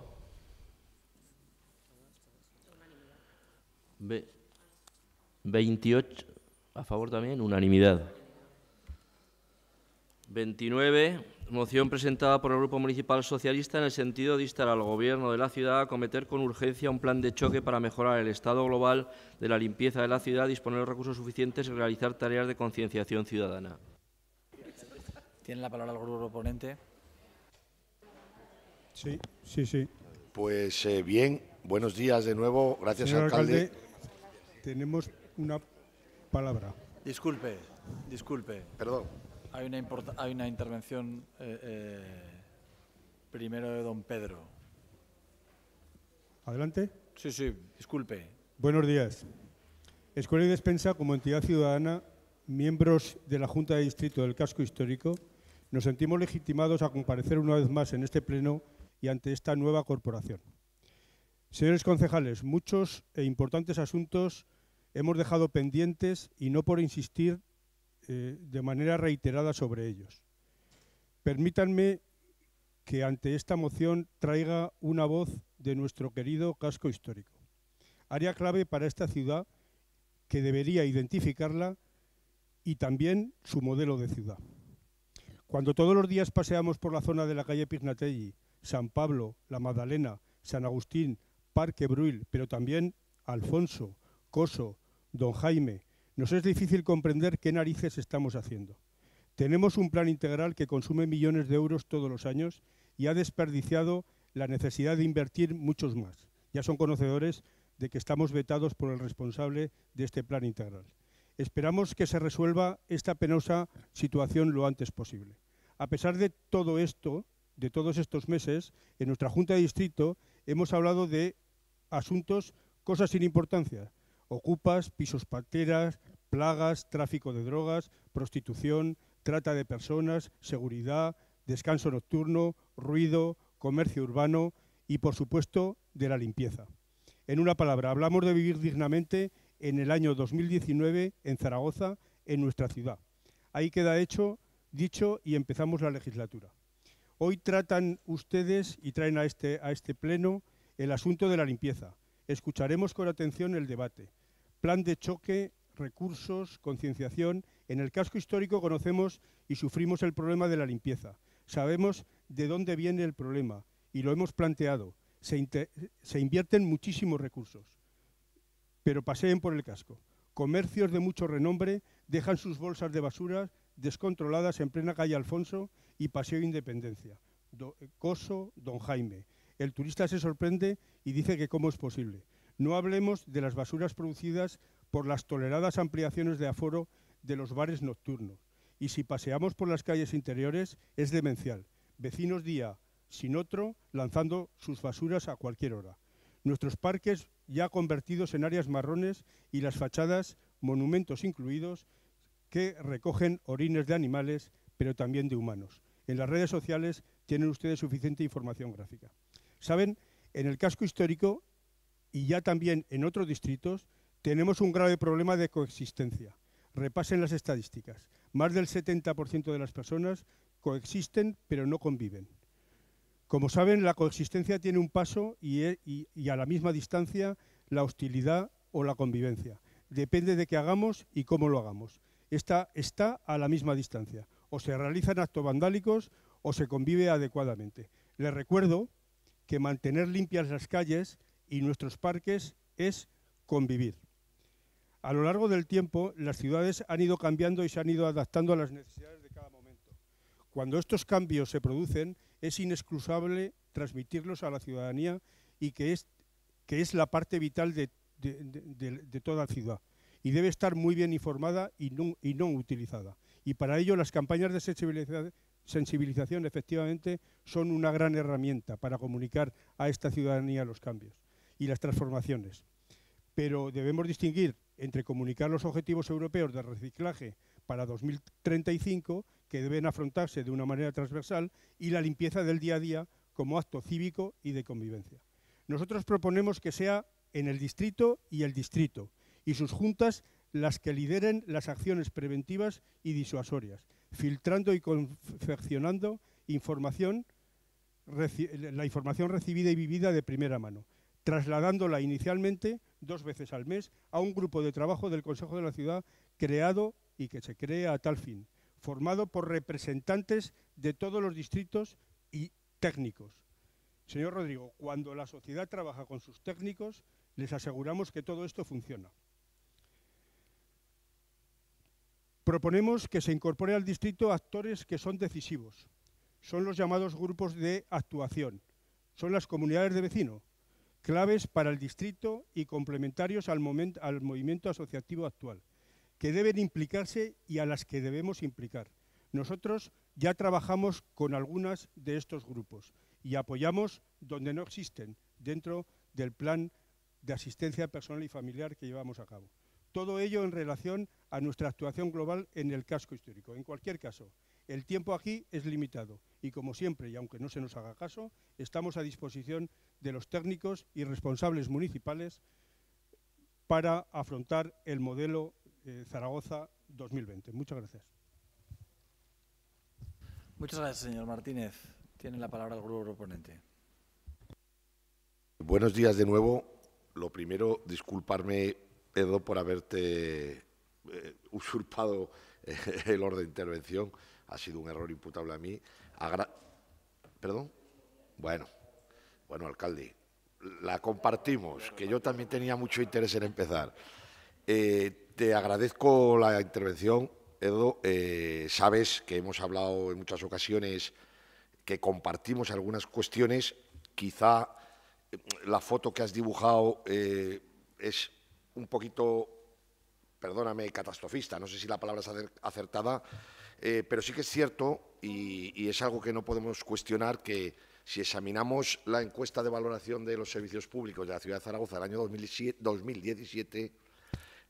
Speaker 7: 28 a favor también, unanimidad. 29, moción presentada por el Grupo Municipal Socialista en el sentido de instar al Gobierno de la ciudad a cometer con urgencia un plan de choque para mejorar el estado global de la limpieza de la ciudad, disponer de recursos suficientes y realizar tareas de concienciación ciudadana.
Speaker 1: Tiene la palabra el grupo
Speaker 14: proponente. Sí, sí, sí.
Speaker 19: Pues eh, bien, buenos días de nuevo. Gracias, Señor alcalde.
Speaker 14: Tenemos una palabra.
Speaker 1: Disculpe, disculpe. Perdón. Hay una, hay una intervención eh, eh, primero de don Pedro. Adelante. Sí, sí, disculpe.
Speaker 14: Buenos días. Escuela y Despensa, como entidad ciudadana, miembros de la Junta de Distrito del Casco Histórico, nos sentimos legitimados a comparecer una vez más en este Pleno y ante esta nueva corporación. Señores concejales, muchos e importantes asuntos hemos dejado pendientes y no por insistir eh, de manera reiterada sobre ellos. Permítanme que ante esta moción traiga una voz de nuestro querido casco histórico, área clave para esta ciudad que debería identificarla y también su modelo de ciudad. Cuando todos los días paseamos por la zona de la calle Pignatelli, San Pablo, La Magdalena, San Agustín, Parque Bruil, pero también Alfonso, Coso, Don Jaime, nos es difícil comprender qué narices estamos haciendo. Tenemos un plan integral que consume millones de euros todos los años y ha desperdiciado la necesidad de invertir muchos más. Ya son conocedores de que estamos vetados por el responsable de este plan integral. Esperamos que se resuelva esta penosa situación lo antes posible. A pesar de todo esto, de todos estos meses, en nuestra Junta de Distrito hemos hablado de asuntos, cosas sin importancia. Ocupas, pisos parteras, plagas, tráfico de drogas, prostitución, trata de personas, seguridad, descanso nocturno, ruido, comercio urbano y, por supuesto, de la limpieza. En una palabra, hablamos de vivir dignamente en el año 2019 en Zaragoza, en nuestra ciudad. Ahí queda hecho, dicho y empezamos la legislatura. Hoy tratan ustedes y traen este, a este, pleno el asunto de la limpieza. Escucharemos con atención el debate. Plan de choque, recursos, concienciación. En el casco histórico conocemos y sufrimos el problema de la limpieza. Sabemos de dónde viene el problema y lo hemos planteado. se invierten muchísimos recursos pero paseen por el casco. Comercios de mucho renombre dejan sus bolsas de basura descontroladas en plena calle Alfonso y Paseo Independencia. Eh, Coso, Don Jaime. El turista se sorprende y dice que cómo es posible. No hablemos de las basuras producidas por las toleradas ampliaciones de aforo de los bares nocturnos. Y si paseamos por las calles interiores es demencial. Vecinos día sin otro lanzando sus basuras a cualquier hora nuestros parques ya convertidos en áreas marrones y las fachadas, monumentos incluidos, que recogen orines de animales, pero también de humanos. En las redes sociales tienen ustedes suficiente información gráfica. Saben, en el casco histórico y ya también en otros distritos tenemos un grave problema de coexistencia. Repasen las estadísticas. Más del 70% de las personas coexisten pero no conviven. Como saben, la coexistencia tiene un paso e, y, a la misma distancia la hostilidad o la convivencia. Depende de qué hagamos y cómo lo hagamos. Esta está a la misma distancia. O se realizan actos vandálicos o se convive adecuadamente. Les recuerdo que mantener limpias las calles y nuestros parques es convivir. A lo largo del tiempo, las ciudades han ido cambiando y se han ido adaptando a las necesidades de cada momento. Cuando estos cambios se producen, es inexcusable transmitirlos a la ciudadanía y que es, que es la parte vital de, toda ciudad y debe estar muy bien informada y no, y no utilizada. Y para ello las campañas de sensibilización, sensibilización efectivamente son una gran herramienta para comunicar a esta ciudadanía los cambios y las transformaciones. Pero debemos distinguir entre comunicar los objetivos europeos de reciclaje para 2035 que deben afrontarse de una manera transversal y la limpieza del día a día como acto cívico y de convivencia. Nosotros proponemos que sea en el distrito y el distrito y sus juntas las que lideren las acciones preventivas y disuasorias, filtrando y confeccionando información, la información recibida y vivida de primera mano, trasladándola inicialmente dos veces al mes a un grupo de trabajo del Consejo de la Ciudad creado y que se crea a tal fin, formado por representantes de todos los distritos y técnicos. Señor Rodrigo, cuando la sociedad trabaja con sus técnicos, les aseguramos que todo esto funciona. Proponemos que se incorpore al distrito actores que son decisivos. Son los llamados grupos de actuación. Son las comunidades de vecino, claves para el distrito y complementarios al, al movimiento asociativo actual que deben implicarse y a las que debemos implicar. Nosotros ya trabajamos con algunas de estos grupos y apoyamos donde no existen dentro del plan de asistencia personal y familiar que llevamos a cabo. Todo ello en relación a nuestra actuación global en el casco histórico. En cualquier caso, el tiempo aquí es limitado y, como siempre, y aunque no se nos haga caso, estamos a disposición de los técnicos y responsables municipales para afrontar el modelo eh, Zaragoza 2020. Muchas gracias. Muchas gracias,
Speaker 1: señor Martínez. Tiene la palabra el grupo proponente.
Speaker 19: Buenos días de nuevo. Lo primero, disculparme, Edo, por haberte eh, usurpado eh, el orden de intervención. Ha sido un error imputable a mí. ¿Perdón? Bueno, bueno, alcalde, la compartimos, que yo también tenía mucho interés en empezar te agradezco la intervención, Edo. Eh, sabes que hemos hablado en muchas ocasiones que compartimos algunas cuestiones. Quizá eh, la foto que has dibujado eh, es un poquito, perdóname, catastrofista. No sé si la palabra es acertada, pero sí que es cierto y, y es algo que no podemos cuestionar que si examinamos la encuesta de valoración de los servicios públicos de la ciudad de Zaragoza del año 2017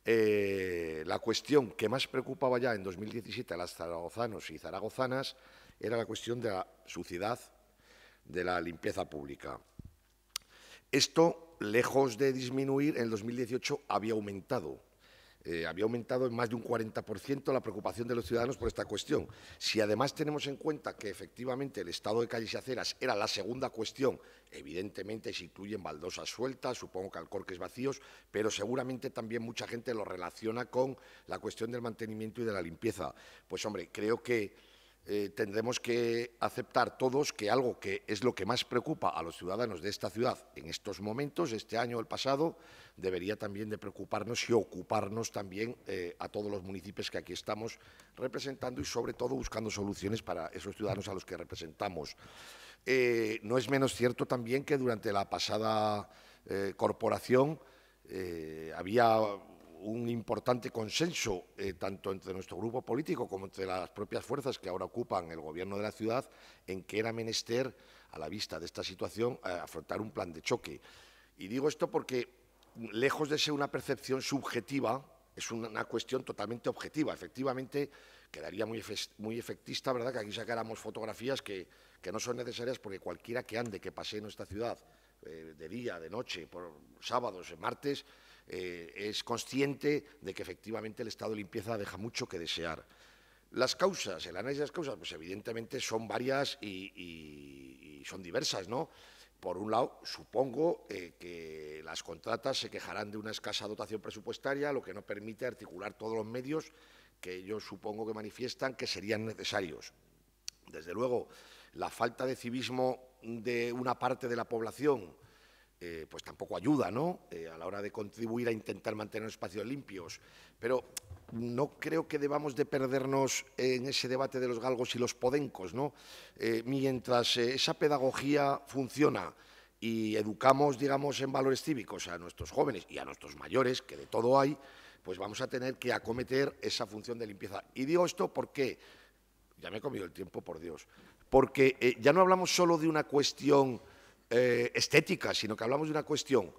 Speaker 19: eh, la cuestión que más preocupaba ya en 2017 a las zaragozanos y zaragozanas era la cuestión de la suciedad, de la limpieza pública. Esto, lejos de disminuir, en 2018 había aumentado eh, había aumentado en más de un 40% la preocupación de los ciudadanos por esta cuestión. Si además tenemos en cuenta que efectivamente el estado de calles y aceras era la segunda cuestión, evidentemente se incluyen baldosas sueltas, supongo que alcorques vacíos, pero seguramente también mucha gente lo relaciona con la cuestión del mantenimiento y de la limpieza. Pues hombre, creo que eh, tendremos que aceptar todos que algo que es lo que más preocupa a los ciudadanos de esta ciudad en estos momentos, este año, o el pasado, debería también de preocuparnos y ocuparnos también eh, a todos los municipios que aquí estamos representando y sobre todo buscando soluciones para esos ciudadanos a los que representamos. Eh, no es menos cierto también que durante la pasada corporación había un importante consenso, eh, tanto entre nuestro grupo político como entre las propias fuerzas que ahora ocupan el gobierno de la ciudad, en que era menester, a la vista de esta situación, eh, afrontar un plan de choque. Y digo esto porque, lejos de ser una percepción subjetiva, es una cuestión totalmente objetiva. Efectivamente, quedaría muy, muy efectista, ¿verdad?, que aquí sacáramos fotografías que, no son necesarias porque cualquiera que ande, que pase en nuestra ciudad, eh, de día, de noche, por sábados, martes, eh, es consciente de que efectivamente el estado de limpieza deja mucho que desear. Las causas, el análisis de las causas, pues evidentemente son varias y, son diversas, ¿no? Por un lado, supongo eh, que las contratas se quejarán de una escasa dotación presupuestaria, lo que no permite articular todos los medios que yo supongo que manifiestan que serían necesarios. Desde luego, la falta de civismo de una parte de la población eh, pues tampoco ayuda, ¿no? Eh, a la hora de contribuir a intentar mantener espacios limpios. Pero no creo que debamos de perdernos en ese debate de los galgos y los podencos, ¿no? Eh, mientras esa pedagogía funciona y educamos, digamos, en valores cívicos a nuestros jóvenes y a nuestros mayores, que de todo hay, pues vamos a tener que acometer esa función de limpieza. Y digo esto porque, ya me he comido el tiempo, por Dios, porque ya no hablamos solo de una cuestión eh, estética, sino que hablamos de una cuestión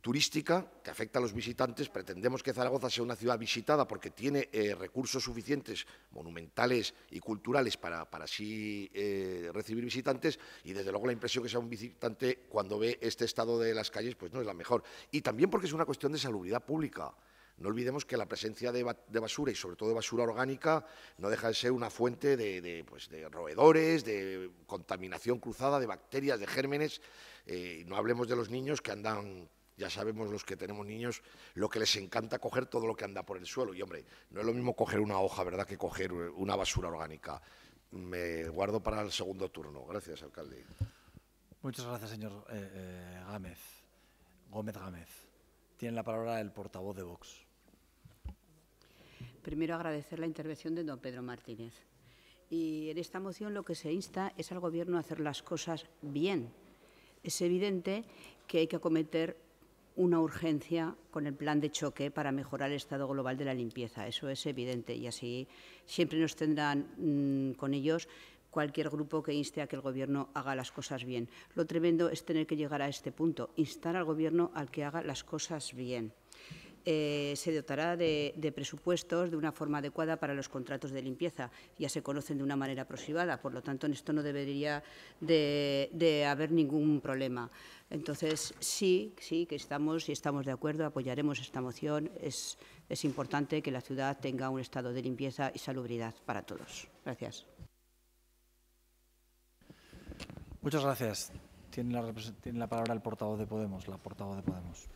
Speaker 19: turística que afecta a los visitantes. Pretendemos que Zaragoza sea una ciudad visitada porque tiene eh, recursos suficientes, monumentales y culturales, para, para así eh, recibir visitantes. Y desde luego la impresión que sea un visitante cuando ve este estado de las calles, pues no es la mejor. Y también porque es una cuestión de salubridad pública. No olvidemos que la presencia de, basura y sobre todo de basura orgánica no deja de ser una fuente de, pues, de roedores, de contaminación cruzada, de bacterias, de gérmenes. Eh, no hablemos de los niños que andan, ya sabemos los que tenemos niños, lo que les encanta coger todo lo que anda por el suelo. Y hombre, no es lo mismo coger una hoja, ¿verdad?, que coger una basura orgánica. Me guardo para el segundo turno. Gracias, alcalde.
Speaker 1: Muchas gracias, señor eh, eh, Gómez Gámez. Tiene la palabra el portavoz de Vox
Speaker 3: primero agradecer la intervención de don Pedro Martínez. Y en esta moción lo que se insta es al Gobierno a hacer las cosas bien. Es evidente que hay que acometer una urgencia con el plan de choque para mejorar el estado global de la limpieza. Eso es evidente y así siempre nos tendrán mm, con ellos cualquier grupo que inste a que el Gobierno haga las cosas bien. Lo tremendo es tener que llegar a este punto, instar al Gobierno al que haga las cosas bien. Eh, se dotará de, presupuestos de una forma adecuada para los contratos de limpieza. Ya se conocen de una manera aproximada, por lo tanto, en esto no debería de, haber ningún problema. Entonces, sí, sí que estamos y estamos de acuerdo, apoyaremos esta moción. Es, importante que la ciudad tenga un estado de limpieza y salubridad para todos.
Speaker 1: Gracias. Muchas gracias. Tiene la, tiene la palabra el portavoz de Podemos, la portavoz de Podemos.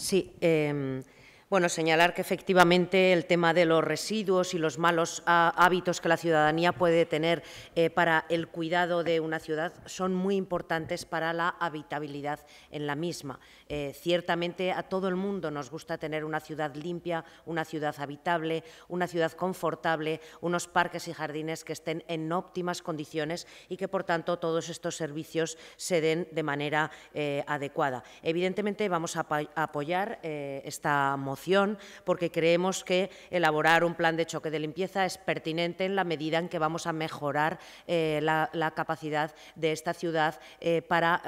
Speaker 16: Sí. Em, bueno, señalar que efectivamente el tema de los residuos y los malos ah, hábitos que la ciudadanía puede tener eh, para el cuidado de una ciudad son muy importantes para la habitabilidad en la misma. Eh, ciertamente a todo el mundo nos gusta tener una ciudad limpia, una ciudad habitable, una ciudad confortable, unos parques y jardines que estén en óptimas condiciones y que, por tanto, todos estos servicios se den de manera eh, adecuada. Evidentemente, vamos a, apoyar eh, esta moción porque creemos que elaborar un plan de choque de limpieza es pertinente en la medida en que vamos a mejorar la, capacidad de esta ciudad para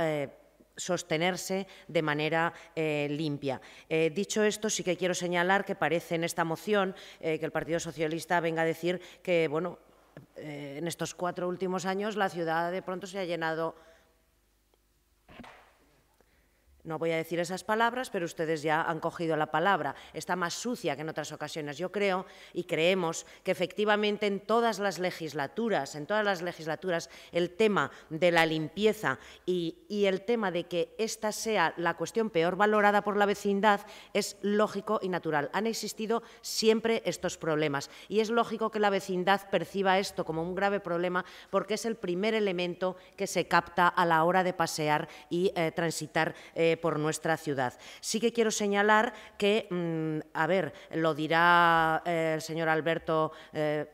Speaker 16: sostenerse de manera eh, limpia. Eh, dicho esto, sí que quiero señalar que parece en esta moción eh, que el Partido Socialista venga a decir que, bueno, en estos cuatro últimos años la ciudad de pronto se ha llenado no voy a decir esas palabras, pero ustedes ya han cogido la palabra. Está más sucia que en otras ocasiones. Yo creo y creemos que efectivamente en todas las legislaturas, en todas las legislaturas, el tema de la limpieza y, el tema de que esta sea la cuestión peor valorada por la vecindad es lógico y natural. Han existido siempre estos problemas y es lógico que la vecindad perciba esto como un grave problema porque es el primer elemento que se capta a la hora de pasear y eh, transitar. Eh, por nuestra ciudad. Sí que quiero señalar que, mm, a ver, lo dirá eh, el señor Alberto. Eh,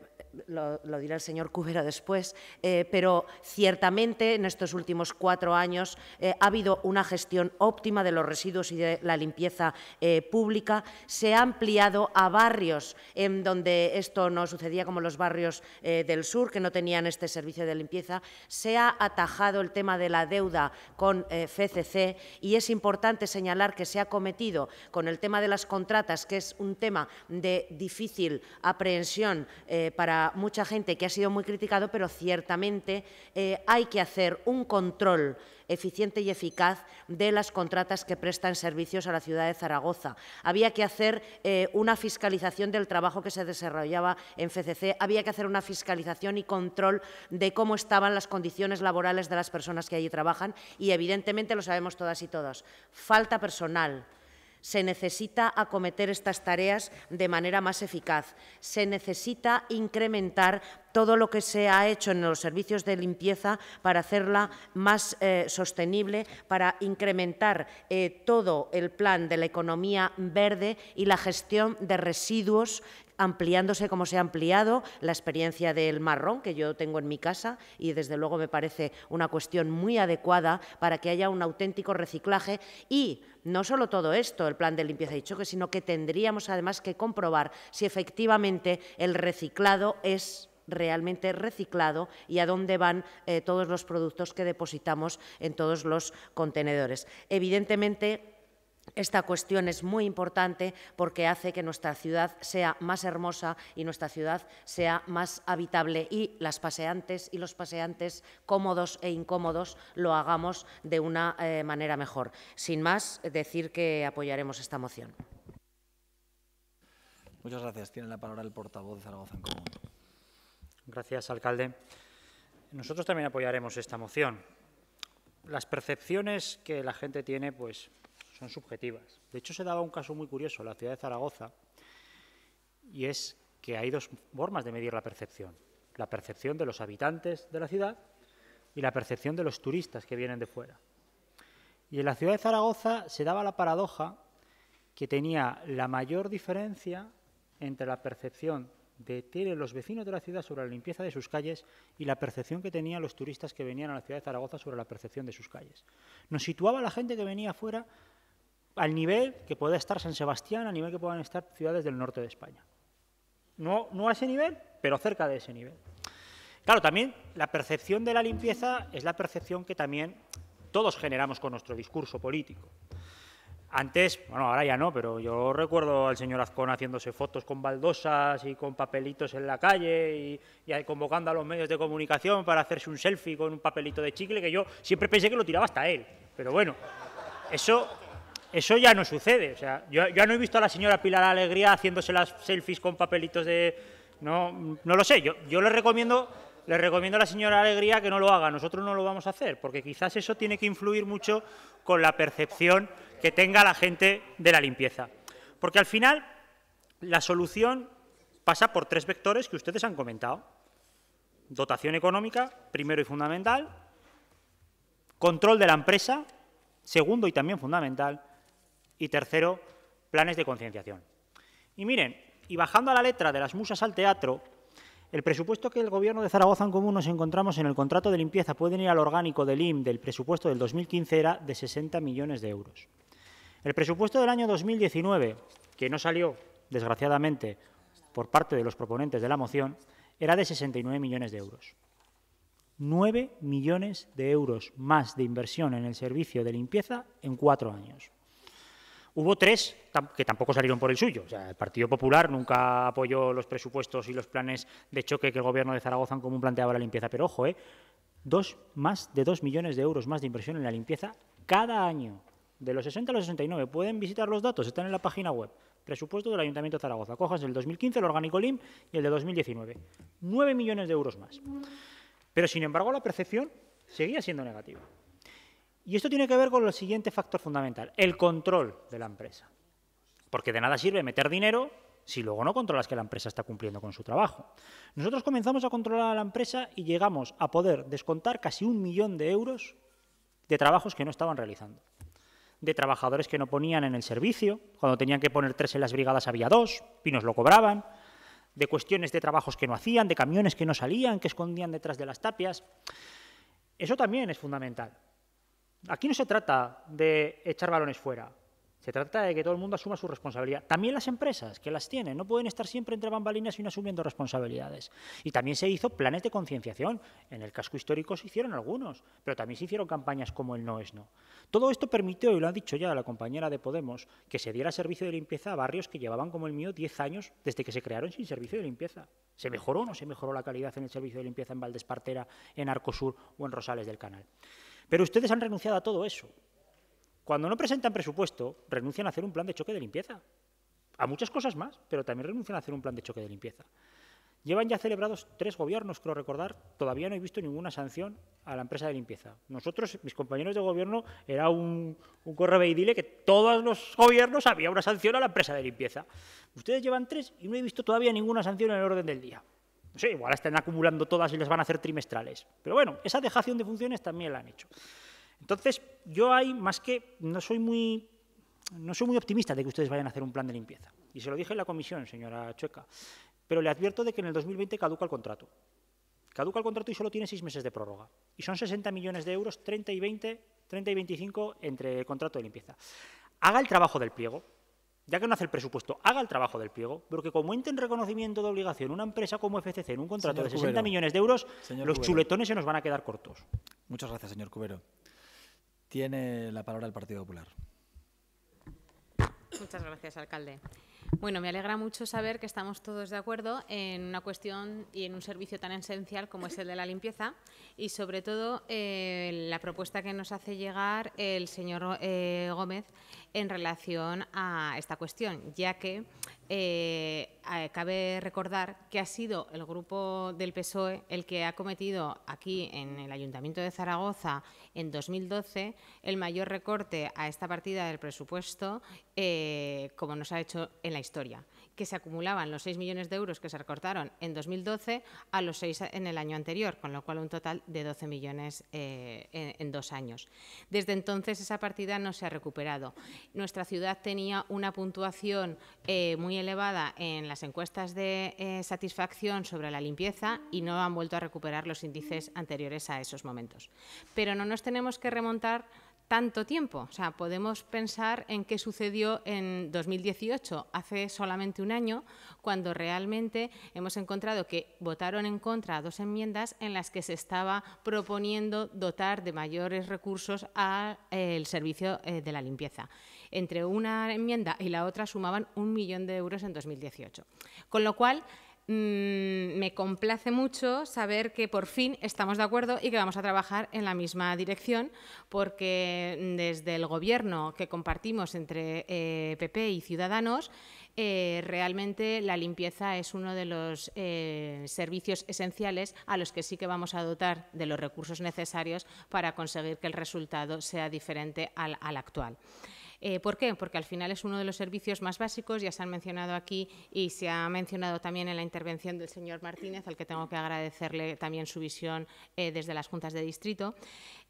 Speaker 16: lo, dirá el señor Cubero después, eh, pero ciertamente en estos últimos cuatro años eh, ha habido una gestión óptima de los residuos y de la limpieza eh, pública. Se ha ampliado a barrios en donde esto no sucedía, como los barrios del sur, que no tenían este servicio de limpieza. Se ha atajado el tema de la deuda con FCC y es importante señalar que se ha cometido con el tema de las contratas, que es un tema de difícil aprehensión para mucha gente que ha sido muy criticado, pero ciertamente eh, hay que hacer un control eficiente y eficaz de las contratas que prestan servicios a la ciudad de Zaragoza. Había que hacer eh, una fiscalización del trabajo que se desarrollaba en FCC, había que hacer una fiscalización y control de cómo estaban las condiciones laborales de las personas que allí trabajan y, evidentemente, lo sabemos todas y todos, falta personal, se necesita acometer estas tareas de manera más eficaz. Se necesita incrementar todo lo que se ha hecho en los servicios de limpieza para hacerla más eh, sostenible, para incrementar eh, todo el plan de la economía verde y la gestión de residuos ampliándose como se ha ampliado la experiencia del marrón que yo tengo en mi casa y desde luego me parece una cuestión muy adecuada para que haya un auténtico reciclaje y no solo todo esto, el plan de limpieza y choque, sino que tendríamos además que comprobar si efectivamente el reciclado es realmente reciclado y a dónde van eh, todos los productos que depositamos en todos los contenedores. Evidentemente, esta cuestión es muy importante porque hace que nuestra ciudad sea más hermosa y nuestra ciudad sea más habitable y las paseantes y los paseantes cómodos e incómodos lo hagamos de una eh, manera mejor. Sin más, decir que apoyaremos esta moción.
Speaker 1: Muchas gracias. Tiene la palabra el portavoz de Zaragoza en Común. Gracias, alcalde.
Speaker 20: Nosotros también apoyaremos esta moción. Las percepciones que la gente tiene, pues son subjetivas. De hecho, se daba un caso muy curioso en la ciudad de Zaragoza, y es que hay dos formas de medir la percepción. La percepción de los habitantes de la ciudad y la percepción de los turistas que vienen de fuera. Y en la ciudad de Zaragoza se daba la paradoja que tenía la mayor diferencia entre la percepción de tienen los vecinos de la ciudad sobre la limpieza de sus calles y la percepción que tenían los turistas que venían a la ciudad de Zaragoza sobre la percepción de sus calles. Nos situaba la gente que venía afuera al nivel que pueda estar San Sebastián, al nivel que puedan estar ciudades del norte de España. No, no a ese nivel, pero cerca de ese nivel. Claro, también la percepción de la limpieza es la percepción que también todos generamos con nuestro discurso político. Antes, bueno, ahora ya no, pero yo recuerdo al señor Azcón haciéndose fotos con baldosas y con papelitos en la calle y, convocando a los medios de comunicación para hacerse un selfie con un papelito de chicle que yo siempre pensé que lo tiraba hasta él. Pero bueno, eso eso ya no sucede. O sea, yo ya no he visto a la señora Pilar Alegría haciéndose las selfies con papelitos de... No, no lo sé, yo, yo le recomiendo... Le recomiendo a la señora Alegría que no lo haga, nosotros no lo vamos a hacer, porque quizás eso tiene que influir mucho con la percepción que tenga la gente de la limpieza. Porque al final la solución pasa por tres vectores que ustedes han comentado. Dotación económica, primero y fundamental, control de la empresa, segundo y también fundamental, y tercero, planes de concienciación. Y miren, y bajando a la letra de las musas al teatro, el presupuesto que el Gobierno de Zaragoza en común nos encontramos en el contrato de limpieza pueden ir al orgánico del IM del presupuesto del 2015 era de 60 millones de euros. El presupuesto del año 2019, que no salió, desgraciadamente, por parte de los proponentes de la moción, era de 69 millones de euros. 9 millones de euros más de inversión en el servicio de limpieza en cuatro años. Hubo tres que tampoco salieron por el suyo. el Partido Popular nunca apoyó los presupuestos y los planes de choque que el gobierno de Zaragoza en común planteaba la limpieza. Pero ojo, ¿eh? dos, más de dos millones de euros más de inversión en la limpieza cada año. De los 60 a los 69. Pueden visitar los datos, están en la página web. Presupuesto del Ayuntamiento de Zaragoza. Cojas el 2015, el orgánico LIM y el de 2019. Nueve millones de euros más. Pero sin embargo, la percepción seguía siendo negativa. Y esto tiene que ver con el siguiente factor fundamental, el control de la empresa. Porque de nada sirve meter dinero si luego no controlas que la empresa está cumpliendo con su trabajo. Nosotros comenzamos a controlar a la empresa y llegamos a poder descontar casi un millón de euros de trabajos que no estaban realizando. De trabajadores que no ponían en el servicio, cuando tenían que poner tres en las brigadas había dos y nos lo cobraban, de cuestiones de trabajos que no hacían, de camiones que no salían, que escondían detrás de las tapias. Eso también es fundamental. Aquí no se trata de echar balones fuera, se trata de que todo el mundo asuma su responsabilidad. También las empresas, que las tienen, no pueden estar siempre entre bambalinas y no asumiendo responsabilidades. Y también se hizo planes de concienciación. En el casco histórico se hicieron algunos, pero también se hicieron campañas como el no es no. Todo esto permitió, y lo ha dicho ya la compañera de Podemos, que se diera servicio de limpieza a barrios que llevaban como el mío 10 años desde que se crearon sin servicio de limpieza. ¿Se mejoró o no se mejoró la calidad en el servicio de limpieza en Valdespartera, en Arcosur o en Rosales del Canal? Pero ustedes han renunciado a todo eso. Cuando no presentan presupuesto, renuncian a hacer un plan de choque de limpieza. A muchas cosas más, pero también renuncian a hacer un plan de choque de limpieza. Llevan ya celebrados tres gobiernos, creo recordar, todavía no he visto ninguna sanción a la empresa de limpieza. Nosotros, mis compañeros de gobierno, era un, un que todos los gobiernos había una sanción a la empresa de limpieza. Ustedes llevan tres y no he visto todavía ninguna sanción en el orden del día. No igual están acumulando todas y las van a hacer trimestrales. Pero bueno, esa dejación de funciones también la han hecho. Entonces, yo hay más que no soy muy no soy muy optimista de que ustedes vayan a hacer un plan de limpieza. Y se lo dije en la comisión, señora Chueca. Pero le advierto de que en el 2020 caduca el contrato. Caduca el contrato y solo tiene seis meses de prórroga. Y son 60 millones de euros, 30 y 20, 30 y 25 entre el contrato de limpieza. Haga el trabajo del pliego ya que no hace el presupuesto, haga el trabajo del pliego, porque como ente en reconocimiento de obligación una empresa como FCC en un contrato de 60 millones de euros, los chuletones
Speaker 1: se nos van a quedar cortos. Muchas gracias, señor Cubero. Tiene la palabra el Partido Popular.
Speaker 21: Muchas gracias, alcalde. Bueno, me alegra mucho saber que estamos todos de acuerdo en una cuestión y en un servicio tan esencial como es el de la limpieza y sobre todo eh, la propuesta que nos hace llegar el señor eh, Gómez en relación a esta cuestión, ya que eh, cabe recordar que ha sido el grupo del PSOE el que ha cometido aquí en el Ayuntamiento de Zaragoza en 2012 el mayor recorte a esta partida del presupuesto eh, como nos ha hecho en la historia que se acumulaban los 6 millones de euros que se recortaron en 2012 a los 6 en el año anterior, con lo cual un total de 12 millones eh, en, dos años. Desde entonces esa partida no se ha recuperado. Nuestra ciudad tenía una puntuación eh, muy elevada en las encuestas de eh, satisfacción sobre la limpieza y no han vuelto a recuperar los índices anteriores a esos momentos. Pero no nos tenemos que remontar tanto tiempo. O sea, podemos pensar en qué sucedió en 2018, hace solamente un año, cuando realmente hemos encontrado que votaron en contra dos enmiendas en las que se estaba proponiendo dotar de mayores recursos al eh, servicio eh, de la limpieza. Entre una enmienda y la otra sumaban un millón de euros en 2018. Con lo cual, Mm, me complace mucho saber que por fin estamos de acuerdo y que vamos a trabajar en la misma dirección, porque desde el gobierno que compartimos entre PP eh, y Ciudadanos, eh, realmente la limpieza es uno de los eh, servicios esenciales a los que sí que vamos a dotar de los recursos necesarios para conseguir que el resultado sea diferente al actual. Eh, ¿Por qué? Porque al final es uno de los servicios más básicos, ya se han mencionado aquí y se ha mencionado también en la intervención del señor Martínez, al que tengo que agradecerle también su visión eh, desde las juntas de distrito.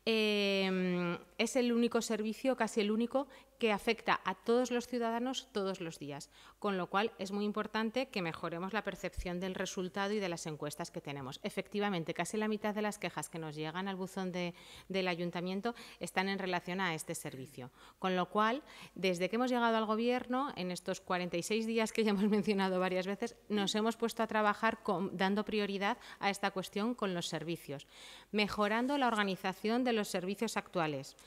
Speaker 21: Eh, es el único servicio, casi el único, que afecta a todos los ciudadanos todos los días, con lo cual es muy importante que mejoremos la percepción del resultado y de las encuestas que tenemos. Efectivamente, casi la mitad de las quejas que nos llegan al buzón del ayuntamiento están en relación a este servicio, con lo cual, desde que hemos llegado al Gobierno, en estos 46 días que ya hemos (laughs) mencionado varias veces, nos hemos puesto a trabajar dando prioridad a esta cuestión con los servicios, mejorando la organización de los servicios actuales.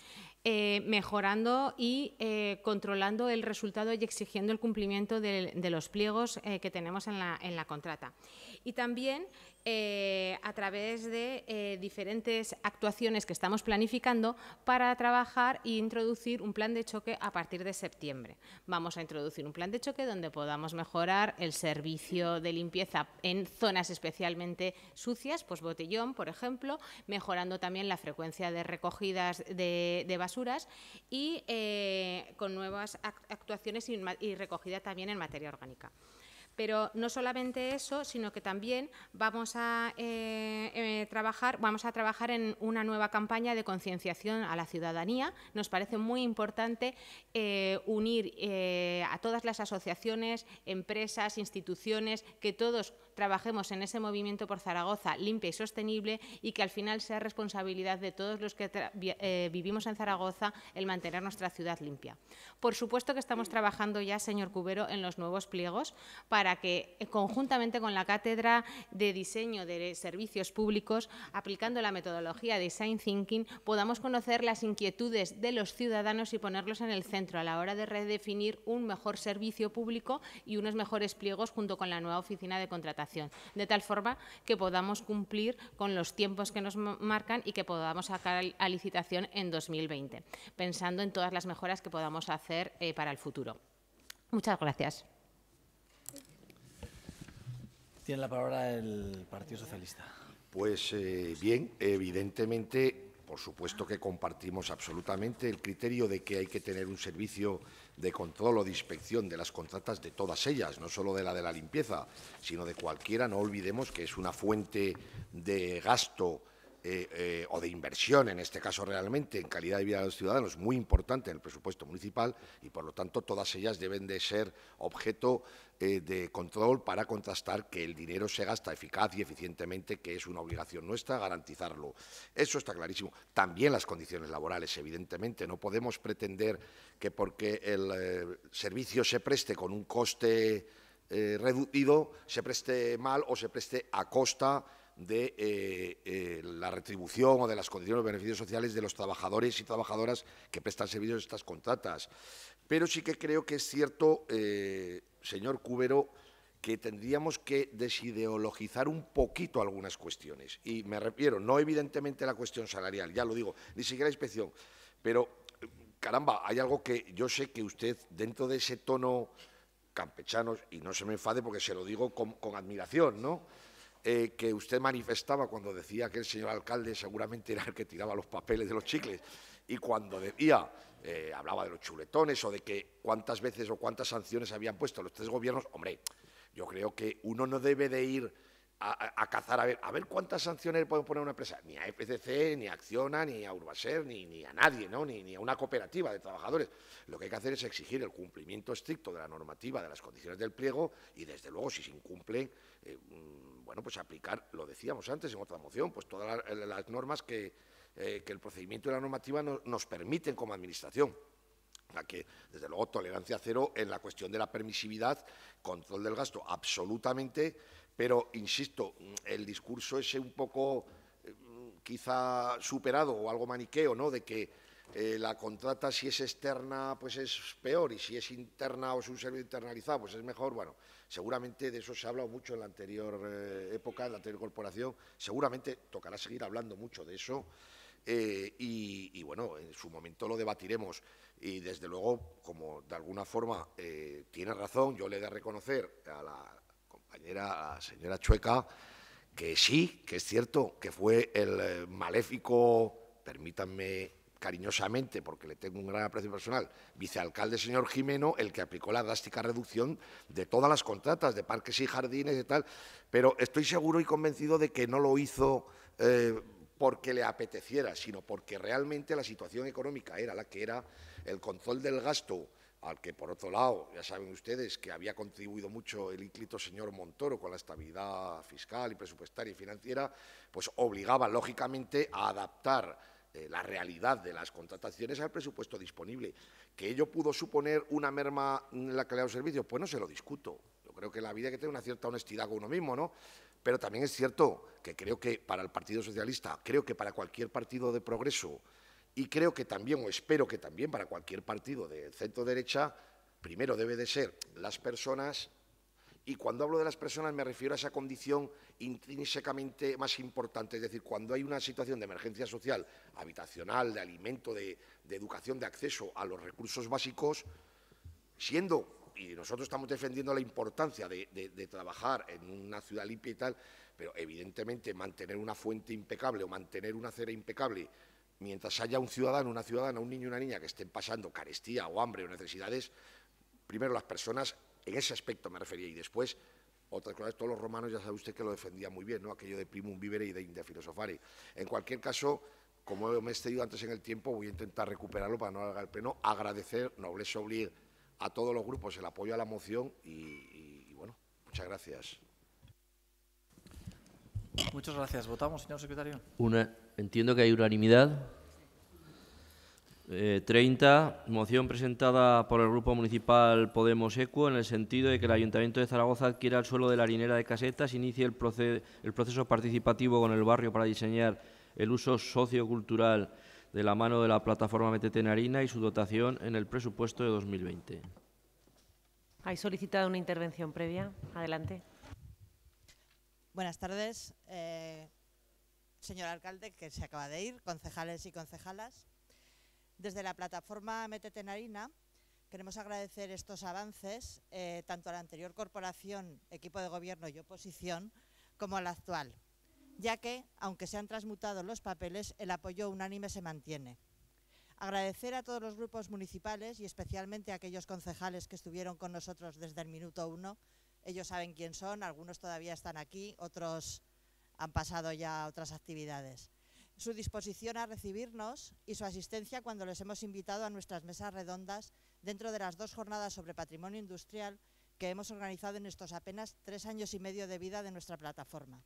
Speaker 21: Eh, mejorando y eh, controlando el resultado y exigiendo el cumplimiento de, los pliegos eh, que tenemos en la, en la contrata. Y también eh, a través de eh, diferentes actuaciones que estamos planificando para trabajar e introducir un plan de choque a partir de septiembre. Vamos a introducir un plan de choque donde podamos mejorar el servicio de limpieza en zonas especialmente sucias, pues botellón, por ejemplo, mejorando también la frecuencia de recogidas de, basuras y eh, con nuevas actuaciones y recogida también en materia orgánica. Pero no solamente eso, sino que también vamos a, eh, eh, trabajar, vamos a trabajar en una nueva campaña de concienciación a la ciudadanía. Nos parece muy importante eh, unir a todas las asociaciones, empresas, instituciones, que todos trabajemos en ese movimiento por Zaragoza limpia y sostenible y que al final sea responsabilidad de todos los que eh, vivimos en Zaragoza el mantener nuestra ciudad limpia. Por supuesto que estamos trabajando ya, señor Cubero, en los nuevos pliegos para que eh, conjuntamente con la Cátedra de Diseño de Servicios Públicos, aplicando la metodología Design Thinking, podamos conocer las inquietudes de los ciudadanos y ponerlos en el centro a la hora de redefinir un mejor servicio público y unos mejores pliegos junto con la nueva oficina de contratación de tal forma que podamos cumplir con los tiempos que nos marcan y que podamos sacar a licitación en 2020, pensando en todas las mejoras que podamos hacer eh, para el futuro. Muchas gracias.
Speaker 1: Tiene la palabra el Partido Socialista.
Speaker 19: Pues eh, bien, evidentemente, por supuesto que compartimos absolutamente el criterio de que hay que tener un servicio de control o de inspección de las contratas de todas ellas, no solo de la de la limpieza, sino de cualquiera, no olvidemos que es una fuente de gasto eh, eh, o de inversión, en este caso realmente, en calidad de vida de los ciudadanos, muy importante en el presupuesto municipal y, por lo tanto, todas ellas deben de ser objeto eh, de control para contrastar que el dinero se gasta eficaz y eficientemente, que es una obligación nuestra garantizarlo. Eso está clarísimo. También las condiciones laborales, evidentemente. No podemos pretender que porque el servicio se preste con un coste reducido, se preste mal o se preste a costa de eh, eh, la retribución o de las condiciones de beneficios sociales de los trabajadores y trabajadoras que prestan servicios a estas contratas. Pero sí que creo que es cierto, eh, señor Cubero, que tendríamos que desideologizar un poquito algunas cuestiones. Y me refiero, no evidentemente la cuestión salarial, ya lo digo, ni siquiera la inspección, pero caramba, hay algo que yo sé que usted, dentro de ese tono campechano, y no se me enfade porque se lo digo con, con admiración, ¿no? Eh, que usted manifestaba cuando decía que el señor alcalde seguramente era el que tiraba los papeles de los chicles y cuando decía, eh, hablaba de los chuletones o de que cuántas veces o cuántas sanciones habían puesto los tres gobiernos, hombre, yo creo que uno no debe de ir a, cazar a ver, a ver cuántas sanciones pueden poner una empresa, ni a FCC, ni a Acciona, ni a Urbaser, ni, ni a nadie, ¿no? Ni, a una cooperativa de trabajadores. Lo que hay que hacer es exigir el cumplimiento estricto de la normativa, de las condiciones del pliego y, desde luego, si se incumple... Eh, mm, bueno, pues aplicar, lo decíamos antes en otra moción, pues todas las, normas eh, que, el procedimiento y la normativa nos permiten como administración. que, desde luego, tolerancia cero en la cuestión de la permisividad, control del gasto, absolutamente, pero, insisto, el discurso ese un poco mm, quizá superado o algo maniqueo, ¿no?, de que eh, la contrata si es externa, pues es peor, y si es interna o es un servicio internalizado, pues es mejor, bueno… Seguramente de eso se ha hablado mucho en la anterior eh, época, en la anterior corporación. Seguramente tocará seguir hablando mucho de eso. Eh, y, bueno, en su momento lo debatiremos. Y desde luego, como de alguna forma eh, tiene razón, yo le he de reconocer a la compañera, a la señora Chueca, que sí, que es cierto, que fue el maléfico, permítanme cariñosamente, porque le tengo un gran aprecio personal, vicealcalde señor Jimeno, el que aplicó la drástica reducción de todas las contratas de parques y jardines y tal, pero estoy seguro y convencido de que no lo hizo eh, porque le apeteciera, sino porque realmente la situación económica era la que era, el control del gasto, al que por otro lado, ya saben ustedes que había contribuido mucho el ínclito señor Montoro con la estabilidad fiscal y presupuestaria y financiera, pues obligaba lógicamente a adaptar eh, la realidad de las contrataciones al presupuesto disponible. ¿Que ello pudo suponer una merma en la calidad de los servicios? Pues no se lo discuto. Yo creo que la vida hay que tener una cierta honestidad con uno mismo, ¿no? Pero también es cierto que creo que para el Partido Socialista, creo que para cualquier partido de progreso y creo que también, o espero que también para cualquier partido de centro-derecha, primero debe de ser las personas y cuando hablo de las personas me refiero a esa condición intrínsecamente más importante, es decir, cuando hay una situación de emergencia social, habitacional, de alimento, de, educación, de acceso a los recursos básicos, siendo y nosotros estamos defendiendo la importancia de, de, trabajar en una ciudad limpia y tal, pero evidentemente mantener una fuente impecable o mantener una acera impecable mientras haya un ciudadano, una ciudadana, un niño y una niña que estén pasando carestía o hambre o necesidades, primero las personas en ese aspecto me refería. Y después, otra cosa, todos los romanos ya sabe usted que lo defendía muy bien, ¿no? Aquello de primum vivere y de india filosofare. En cualquier caso, como me he excedido antes en el tiempo, voy a intentar recuperarlo para no alargar el pleno. Agradecer, noble obligar a todos los grupos el apoyo a la moción y, bueno, muchas gracias.
Speaker 1: Muchas gracias. ¿Votamos, señor secretario?
Speaker 7: entiendo que hay unanimidad. 30, eh, moción presentada por el Grupo Municipal Podemos Ecuo en el sentido de que el Ayuntamiento de Zaragoza adquiera el suelo de la harinera de casetas, inicie el, proceso participativo con el barrio para diseñar el uso sociocultural de la mano de la plataforma Metete en y su dotación en el presupuesto de 2020.
Speaker 5: ¿Hay solicitado una intervención previa? Adelante. Buenas tardes, eh, señor
Speaker 22: alcalde, que se acaba de ir, concejales y concejalas. Desde la plataforma Métete Tenarina queremos agradecer estos avances, eh, tanto a la anterior corporación, equipo de gobierno y oposición, como a la actual, ya que, aunque se han transmutado los papeles, el apoyo unánime se mantiene. Agradecer a todos los grupos municipales y especialmente a aquellos concejales que estuvieron con nosotros desde el minuto uno. Ellos saben quién son, algunos todavía están aquí, otros han pasado ya a otras actividades su disposición a recibirnos y su asistencia cuando les hemos invitado a nuestras mesas redondas dentro de las dos jornadas sobre patrimonio industrial que hemos organizado en estos apenas tres años y medio de vida de nuestra plataforma.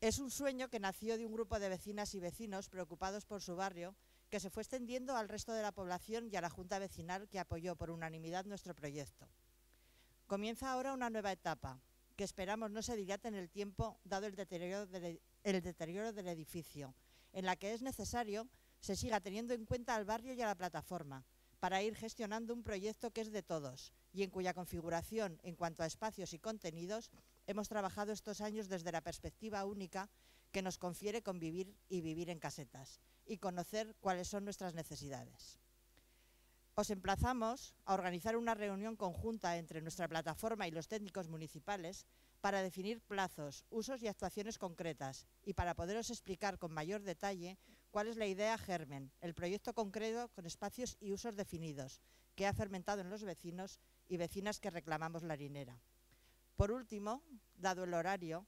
Speaker 22: Es un sueño que nació de un grupo de vecinas y vecinos preocupados por su barrio, que se fue extendiendo al resto de la población y a la Junta Vecinal que apoyó por unanimidad nuestro proyecto. Comienza ahora una nueva etapa, que esperamos no se dilate en el tiempo dado el deterioro de, el deterioro del edificio, en la que es necesario se siga teniendo en cuenta al barrio y a la plataforma, para ir gestionando un proyecto que es de todos y en cuya configuración, en cuanto a espacios y contenidos, hemos trabajado estos años desde la perspectiva única que nos confiere convivir y vivir en casetas y conocer cuáles son nuestras necesidades. Os emplazamos a organizar una reunión conjunta entre nuestra plataforma y los técnicos municipales para definir plazos, usos y actuaciones concretas y para poderos explicar con mayor detalle cuál es la idea germen, el proyecto concreto con espacios y usos definidos que ha fermentado en los vecinos y vecinas que reclamamos la harinera. Por último, dado el horario,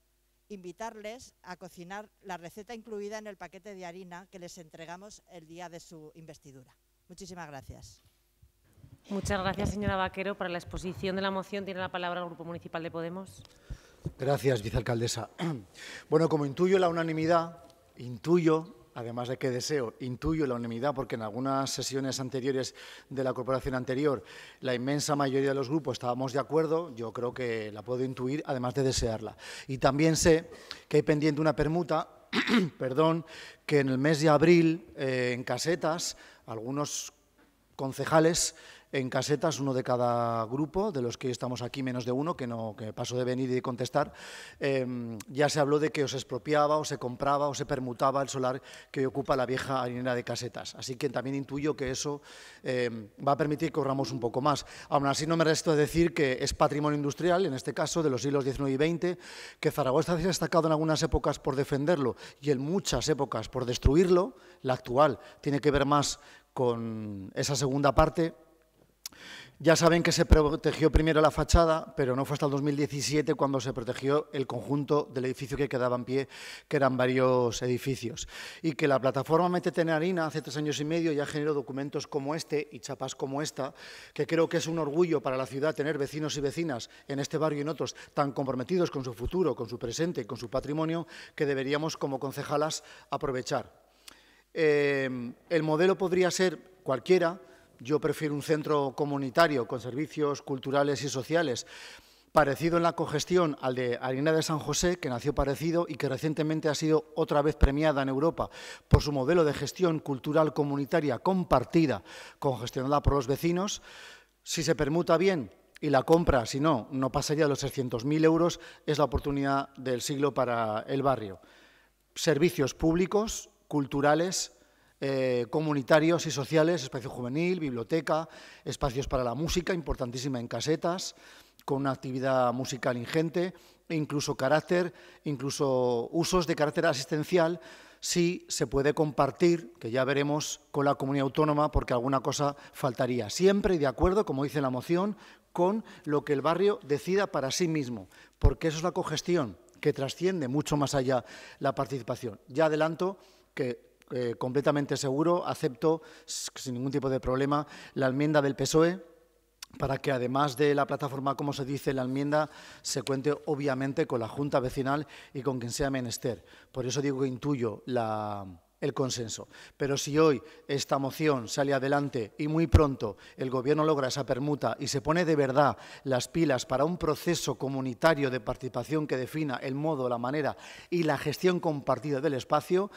Speaker 22: invitarles a cocinar la receta incluida en el paquete de harina que les entregamos el día de su investidura.
Speaker 5: Muchísimas gracias. Muchas gracias, señora Vaquero. Para la exposición de la moción tiene la palabra el Grupo Municipal de Podemos.
Speaker 4: Gracias, vicealcaldesa. (clears throat) Bueno, como intuyo la unanimidad, intuyo además de que deseo, intuyo la unanimidad, porque en algunas sesiones anteriores de la corporación anterior, la inmensa mayoría de los grupos estábamos de acuerdo, yo creo que la puedo intuir, además de desearla. Y también sé que hay pendiente una permuta, (clears throat) perdón, que en el mes de abril, eh, en casetas, algunos concejales en casetas, uno de cada grupo, de los que estamos aquí menos de uno, que no paso de venir y contestar, em, ya se habló de que os expropiaba o se compraba o se permutaba el solar que hoy ocupa la vieja harinera de casetas. Así que también intuyo que eso em, va a permitir que ahorramos un poco más. Aún así no me resta decir que es patrimonio industrial, en este caso de los siglos XIX y XX, que Zaragoza se ha destacado en algunas épocas por defenderlo y en muchas épocas por destruirlo. La actual tiene que ver más con esa segunda parte ya saben que se protegió primero la fachada, pero no fue hasta el 2017 cuando se protegió el conjunto del edificio que quedaba en pie, que eran varios edificios. Y que la plataforma Métete hace tres años y medio ya generó documentos como este y chapas como esta, que creo que es un orgullo para la ciudad tener vecinos y vecinas en este barrio y en otros tan comprometidos con su futuro, con su presente, con su patrimonio, que deberíamos como concejalas aprovechar. Eh, el modelo podría ser cualquiera, yo prefiero un centro comunitario con servicios culturales y sociales, parecido en la cogestión al de Harina de San José, que nació parecido y que recientemente ha sido otra vez premiada en Europa por su modelo de gestión cultural comunitaria compartida, congestionada por los vecinos. Si se permuta bien, y la compra, si no, no pasaría de los 600.000 euros, es la oportunidad del siglo para el barrio. Servicios públicos, culturales, eh, comunitarios y sociales, espacio juvenil, biblioteca, espacios para la música, importantísima en casetas, con una actividad musical ingente, e incluso carácter, incluso usos de carácter asistencial, si se puede compartir, que ya veremos con la comunidad autónoma, porque alguna cosa faltaría. Siempre de acuerdo, como dice la moción, con lo que el barrio decida para sí mismo, porque eso es la cogestión que trasciende mucho más allá la participación. Ya adelanto que eh, completamente seguro, acepto sin ningún tipo de problema la enmienda del PSOE para que además de la plataforma, como se dice la enmienda, se cuente obviamente con la Junta Vecinal y con quien sea menester. Por eso digo que intuyo el consenso. Pero si hoy esta moción sale adelante y muy pronto el Gobierno logra esa permuta y se pone de verdad las pilas para un proceso comunitario de participación que defina el modo, la manera y la gestión compartida del espacio,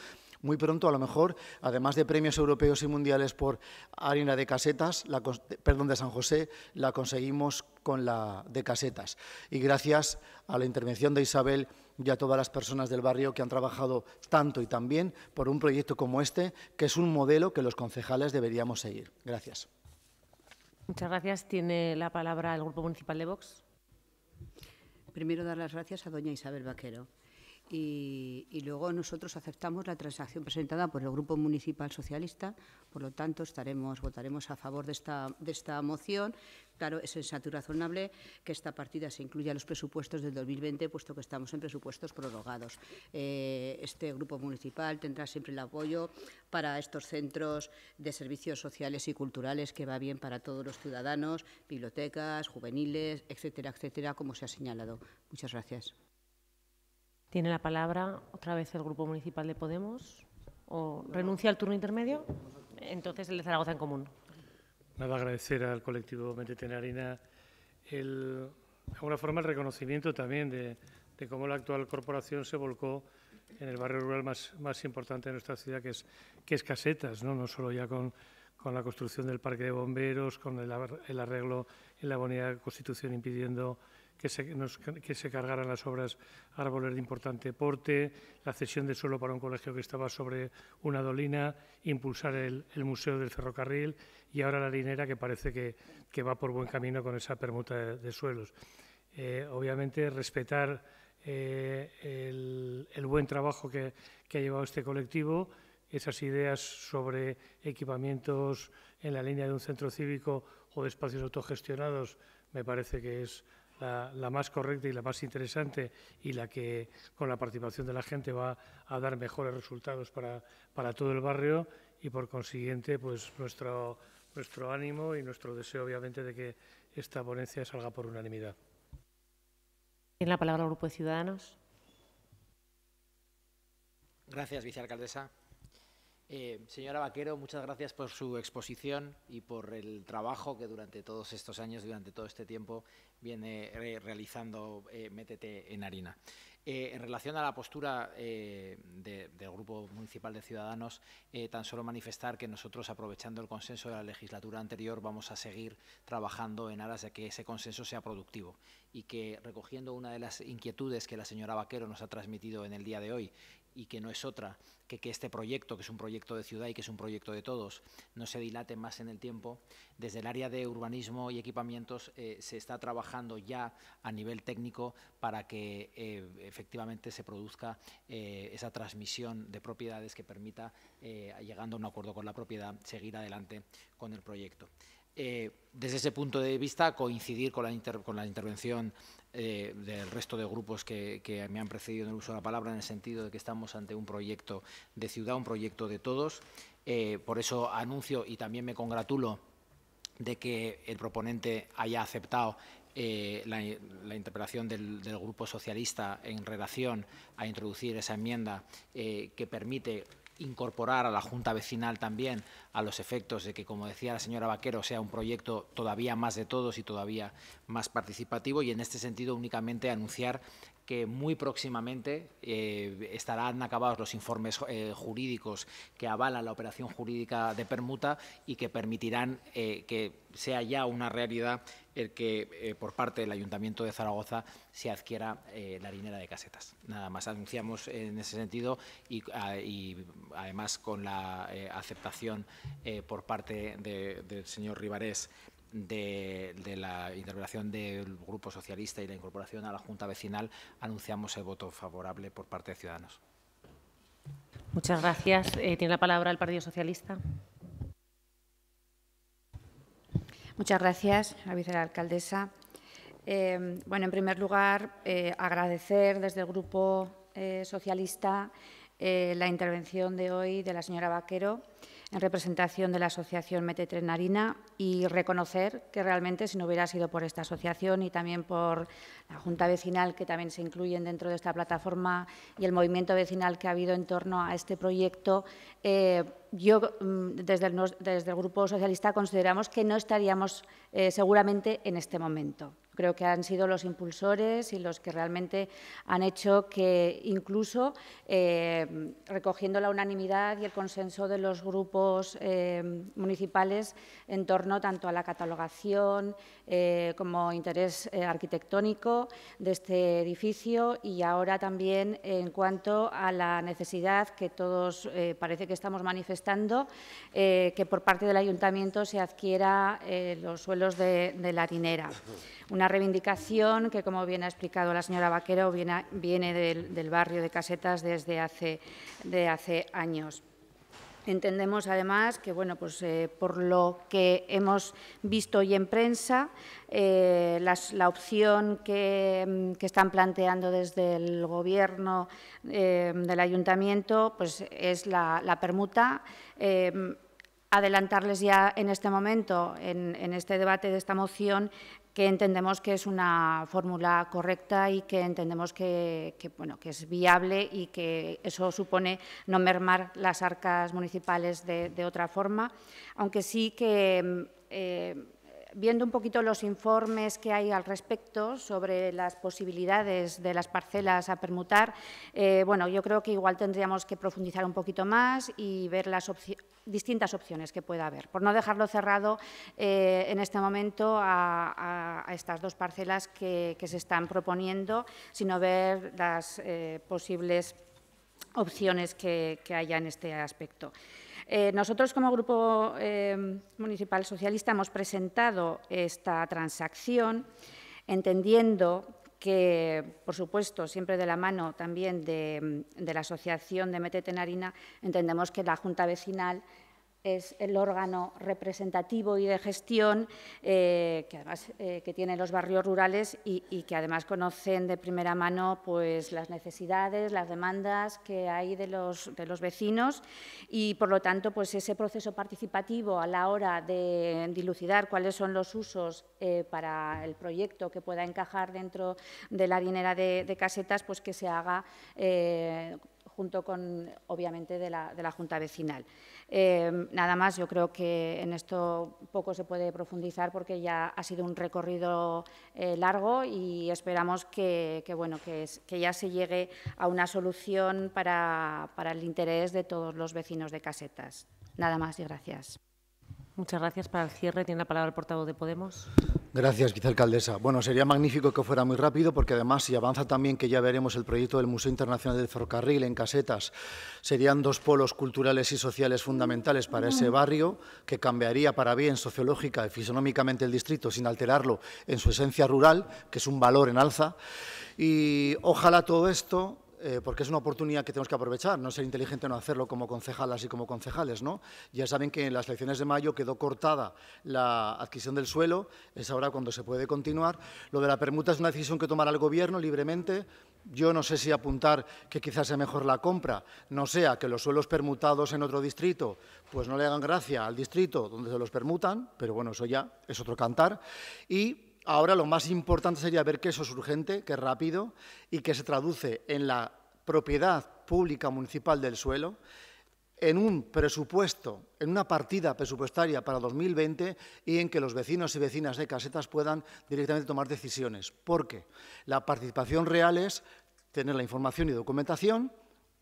Speaker 4: muy pronto, a lo mejor, además de premios europeos y mundiales por arena de casetas, la, perdón, de San José, la conseguimos con la de casetas. Y gracias a la intervención de Isabel y a todas las personas del barrio que han trabajado tanto y tan bien por un proyecto como este, que es un modelo que los concejales deberíamos seguir. Gracias.
Speaker 5: Muchas gracias. Tiene la palabra el Grupo Municipal de Vox. Primero, dar las gracias a doña Isabel Vaquero y, luego
Speaker 3: nosotros aceptamos la transacción presentada por el Grupo Municipal Socialista, por lo tanto estaremos, votaremos a favor de esta, moción. Claro, es sensato y razonable que esta partida se incluya en los presupuestos del 2020, puesto que estamos en presupuestos prorrogados. Eh, este Grupo Municipal tendrá siempre el apoyo para estos centros de servicios sociales y culturales que va bien para todos los ciudadanos, bibliotecas, juveniles, etcétera, etcétera,
Speaker 5: como se ha señalado. Muchas gracias. Tiene la palabra otra vez el Grupo Municipal de Podemos. ¿O renuncia al turno intermedio? Entonces el de Zaragoza en común.
Speaker 2: Nada, agradecer al colectivo Mente el, de alguna forma el reconocimiento también de, de, cómo la actual corporación se volcó en el barrio rural más, más importante de nuestra ciudad, que es, que es Casetas, ¿no? no solo ya con, con la construcción del parque de bomberos, con el, el arreglo en la bonita Constitución impidiendo que se, cargaran las obras árboles de importante porte, la cesión de suelo para un colegio que estaba sobre una dolina, impulsar el, Museo del Ferrocarril y ahora la linera que parece que, va por buen camino con esa permuta de, suelos. Eh, obviamente, respetar eh, el, buen trabajo que, que ha llevado este colectivo, esas ideas sobre equipamientos en la línea de un centro cívico o de espacios autogestionados, me parece que es la, más correcta y la más interesante y la que con la participación de la gente va a dar mejores resultados para, para todo el barrio y por consiguiente pues nuestro, nuestro ánimo y nuestro deseo obviamente de que esta ponencia salga por unanimidad.
Speaker 5: en la palabra Grupo de Ciudadanos.
Speaker 23: Gracias, vicealcaldesa. Eh, señora Vaquero, muchas gracias por su exposición y por el trabajo que durante todos estos años, durante todo este tiempo, viene realizando eh, Métete en Harina. Eh, en relación a la postura del Grupo Municipal de Ciudadanos, tan solo manifestar que nosotros, aprovechando el consenso de la legislatura anterior, vamos a seguir trabajando en aras de que ese consenso sea productivo y que, recogiendo una de las inquietudes que la señora Vaquero nos ha transmitido en el día de hoy y que no es otra que que este proyecto, que es un proyecto de ciudad y que es un proyecto de todos, no se dilate más en el tiempo. Desde el área de urbanismo y equipamientos eh, se está trabajando ya a nivel técnico para que eh, efectivamente se produzca eh, esa transmisión de propiedades que permita, llegando a un acuerdo con la propiedad, seguir adelante con el proyecto. desde ese punto de vista, coincidir con la, con la intervención eh, del resto de grupos que, me han precedido en el uso de la palabra, en el sentido de que estamos ante un proyecto de ciudad, un proyecto de todos. Eh, por eso anuncio y también me congratulo de que el proponente haya aceptado eh, la, la, interpelación del, Grupo Socialista en relación a introducir esa enmienda que permite incorporar a la Junta Vecinal también a los efectos de que, como decía la señora Vaquero, sea un proyecto todavía más de todos y todavía más participativo y, en este sentido, únicamente anunciar que muy próximamente eh, estarán acabados los informes eh, jurídicos que avalan la operación jurídica de permuta y que permitirán eh, que sea ya una realidad el que por parte del Ayuntamiento de Zaragoza se adquiera la harinera de casetas. Nada más anunciamos en ese sentido y, ah, además con la aceptación por parte del señor Rivarés de, la intervención del Grupo Socialista y la incorporación a la Junta Vecinal, anunciamos el voto favorable por parte de Ciudadanos.
Speaker 5: Muchas gracias. Eh, tiene la palabra el Partido Socialista. Muchas gracias, la vicealcaldesa.
Speaker 24: Eh, bueno, en primer lugar, eh, agradecer desde el Grupo Socialista la intervención de hoy de la señora Vaquero en representación de la asociación Metetrenarina y reconocer que realmente si no hubiera sido por esta asociación y también por la Junta Vecinal, que también se incluyen dentro de esta plataforma, y el movimiento vecinal que ha habido en torno a este proyecto, eh, yo mm, desde el, Grupo Socialista consideramos que no estaríamos eh, seguramente en este momento. Creo que han sido los impulsores y los que realmente han hecho que, incluso eh, recogiendo la unanimidad y el consenso de los grupos eh, municipales en torno tanto a la catalogación, eh, como interés eh, arquitectónico de este edificio y ahora también en cuanto a la necesidad que todos eh, parece que estamos manifestando, que por parte del ayuntamiento se adquiera los suelos de, la harinera. Una reivindicación que, como bien ha explicado la señora Vaquero, viene, del, barrio de Casetas desde hace años. Entendemos además que, bueno, pues eh, por lo que hemos visto hoy en prensa, eh, la opción mm, que, están planteando desde el Gobierno eh, del Ayuntamiento pues es la, permuta adelantarles ya en este momento, en, este debate de esta moción, que entendemos que es una fórmula correcta y que entendemos que, bueno, que es viable y que eso supone no mermar las arcas municipales de, otra forma, aunque sí que mm, eh, viendo un poquito los informes que hay al respecto sobre las posibilidades de las parcelas a permutar, eh, bueno, yo creo que igual tendríamos que profundizar un poquito más y ver las distintas opciones que pueda haber, por no dejarlo cerrado eh, en este momento a, estas dos parcelas que, se están proponiendo, sino ver las eh, posibles opciones que haya en este aspecto. Eh, nosotros, como Grupo em, Municipal Socialista, hemos presentado esta transacción entendiendo que, por supuesto, siempre de la mano también de, la Asociación de Mete entendemos que la Junta Vecinal es el órgano representativo y de gestión eh, que además eh, tienen los barrios rurales y, que además conocen de primera mano pues, las necesidades, las demandas que hay de los, vecinos y por lo tanto pues, ese proceso participativo a la hora de dilucidar cuáles son los usos eh, para el proyecto que pueda encajar dentro de la dinera de, casetas pues que se haga junto con obviamente de la Junta Vecinal. Em, nada más, yo creo que en esto poco se puede profundizar porque ya ha sido un recorrido eh, largo y esperamos que, ya se llegue a una solución para, para el interés de todos los vecinos de casetas. Nada más y gracias. Muchas
Speaker 5: gracias. Para el cierre tiene la palabra el portavoz de Podemos.
Speaker 4: Gracias, vicealcaldesa. Bueno, sería magnífico que fuera muy rápido porque además si avanza también que ya veremos el proyecto del Museo Internacional del Ferrocarril en casetas, serían dos polos culturales y sociales fundamentales para ese mm. barrio que cambiaría para bien sociológica y fisonómicamente el distrito sin alterarlo en su esencia rural, que es un valor en alza. Y ojalá todo esto eh, porque es una oportunidad que tenemos que aprovechar, no ser inteligente no hacerlo como concejalas y como concejales. ¿no? Ya saben que en las elecciones de mayo quedó cortada la adquisición del suelo, es ahora cuando se puede continuar. Lo de la permuta es una decisión que tomará el Gobierno libremente. Yo no sé si apuntar que quizás sea mejor la compra, no sea que los suelos permutados en otro distrito pues no le hagan gracia al distrito donde se los permutan, pero bueno, eso ya es otro cantar. Y Ahora lo más importante sería ver que eso es urgente, que es rápido y que se traduce en la propiedad pública municipal del suelo, en un presupuesto, en una partida presupuestaria para 2020 y en que los vecinos y vecinas de casetas puedan directamente tomar decisiones. Porque la participación real es tener la información y documentación,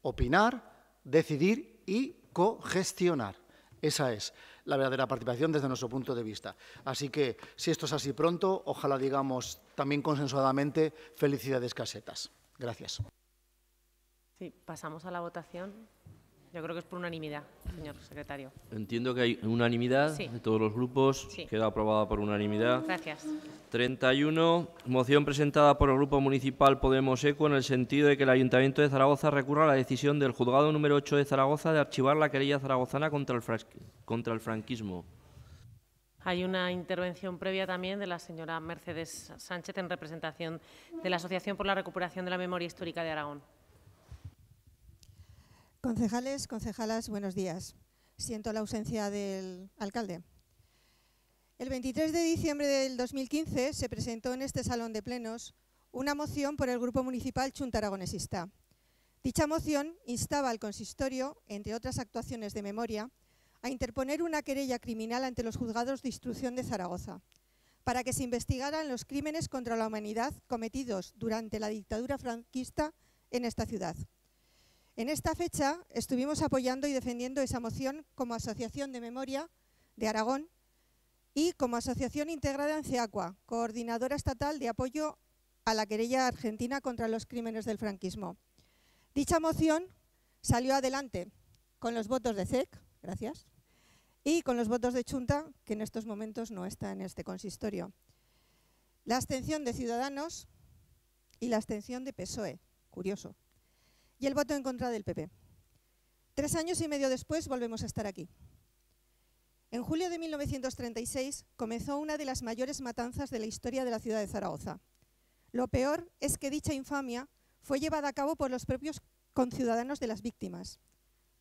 Speaker 4: opinar, decidir y cogestionar. Esa es la verdadera participación desde nuestro punto de vista. Así que, si esto es así pronto, ojalá digamos también consensuadamente felicidades casetas. Gracias.
Speaker 5: Sí, pasamos a la votación. Yo creo que es por unanimidad, señor secretario.
Speaker 7: Entiendo que hay unanimidad de todos los grupos. Queda aprobada por unanimidad. Gracias. 31. Moción presentada por el Grupo Municipal Podemos Eco en el sentido de que el Ayuntamiento de Zaragoza recurra a la decisión del Juzgado número 8 de Zaragoza de archivar la querella zaragozana contra el franquismo.
Speaker 5: Hay una intervención previa también de la señora Mercedes Sánchez en representación de la Asociación por la Recuperación de la Memoria Histórica de Aragón.
Speaker 25: Concejales, concejalas, buenos días. Siento la ausencia del alcalde. El 23 de diciembre del 2015 se presentó en este salón de plenos una moción por el Grupo Municipal Chuntaragonesista. Dicha moción instaba al consistorio, entre otras actuaciones de memoria, a interponer una querella criminal ante los juzgados de instrucción de Zaragoza, para que se investigaran los crímenes contra la humanidad cometidos durante la dictadura franquista en esta ciudad. En esta fecha estuvimos apoyando y defendiendo esa moción como Asociación de Memoria de Aragón y como Asociación Integrada en CEACUA, Coordinadora Estatal de Apoyo a la Querella Argentina contra los Crímenes del Franquismo. Dicha moción salió adelante con los votos de CEC, e gracias, y con los votos de Chunta, que en estos momentos no está en este consistorio. La abstención de Ciudadanos y la abstención de PSOE, curioso, y el voto en contra del PP. Tres años y medio después volvemos a estar aquí. En julio de 1936 comenzó una de las mayores matanzas de la historia de la ciudad de Zaragoza. Lo peor es que dicha infamia fue llevada a cabo por los propios conciudadanos de las víctimas.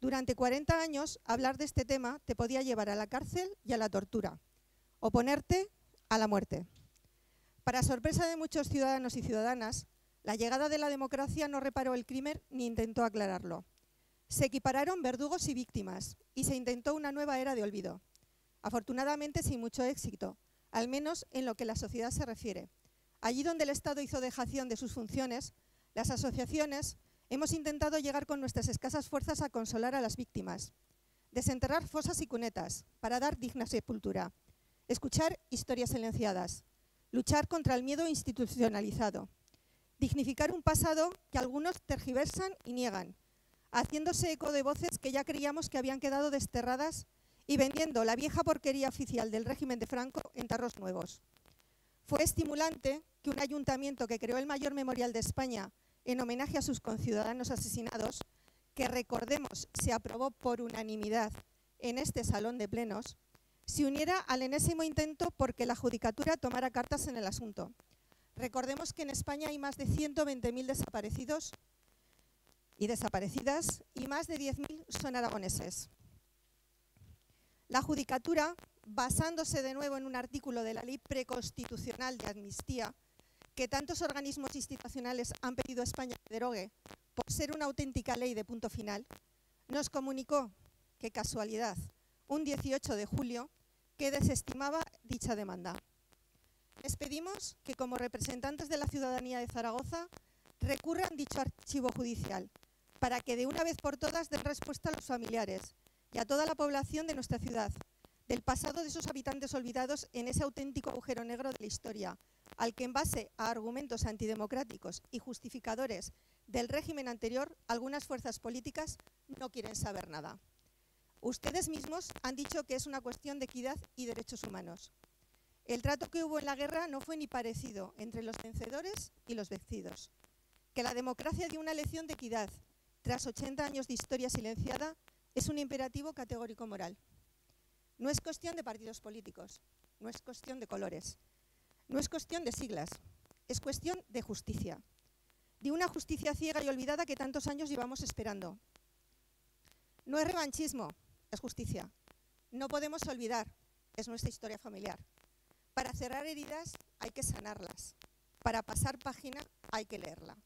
Speaker 25: Durante 40 años, hablar de este tema te podía llevar a la cárcel y a la tortura, oponerte a la muerte. Para sorpresa de muchos ciudadanos y ciudadanas, la llegada de la democracia no reparó el crimen ni intentó aclararlo. Se equipararon verdugos y víctimas y se intentó una nueva era de olvido. Afortunadamente sin mucho éxito, al menos en lo que la sociedad se refiere. Allí donde el Estado hizo dejación de sus funciones, las asociaciones hemos intentado llegar con nuestras escasas fuerzas a consolar a las víctimas, desenterrar fosas y cunetas para dar digna sepultura, escuchar historias silenciadas, luchar contra el miedo institucionalizado, dignificar un pasado que algunos tergiversan y niegan, haciéndose eco de voces que ya creíamos que habían quedado desterradas y vendiendo la vieja porquería oficial del régimen de Franco en tarros nuevos. Fue estimulante que un ayuntamiento que creó el mayor memorial de España en homenaje a sus conciudadanos asesinados, que recordemos se aprobó por unanimidad en este salón de plenos, se uniera al enésimo intento porque la judicatura tomara cartas en el asunto, Recordemos que en España hay más de 120.000 desaparecidos y desaparecidas y más de 10.000 son aragoneses. La Judicatura, basándose de nuevo en un artículo de la Ley Preconstitucional de Amnistía, que tantos organismos institucionales han pedido a España que derogue por ser una auténtica ley de punto final, nos comunicó, qué casualidad, un 18 de julio, que desestimaba dicha demanda. Les pedimos que como representantes de la ciudadanía de Zaragoza recurran dicho archivo judicial para que de una vez por todas den respuesta a los familiares y a toda la población de nuestra ciudad, del pasado de sus habitantes olvidados en ese auténtico agujero negro de la historia, al que en base a argumentos antidemocráticos y justificadores del régimen anterior, algunas fuerzas políticas no quieren saber nada. Ustedes mismos han dicho que es una cuestión de equidad y derechos humanos. El trato que hubo en la guerra no fue ni parecido entre los vencedores y los vencidos. Que la democracia de una lección de equidad tras 80 años de historia silenciada es un imperativo categórico moral. No es cuestión de partidos políticos, no es cuestión de colores, no es cuestión de siglas, es cuestión de justicia. De una justicia ciega y olvidada que tantos años llevamos esperando. No es revanchismo, es justicia. No podemos olvidar, es nuestra historia familiar. Para cerrar heridas hay que sanarlas. Para pasar página hay que leerla.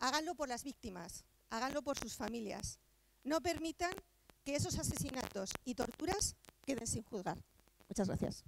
Speaker 25: Háganlo por las víctimas, háganlo por sus familias. No permitan que esos asesinatos y torturas queden sin juzgar. Muchas gracias.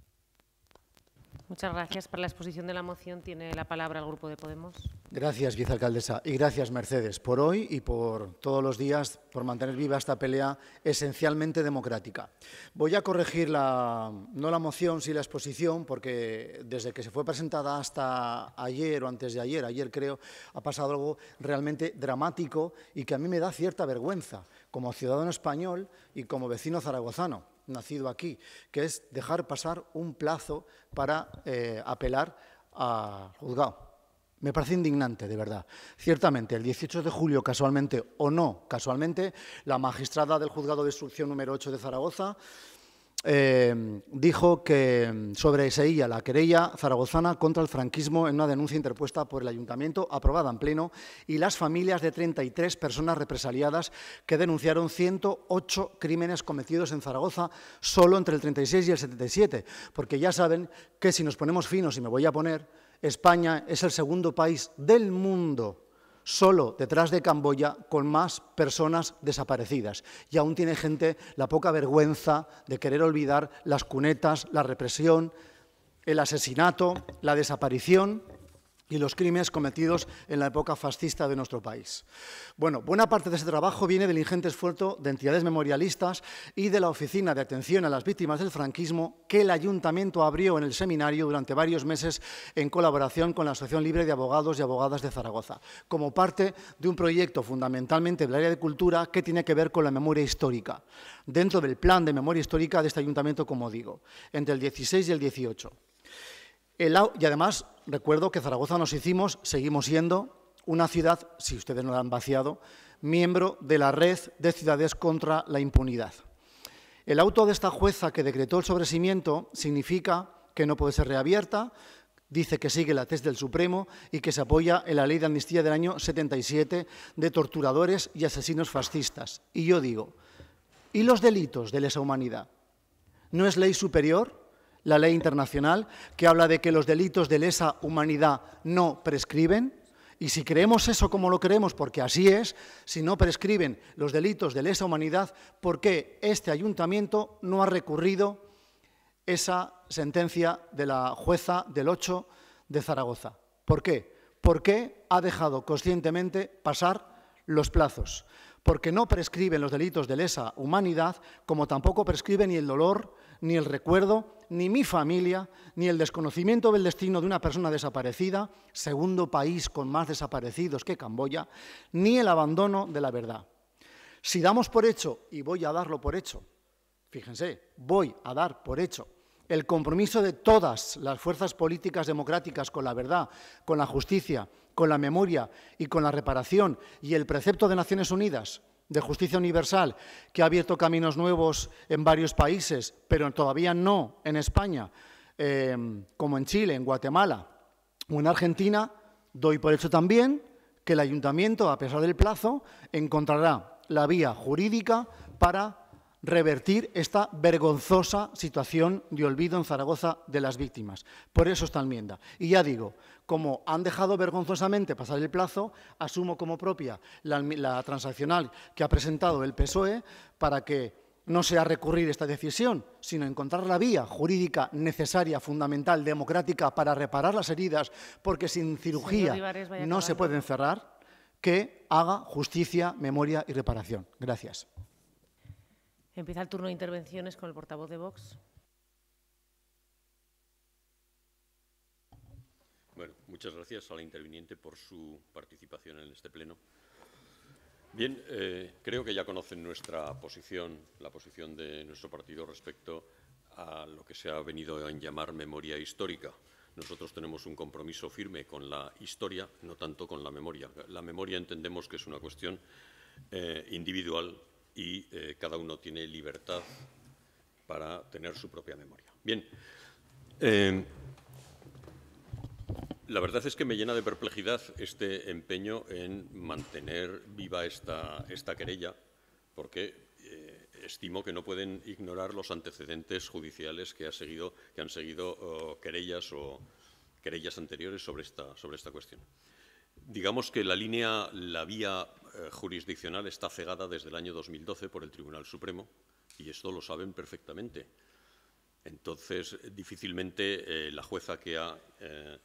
Speaker 5: Muchas gracias por la exposición de la moción. Tiene la palabra el Grupo de Podemos.
Speaker 4: Gracias, vicealcaldesa. Y gracias, Mercedes, por hoy y por todos los días, por mantener viva esta pelea esencialmente democrática. Voy a corregir la, no la moción, sino la exposición, porque desde que se fue presentada hasta ayer o antes de ayer, ayer creo, ha pasado algo realmente dramático y que a mí me da cierta vergüenza como ciudadano español y como vecino zaragozano nacido aquí, que es dejar pasar un plazo para eh, apelar al juzgado. Me parece indignante, de verdad. Ciertamente, el 18 de julio, casualmente o no casualmente, la magistrada del Juzgado de Instrucción número 8 de Zaragoza eh, dijo que mm, sobre día la querella zaragozana contra el franquismo en una denuncia interpuesta por el ayuntamiento, aprobada en pleno, y las familias de 33 personas represaliadas que denunciaron 108 crímenes cometidos en Zaragoza solo entre el 36 y el 77, porque ya saben que si nos ponemos finos, y me voy a poner, España es el segundo país del mundo solo detrás de Camboya con más personas desaparecidas. Y aún tiene gente la poca vergüenza de querer olvidar las cunetas, la represión, el asesinato, la desaparición y los crímenes cometidos en la época fascista de nuestro país. Bueno, buena parte de ese trabajo viene del ingente esfuerzo de entidades memorialistas y de la Oficina de Atención a las Víctimas del Franquismo que el Ayuntamiento abrió en el seminario durante varios meses en colaboración con la Asociación Libre de Abogados y Abogadas de Zaragoza, como parte de un proyecto fundamentalmente del área de cultura que tiene que ver con la memoria histórica, dentro del plan de memoria histórica de este ayuntamiento, como digo, entre el 16 y el 18 y además, recuerdo que Zaragoza nos hicimos, seguimos siendo una ciudad, si ustedes no la han vaciado, miembro de la red de ciudades contra la impunidad. El auto de esta jueza que decretó el sobrecimiento significa que no puede ser reabierta, dice que sigue la tesis del Supremo y que se apoya en la ley de amnistía del año 77 de torturadores y asesinos fascistas. Y yo digo, ¿y los delitos de lesa humanidad? ¿No es ley superior? la ley internacional, que habla de que los delitos de lesa humanidad no prescriben. Y si creemos eso como lo creemos, porque así es, si no prescriben los delitos de lesa humanidad, ¿por qué este ayuntamiento no ha recurrido esa sentencia de la jueza del 8 de Zaragoza? ¿Por qué? Porque ha dejado conscientemente pasar los plazos? Porque no prescriben los delitos de lesa humanidad, como tampoco prescriben ni el dolor, ni el recuerdo, ni mi familia, ni el desconocimiento del destino de una persona desaparecida, segundo país con más desaparecidos que Camboya, ni el abandono de la verdad. Si damos por hecho, y voy a darlo por hecho, fíjense, voy a dar por hecho el compromiso de todas las fuerzas políticas democráticas con la verdad, con la justicia, con la memoria y con la reparación y el precepto de Naciones Unidas, de justicia universal que ha abierto caminos nuevos en varios países, pero todavía no en España, em, como en Chile, en Guatemala o en Argentina, doy por hecho también que el ayuntamiento, a pesar del plazo, encontrará la vía jurídica para revertir esta vergonzosa situación de olvido en Zaragoza de las víctimas. Por eso esta enmienda. Y ya digo, como han dejado vergonzosamente pasar el plazo, asumo como propia la, transaccional que ha presentado el PSOE para que no sea recurrir esta decisión, sino encontrar la vía jurídica necesaria, fundamental, democrática para reparar las heridas, porque sin cirugía no se pueden cerrar, que haga justicia, memoria y reparación. Gracias.
Speaker 5: Empieza el turno de intervenciones con el portavoz de Vox.
Speaker 11: Bueno, muchas gracias a la interviniente por su participación en este pleno. Bien, eh, creo que ya conocen nuestra posición, la posición de nuestro partido respecto a lo que se ha venido a llamar memoria histórica. Nosotros tenemos un compromiso firme con la historia, no tanto con la memoria. La memoria entendemos que es una cuestión eh, individual y eh, cada uno tiene libertad para tener su propia memoria. Bien, em, la verdad es que me llena de perplejidad este empeño en mantener viva esta, querella, porque eh, estimo que no pueden ignorar los antecedentes judiciales que, han seguido querellas o querellas anteriores sobre esta, sobre esta cuestión. Digamos que la línea, la vía eh, jurisdiccional está cegada desde el año 2012 por el Tribunal Supremo y esto lo saben perfectamente. Entonces, difícilmente eh, la jueza eh,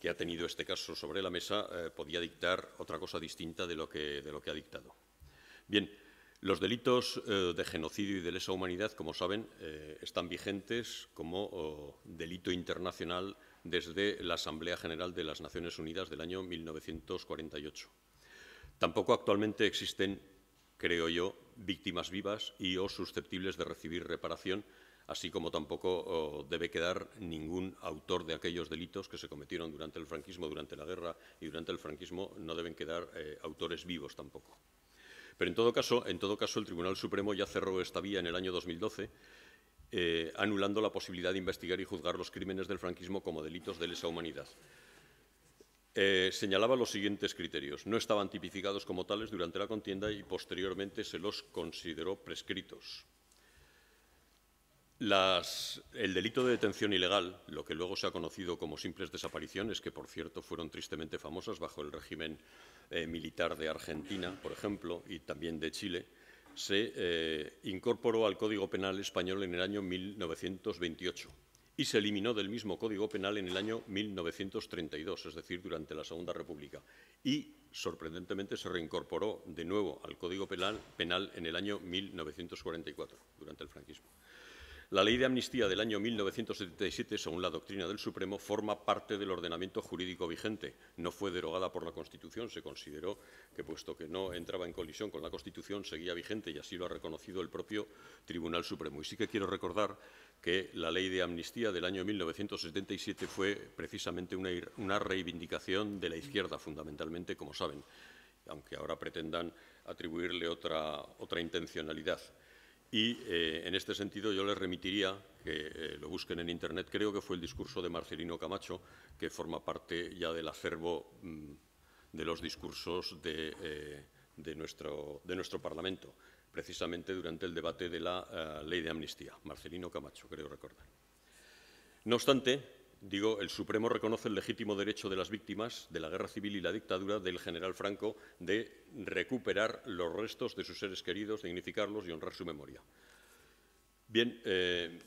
Speaker 11: que ha, tenido este caso sobre la mesa podía dictar otra cosa distinta de lo que, ha dictado. Bien, los delitos de genocidio y de lesa humanidad, como saben, están vigentes como oh, delito internacional desde la Asamblea General de las Naciones Unidas del año 1948. Tampoco actualmente existen, creo yo, víctimas vivas y o susceptibles de recibir reparación, así como tampoco debe quedar ningún autor de aquellos delitos que se cometieron durante el franquismo, durante la guerra y durante el franquismo, no deben quedar eh, autores vivos tampoco. Pero en todo, caso, en todo caso, el Tribunal Supremo ya cerró esta vía en el año 2012, eh, anulando la posibilidad de investigar y juzgar los crímenes del franquismo como delitos de lesa humanidad. Eh, señalaba los siguientes criterios. No estaban tipificados como tales durante la contienda y posteriormente se los consideró prescritos. el delito de detención ilegal, lo que luego se ha conocido como simples desapariciones, que por cierto fueron tristemente famosas bajo el régimen eh, militar de Argentina, por ejemplo, y también de Chile, se eh, incorporó al Código Penal español en el año 1928 y se eliminó del mismo Código Penal en el año 1932, es decir, durante la Segunda República. Y, sorprendentemente, se reincorporó de nuevo al Código Penal, penal en el año 1944, durante el franquismo. La ley de amnistía del año 1977, según la doctrina del Supremo, forma parte del ordenamiento jurídico vigente. No fue derogada por la Constitución. Se consideró que, puesto que no entraba en colisión con la Constitución, seguía vigente y así lo ha reconocido el propio Tribunal Supremo. Y sí que quiero recordar que la ley de amnistía del año 1977 fue precisamente una, reivindicación de la izquierda, fundamentalmente, como saben, aunque ahora pretendan atribuirle otra, otra intencionalidad. Y eh, en este sentido yo les remitiría, que eh, lo busquen en Internet, creo que fue el discurso de Marcelino Camacho, que forma parte ya del acervo mm, de los discursos eh, de, nuestro, Parlamento, precisamente durante el debate de la ley de amnistía. Marcelino Camacho, creo recordar. No obstante, Digo, el Supremo reconoce el legítimo derecho de las víctimas de la guerra civil y la dictadura del general Franco de recuperar los restos de sus seres queridos, dignificarlos y honrar su memoria. Bien, eh,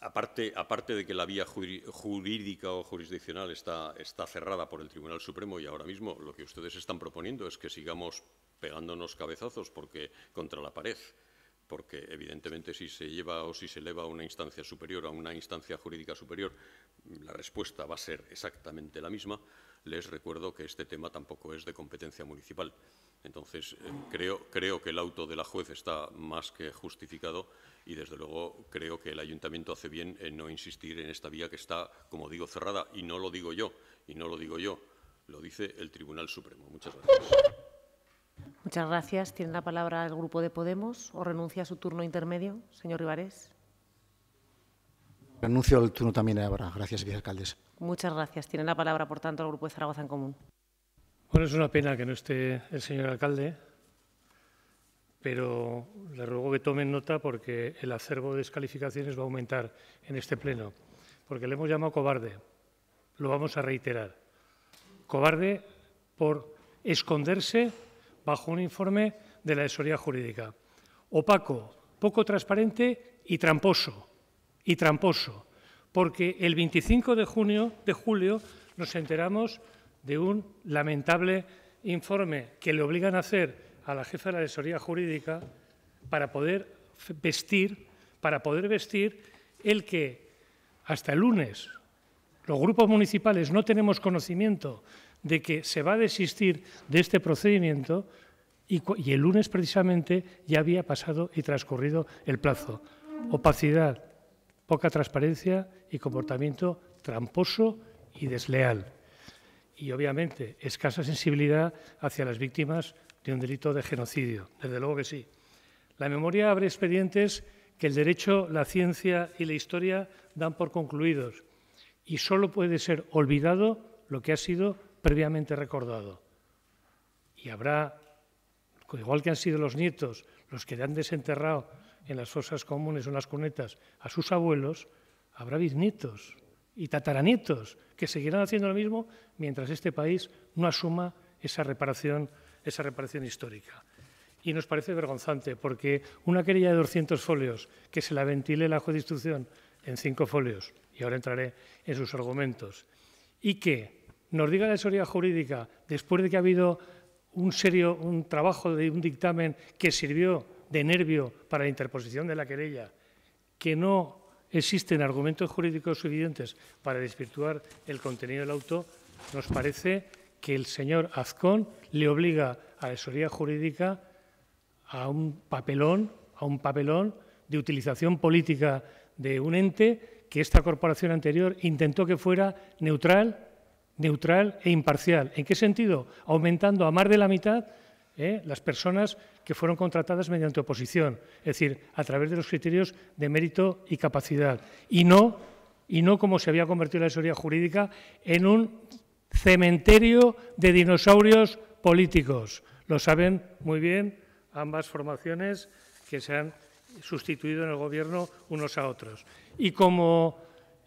Speaker 11: aparte, de que la vía jurídica o jurisdiccional está, está cerrada por el Tribunal Supremo y ahora mismo lo que ustedes están proponiendo es que sigamos pegándonos cabezazos porque contra la pared porque evidentemente si se lleva o si se eleva a una instancia superior, o a una instancia jurídica superior, la respuesta va a ser exactamente la misma. Les recuerdo que este tema tampoco es de competencia municipal. Entonces, eh, creo, creo que el auto de la juez está más que justificado y, desde luego, creo que el ayuntamiento hace bien en no insistir en esta vía que está, como digo, cerrada. Y no lo digo yo, y no lo digo yo, lo dice el Tribunal Supremo. Muchas gracias.
Speaker 5: Muchas gracias. Tiene la palabra el Grupo de Podemos o renuncia a su turno intermedio, señor Rivares?
Speaker 4: Renuncio al turno también ahora. Gracias, vicealcaldes.
Speaker 5: Muchas gracias. Tiene la palabra, por tanto, el Grupo de Zaragoza en
Speaker 2: Común. Bueno, es una pena que no esté el señor alcalde, pero le ruego que tomen nota porque el acervo de descalificaciones va a aumentar en este pleno, porque le hemos llamado cobarde. Lo vamos a reiterar. Cobarde por esconderse bajo un informe de la asesoría jurídica. Opaco, poco transparente y tramposo. Y tramposo. Porque el 25 de, junio, de julio nos enteramos de un lamentable informe que le obligan a hacer a la jefa de la asesoría jurídica para poder vestir, para poder vestir el que hasta el lunes los grupos municipales no tenemos conocimiento de que se va a desistir de este procedimiento y, el lunes precisamente ya había pasado y transcurrido el plazo. Opacidad, poca transparencia y comportamiento tramposo y desleal. Y obviamente escasa sensibilidad hacia las víctimas de un delito de genocidio. Desde luego que sí. La memoria abre expedientes que el derecho, la ciencia y la historia dan por concluidos y solo puede ser olvidado lo que ha sido previamente recordado. Y habrá, igual que han sido los nietos los que han desenterrado en las fosas comunes o en las cunetas a sus abuelos, habrá bisnietos y tataranietos que seguirán haciendo lo mismo mientras este país no asuma esa reparación, esa reparación histórica. Y nos parece vergonzante porque una querella de 200 folios que se la ventile la juez de instrucción en cinco folios, y ahora entraré en sus argumentos, y que nos diga la asesoría jurídica, después de que ha habido un serio un trabajo de un dictamen que sirvió de nervio para la interposición de la querella, que no existen argumentos jurídicos suficientes para desvirtuar el contenido del auto, nos parece que el señor Azcón le obliga a la asesoría jurídica a un papelón, a un papelón de utilización política de un ente que esta corporación anterior intentó que fuera neutral neutral e imparcial. ¿En qué sentido? Aumentando a más de la mitad ¿eh? las personas que fueron contratadas mediante oposición, es decir, a través de los criterios de mérito y capacidad, y no, y no como se había convertido la asesoría jurídica en un cementerio de dinosaurios políticos. Lo saben muy bien ambas formaciones que se han sustituido en el Gobierno unos a otros. Y como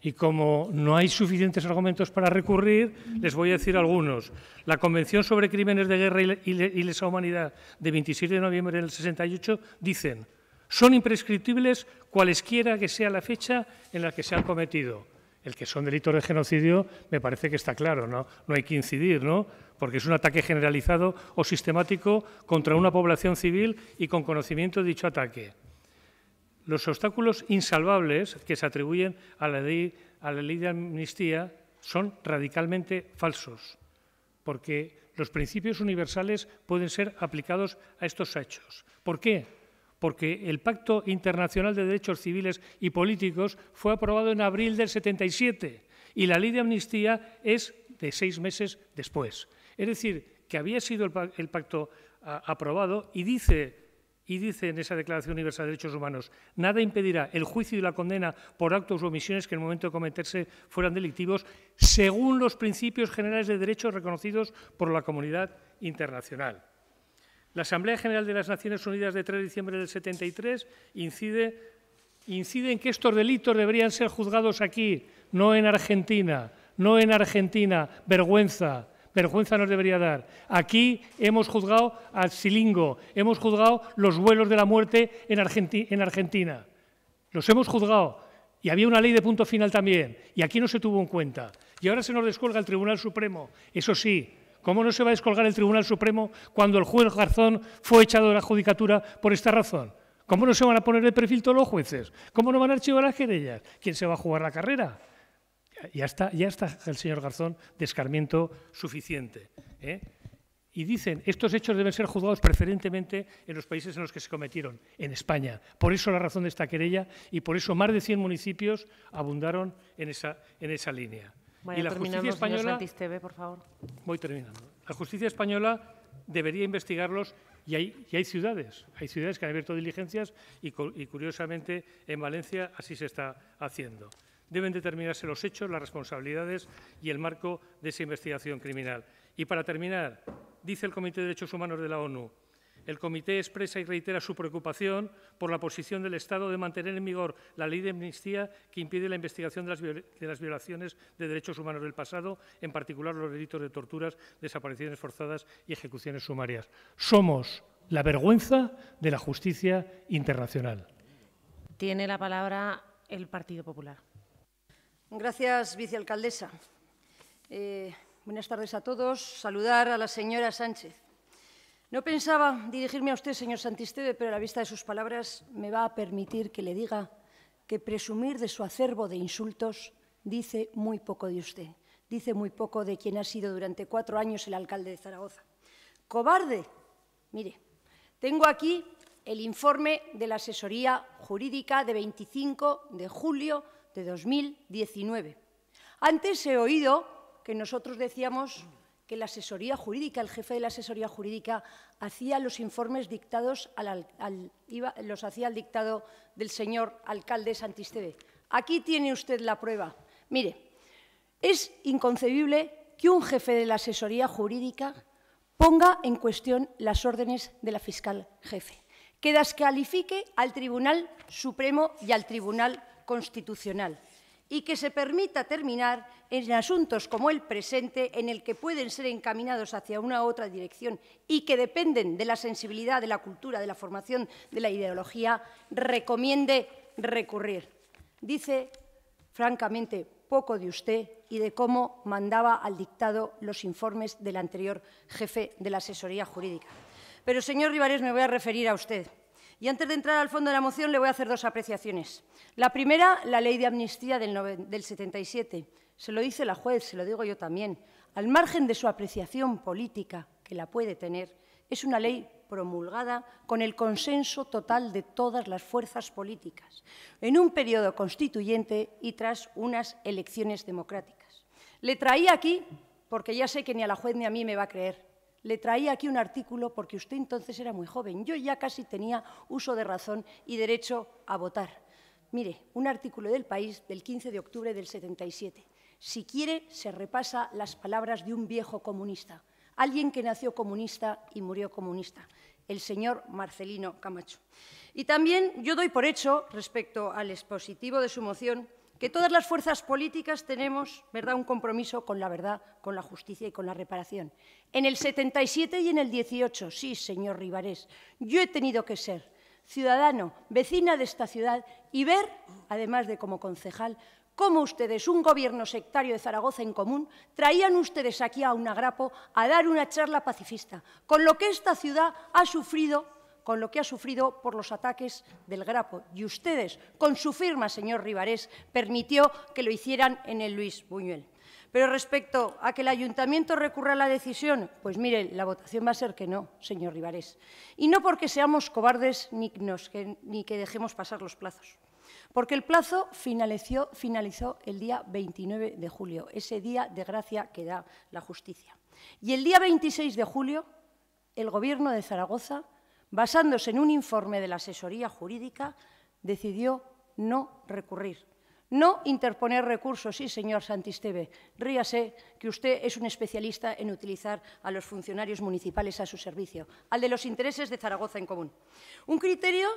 Speaker 2: y como no hay suficientes argumentos para recurrir, les voy a decir algunos. La Convención sobre Crímenes de Guerra y Lesa Humanidad de 27 de noviembre del 68 dicen, son imprescriptibles cualesquiera que sea la fecha en la que se han cometido. El que son delitos de genocidio me parece que está claro, ¿no? No hay que incidir, ¿no? Porque es un ataque generalizado o sistemático contra una población civil y con conocimiento de dicho ataque los obstáculos insalvables que se atribuyen a la ley, a la ley de amnistía son radicalmente falsos, porque los principios universales pueden ser aplicados a estos hechos. ¿Por qué? Porque el Pacto Internacional de Derechos Civiles y Políticos fue aprobado en abril del 77 y la ley de amnistía es de seis meses después. Es decir, que había sido el, pacto ah, aprobado y dice y dice en esa Declaración Universal de Derechos Humanos, nada impedirá el juicio y la condena por actos o omisiones que en el momento de cometerse fueran delictivos, según los principios generales de derechos reconocidos por la comunidad internacional. La Asamblea General de las Naciones Unidas de 3 de diciembre del 73 incide, incide en que estos delitos deberían ser juzgados aquí, no en Argentina, no en Argentina, vergüenza, vergüenza nos debería dar. Aquí hemos juzgado al Silingo, hemos juzgado los vuelos de la muerte en, Argentina. Los hemos juzgado. Y había una ley de punto final también. Y aquí no se tuvo en cuenta. Y ahora se nos descolga el Tribunal Supremo. Eso sí, ¿cómo no se va a descolgar el Tribunal Supremo cuando el juez Garzón fue echado de la judicatura por esta razón? ¿Cómo no se van a poner de perfil todos los jueces? ¿Cómo no van a archivar las querellas? ¿Quién se va a jugar la carrera? ya está, el señor Garzón de escarmiento suficiente. ¿eh? Y dicen, estos hechos deben ser juzgados preferentemente en los países en los que se cometieron, en España. Por eso la razón de esta querella y por eso más de 100 municipios abundaron en esa, línea. y la justicia española, Voy terminando. La justicia española debería investigarlos y hay, ciudades, hay ciudades que han abierto diligencias y curiosamente en Valencia así se está haciendo deben determinarse los hechos, las responsabilidades y el marco de esa investigación criminal. Y para terminar, dice el Comité de Derechos Humanos de la ONU, el Comité expresa y reitera su preocupación por la posición del Estado de mantener en vigor la ley de amnistía que impide la investigación de las, violaciones de derechos humanos del pasado, en particular los delitos de torturas, desapariciones forzadas y ejecuciones sumarias. Somos la vergüenza de la justicia internacional.
Speaker 5: Tiene la palabra el Partido Popular.
Speaker 26: Gracias, vicealcaldesa. Eh, buenas tardes a todos. Saludar a la señora Sánchez. No pensaba dirigirme a usted, señor Santisteve, pero a la vista de sus palabras me va a permitir que le diga que presumir de su acervo de insultos dice muy poco de usted, dice muy poco de quien ha sido durante cuatro años el alcalde de Zaragoza. Cobarde. Mire, tengo aquí el informe de la asesoría jurídica de 25 de julio de 2019. Antes he oído que nosotros decíamos que la asesoría jurídica, el jefe de la asesoría jurídica, hacía los informes dictados al, los hacía al dictado del señor alcalde Santisteve. Aquí tiene usted la prueba. Mire, es inconcebible que un jefe de la asesoría jurídica ponga en cuestión las órdenes de la fiscal jefe, que califique al Tribunal Supremo y al Tribunal constitucional y que se permita terminar en asuntos como el presente, en el que pueden ser encaminados hacia una u otra dirección y que dependen de la sensibilidad, de la cultura, de la formación, de la ideología, recomiende recurrir. Dice, francamente, poco de usted y de cómo mandaba al dictado los informes del anterior jefe de la asesoría jurídica. Pero, señor Rivares, me voy a referir a usted. Y antes de entrar al fondo de la moción, le voy a hacer dos apreciaciones. La primera, la ley de amnistía del, 77. Se lo dice la juez, se lo digo yo también. Al margen de su apreciación política, que la puede tener, es una ley promulgada con el consenso total de todas las fuerzas políticas, en un periodo constituyente y tras unas elecciones democráticas. Le traía aquí, porque ya sé que ni a la juez ni a mí me va a creer, le traía aquí un artículo porque usted entonces era muy joven. Yo ya casi tenía uso de razón y derecho a votar. Mire, un artículo del País del 15 de octubre del 77. Si quiere, se repasa las palabras de un viejo comunista, alguien que nació comunista y murió comunista, el señor Marcelino Camacho. Y también yo doy por hecho, respecto al expositivo de su moción, que todas las fuerzas políticas tenemos ¿verdad? un compromiso con la verdad, con la justicia y con la reparación. En el 77 y en el 18, sí, señor Rivares, yo he tenido que ser ciudadano, vecina de esta ciudad y ver, además de como concejal, cómo ustedes, un gobierno sectario de Zaragoza en común, traían ustedes aquí a un agrapo a dar una charla pacifista, con lo que esta ciudad ha sufrido con lo que ha sufrido por los ataques del Grapo. Y ustedes, con su firma, señor Ribarés, permitió que lo hicieran en el Luis Buñuel. Pero respecto a que el ayuntamiento recurra a la decisión, pues mire, la votación va a ser que no, señor Rivares. Y no porque seamos cobardes ni, que, dejemos pasar los plazos. Porque el plazo finalizó el día 29 de julio, ese día de gracia que da la justicia. Y el día 26 de julio, el Gobierno de Zaragoza basándose en un informe de la asesoría jurídica, decidió no recurrir. No interponer recursos, sí, señor Santisteve. Ríase que usted es un especialista en utilizar a los funcionarios municipales a su servicio, al de los intereses de Zaragoza en común. Un criterio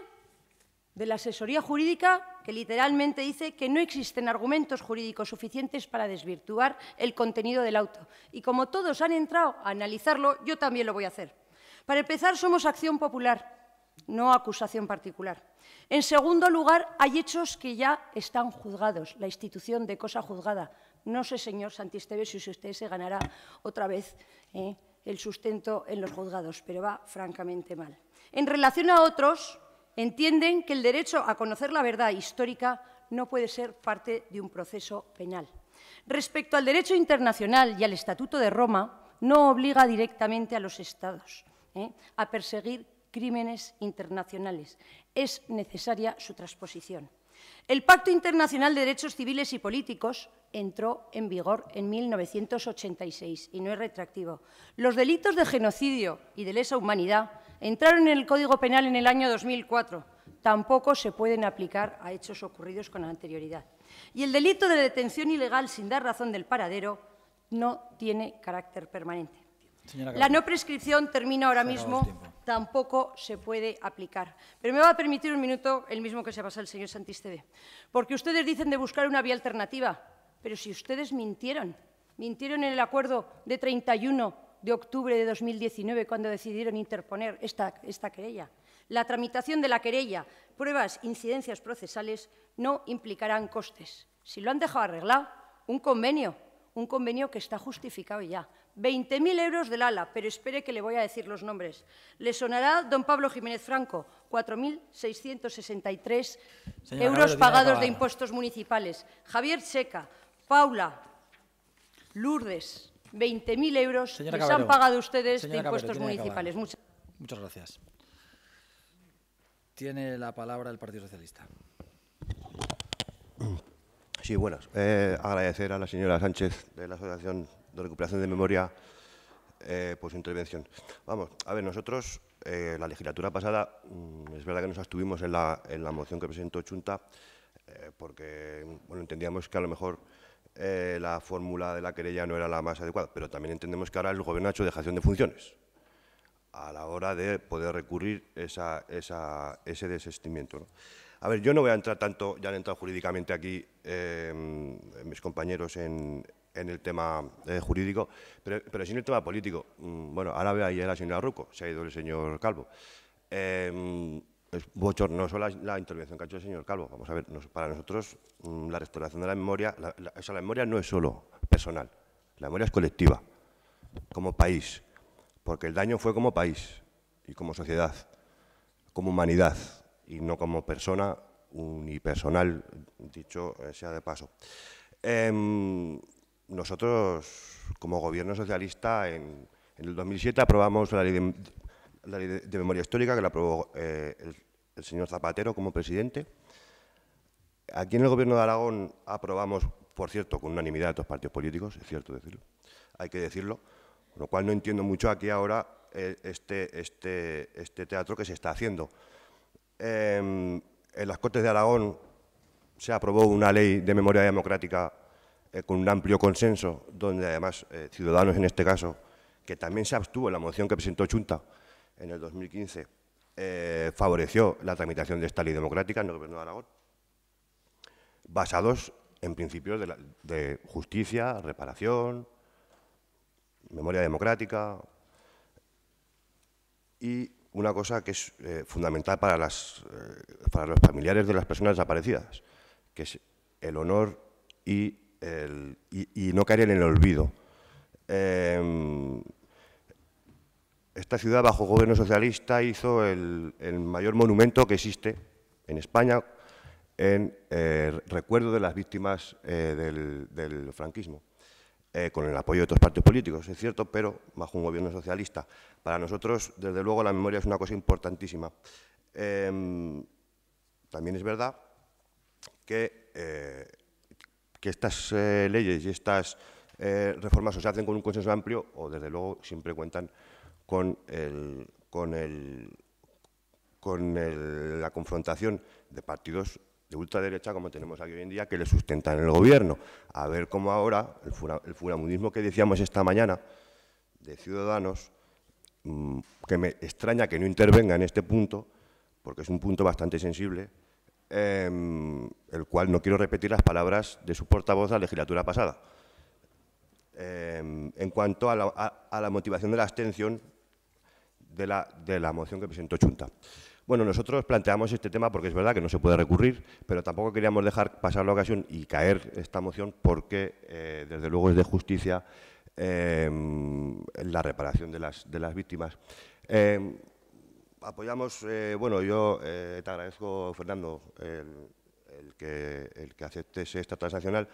Speaker 26: de la asesoría jurídica que literalmente dice que no existen argumentos jurídicos suficientes para desvirtuar el contenido del auto. Y como todos han entrado a analizarlo, yo también lo voy a hacer. Para empezar, somos acción popular, no acusación particular. En segundo lugar, hay hechos que ya están juzgados, la institución de cosa juzgada. No sé, señor Santisteve, si usted se ganará otra vez eh, el sustento en los juzgados, pero va francamente mal. En relación a otros, entienden que el derecho a conocer la verdad histórica no puede ser parte de un proceso penal. Respecto al derecho internacional y al Estatuto de Roma, no obliga directamente a los Estados. ¿eh? a perseguir crímenes internacionales. Es necesaria su transposición. El Pacto Internacional de Derechos Civiles y Políticos entró en vigor en 1986 y no es retractivo. Los delitos de genocidio y de lesa humanidad entraron en el Código Penal en el año 2004. Tampoco se pueden aplicar a hechos ocurridos con anterioridad. Y el delito de detención ilegal sin dar razón del paradero no tiene carácter permanente. La no prescripción termina ahora mismo, tampoco se puede aplicar. Pero me va a permitir un minuto el mismo que se pasa el señor Santisteve, porque ustedes dicen de buscar una vía alternativa, pero si ustedes mintieron, mintieron en el acuerdo de 31 de octubre de 2019 cuando decidieron interponer esta, esta querella. La tramitación de la querella, pruebas, incidencias procesales no implicarán costes. Si lo han dejado arreglado, un convenio, un convenio que está justificado ya, 20.000 euros del ALA, pero espere que le voy a decir los nombres. Le sonará don Pablo Jiménez Franco, 4.663
Speaker 10: euros pagados de
Speaker 26: impuestos municipales. Javier Checa, Paula, Lourdes, 20.000 euros que se han pagado ustedes de impuestos municipales. Muchas...
Speaker 1: gracias. Tiene la palabra el Partido Socialista.
Speaker 27: Sí, bueno, eh, agradecer a la señora Sánchez de la Asociación de recuperación de memoria eh, por su intervención. Vamos, a ver, nosotros eh, la legislatura pasada, mm, es verdad que nos abstuvimos en la, moción que presentó Chunta, eh, porque bueno, entendíamos que a lo mejor la fórmula de la querella no era la más adecuada, pero también entendemos que ahora el Gobierno ha hecho dejación de funciones a la hora de poder recurrir esa, ese desestimiento. A ver, yo no voy a entrar tanto, ya han entrado jurídicamente aquí mis compañeros en, en el tema eh, jurídico, pero, pero sí en el tema político. Mm, bueno, ahora ve ahí a la señora Ruco, se ha ido el señor Calvo. Eh, es bochornoso la, intervención que ha hecho el señor Calvo. Vamos a ver, para nosotros mm, la restauración de la memoria, la, memoria no es solo personal, la memoria es colectiva, como país, porque el daño fue como país y como sociedad, como humanidad y no como persona unipersonal, dicho eh, sea de paso. Eh, nosotros, como gobierno socialista, en, el 2007 aprobamos la ley de, memoria histórica, que la aprobó eh, el, señor Zapatero como presidente. Aquí en el gobierno de Aragón aprobamos, por cierto, con unanimidad de los partidos políticos, es cierto decirlo, hay que decirlo, con lo cual no entiendo mucho aquí ahora eh, este, este, este, teatro que se está haciendo. Em, en las Cortes de Aragón se aprobó una ley de memoria democrática eh, con un amplio consenso, donde además eh, Ciudadanos en este caso, que también se abstuvo en la moción que presentó Chunta en el 2015, eh, favoreció la tramitación de esta ley democrática en el Gobierno de Aragón, basados en principios de, justicia, reparación, memoria democrática y una cosa que es fundamental para, las, para los familiares de las personas desaparecidas, que es el honor y y, no caer en el olvido. Em, esta ciudad, bajo gobierno socialista, hizo el, mayor monumento que existe en España en eh, recuerdo de las víctimas eh, del, del, franquismo, eh, con el apoyo de otros partidos políticos, es cierto, pero bajo un gobierno socialista. Para nosotros, desde luego, la memoria es una cosa importantísima. Em, también es verdad que que estas eh, leyes y estas eh, reformas o se hacen con un consenso amplio o desde luego siempre cuentan con, la confrontación de partidos de ultraderecha como tenemos aquí hoy en día que le sustentan el gobierno. A ver cómo ahora el, fura, que decíamos esta mañana de Ciudadanos, mm, que me extraña que no intervenga en este punto, porque es un punto bastante sensible, Em, el cual no quiero repetir las palabras de su portavoz la legislatura pasada. Em, en cuanto a la, motivación de la abstención de la, de la moción que presentó Chunta. Bueno, nosotros planteamos este tema porque es verdad que no se puede recurrir, pero tampoco queríamos dejar pasar la ocasión y caer esta moción porque, eh, desde luego, es de justicia em, la reparación de las, víctimas apoyamos, eh, bueno, yo eh, te agradezco, Fernando, el, que, el que aceptes esta transaccional,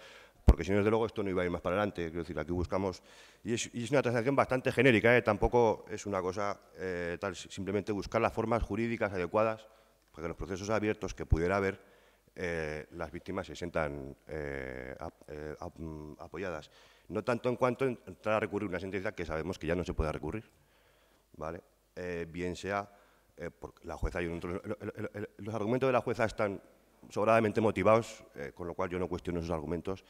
Speaker 27: porque si no, desde luego, esto no iba a ir más para adelante. Quiero decir, aquí buscamos, y es, una transacción bastante genérica, ¿eh? tampoco es una cosa tal, simplemente buscar las formas jurídicas adecuadas para que los procesos abiertos que pudiera haber, las víctimas se sientan mm, apoyadas. No tanto en cuanto entrar a recurrir una sentencia que sabemos que ya no se puede recurrir, ¿vale? bien sea eh, y los argumentos de la jueza están sobradamente motivados, eh, con lo cual yo no cuestiono esos argumentos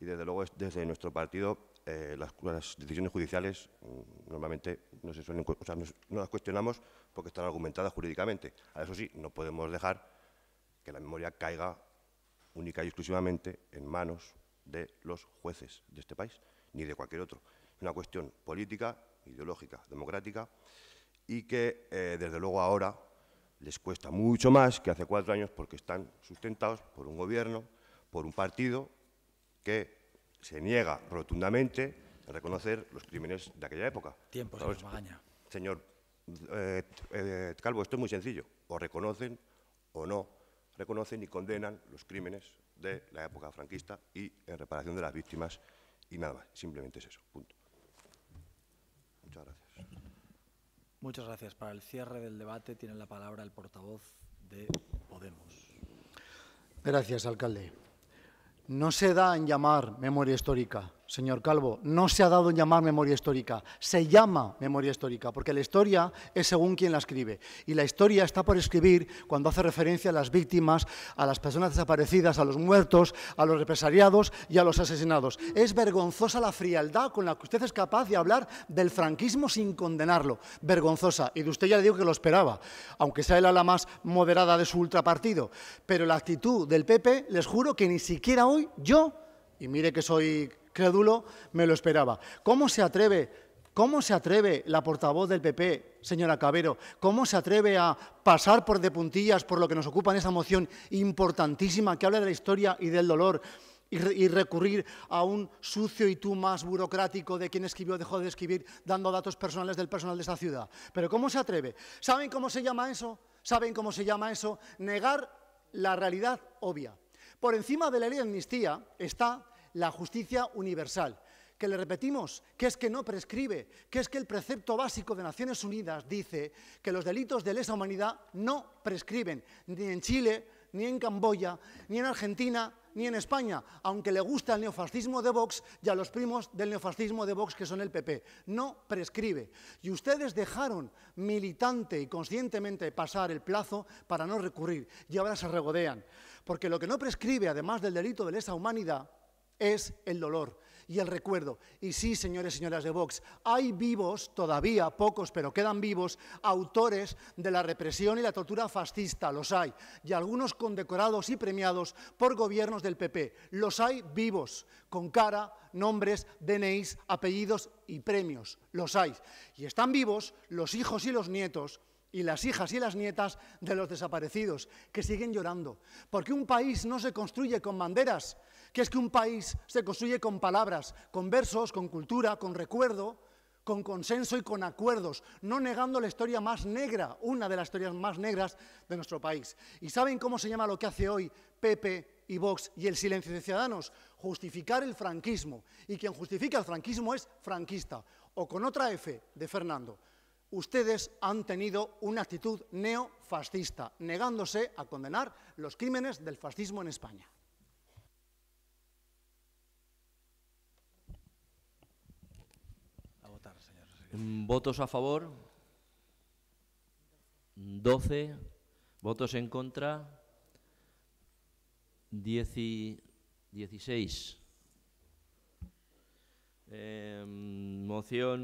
Speaker 27: y desde luego desde nuestro partido eh, las, decisiones judiciales mm, normalmente no, no, las cuestionamos porque están argumentadas jurídicamente. A eso sí, no podemos dejar que la memoria caiga única y exclusivamente en manos de los jueces de este país, ni de cualquier otro. Es una cuestión política, ideológica, democrática y que eh, desde luego ahora les cuesta mucho más que hace cuatro años porque están sustentados por un gobierno, por un partido que se niega rotundamente a reconocer los crímenes de aquella época. Tiempo, señor Magaña. Eh, señor eh, Calvo, esto es muy sencillo. O reconocen o no reconocen y condenan los crímenes de la época franquista y en reparación de las víctimas y nada más. Simplemente es eso. Punto. Muchas gracias.
Speaker 1: Muchas gracias. Para el cierre del debate tiene la palabra el portavoz de Podemos.
Speaker 4: Gracias, alcalde. No se da en llamar memoria histórica, señor Calvo, no se ha dado en llamar memoria histórica, se llama memoria histórica, porque la historia es según quien la escribe. Y la historia está por escribir cuando hace referencia a las víctimas, a las personas desaparecidas, a los muertos, a los represariados y a los asesinados. Es vergonzosa la frialdad con la que usted es capaz de hablar del franquismo sin condenarlo. Vergonzosa. Y de usted ya le digo que lo esperaba, aunque sea él la más moderada de su ultrapartido. Pero la actitud del PP, les juro que ni siquiera hoy yo, y mire que soy crédulo me lo esperaba. ¿Cómo se atreve? ¿Cómo se atreve la portavoz del PP, señora Cabero? ¿Cómo se atreve a pasar por de puntillas por lo que nos ocupa en esa moción importantísima que habla de la historia y del dolor? y, recurrir a un sucio y tú más burocrático de quien escribió dejó de escribir dando datos personales del personal de esta ciudad. Pero ¿cómo se atreve? ¿Saben cómo se llama eso? ¿Saben cómo se llama eso? Negar la realidad obvia. Por encima de la ley de amnistía está la justicia universal, que le repetimos, que es que no prescribe, que es que el precepto básico de Naciones Unidas dice que los delitos de lesa humanidad no prescriben, ni en Chile, ni en Camboya, ni en Argentina, ni en España, aunque le guste el neofascismo de Vox y a los primos del neofascismo de Vox que son el PP. No prescribe. Y ustedes dejaron militante y conscientemente pasar el plazo para no recurrir y ahora se regodean. Porque lo que no prescribe, además del delito de lesa humanidad, es el dolor y el recuerdo. Y sí, señores y señoras de Vox, hay vivos, todavía pocos, pero quedan vivos, autores de la represión y la tortura fascista, los hay, y algunos condecorados y premiados por gobiernos del PP. Los hay vivos, con cara, nombres, DNIs, apellidos y premios, los hay. Y están vivos los hijos y los nietos y las hijas y las nietas de los desaparecidos, que siguen llorando. Porque un país no se construye con banderas, que es que un país se construye con palabras, con versos, con cultura, con recuerdo, con consenso y con acuerdos, no negando la historia más negra, una de las historias más negras de nuestro país. ¿Y saben cómo se llama lo que hace hoy Pepe y Vox y el silencio de Ciudadanos? Justificar el franquismo. Y quien justifica el franquismo es franquista, o con otra F de Fernando ustedes han tenido una actitud neofascista, negándose a condenar los crímenes del fascismo en España.
Speaker 7: Mm, Votos a favor. 12. Votos en contra. 16. eh, em, moción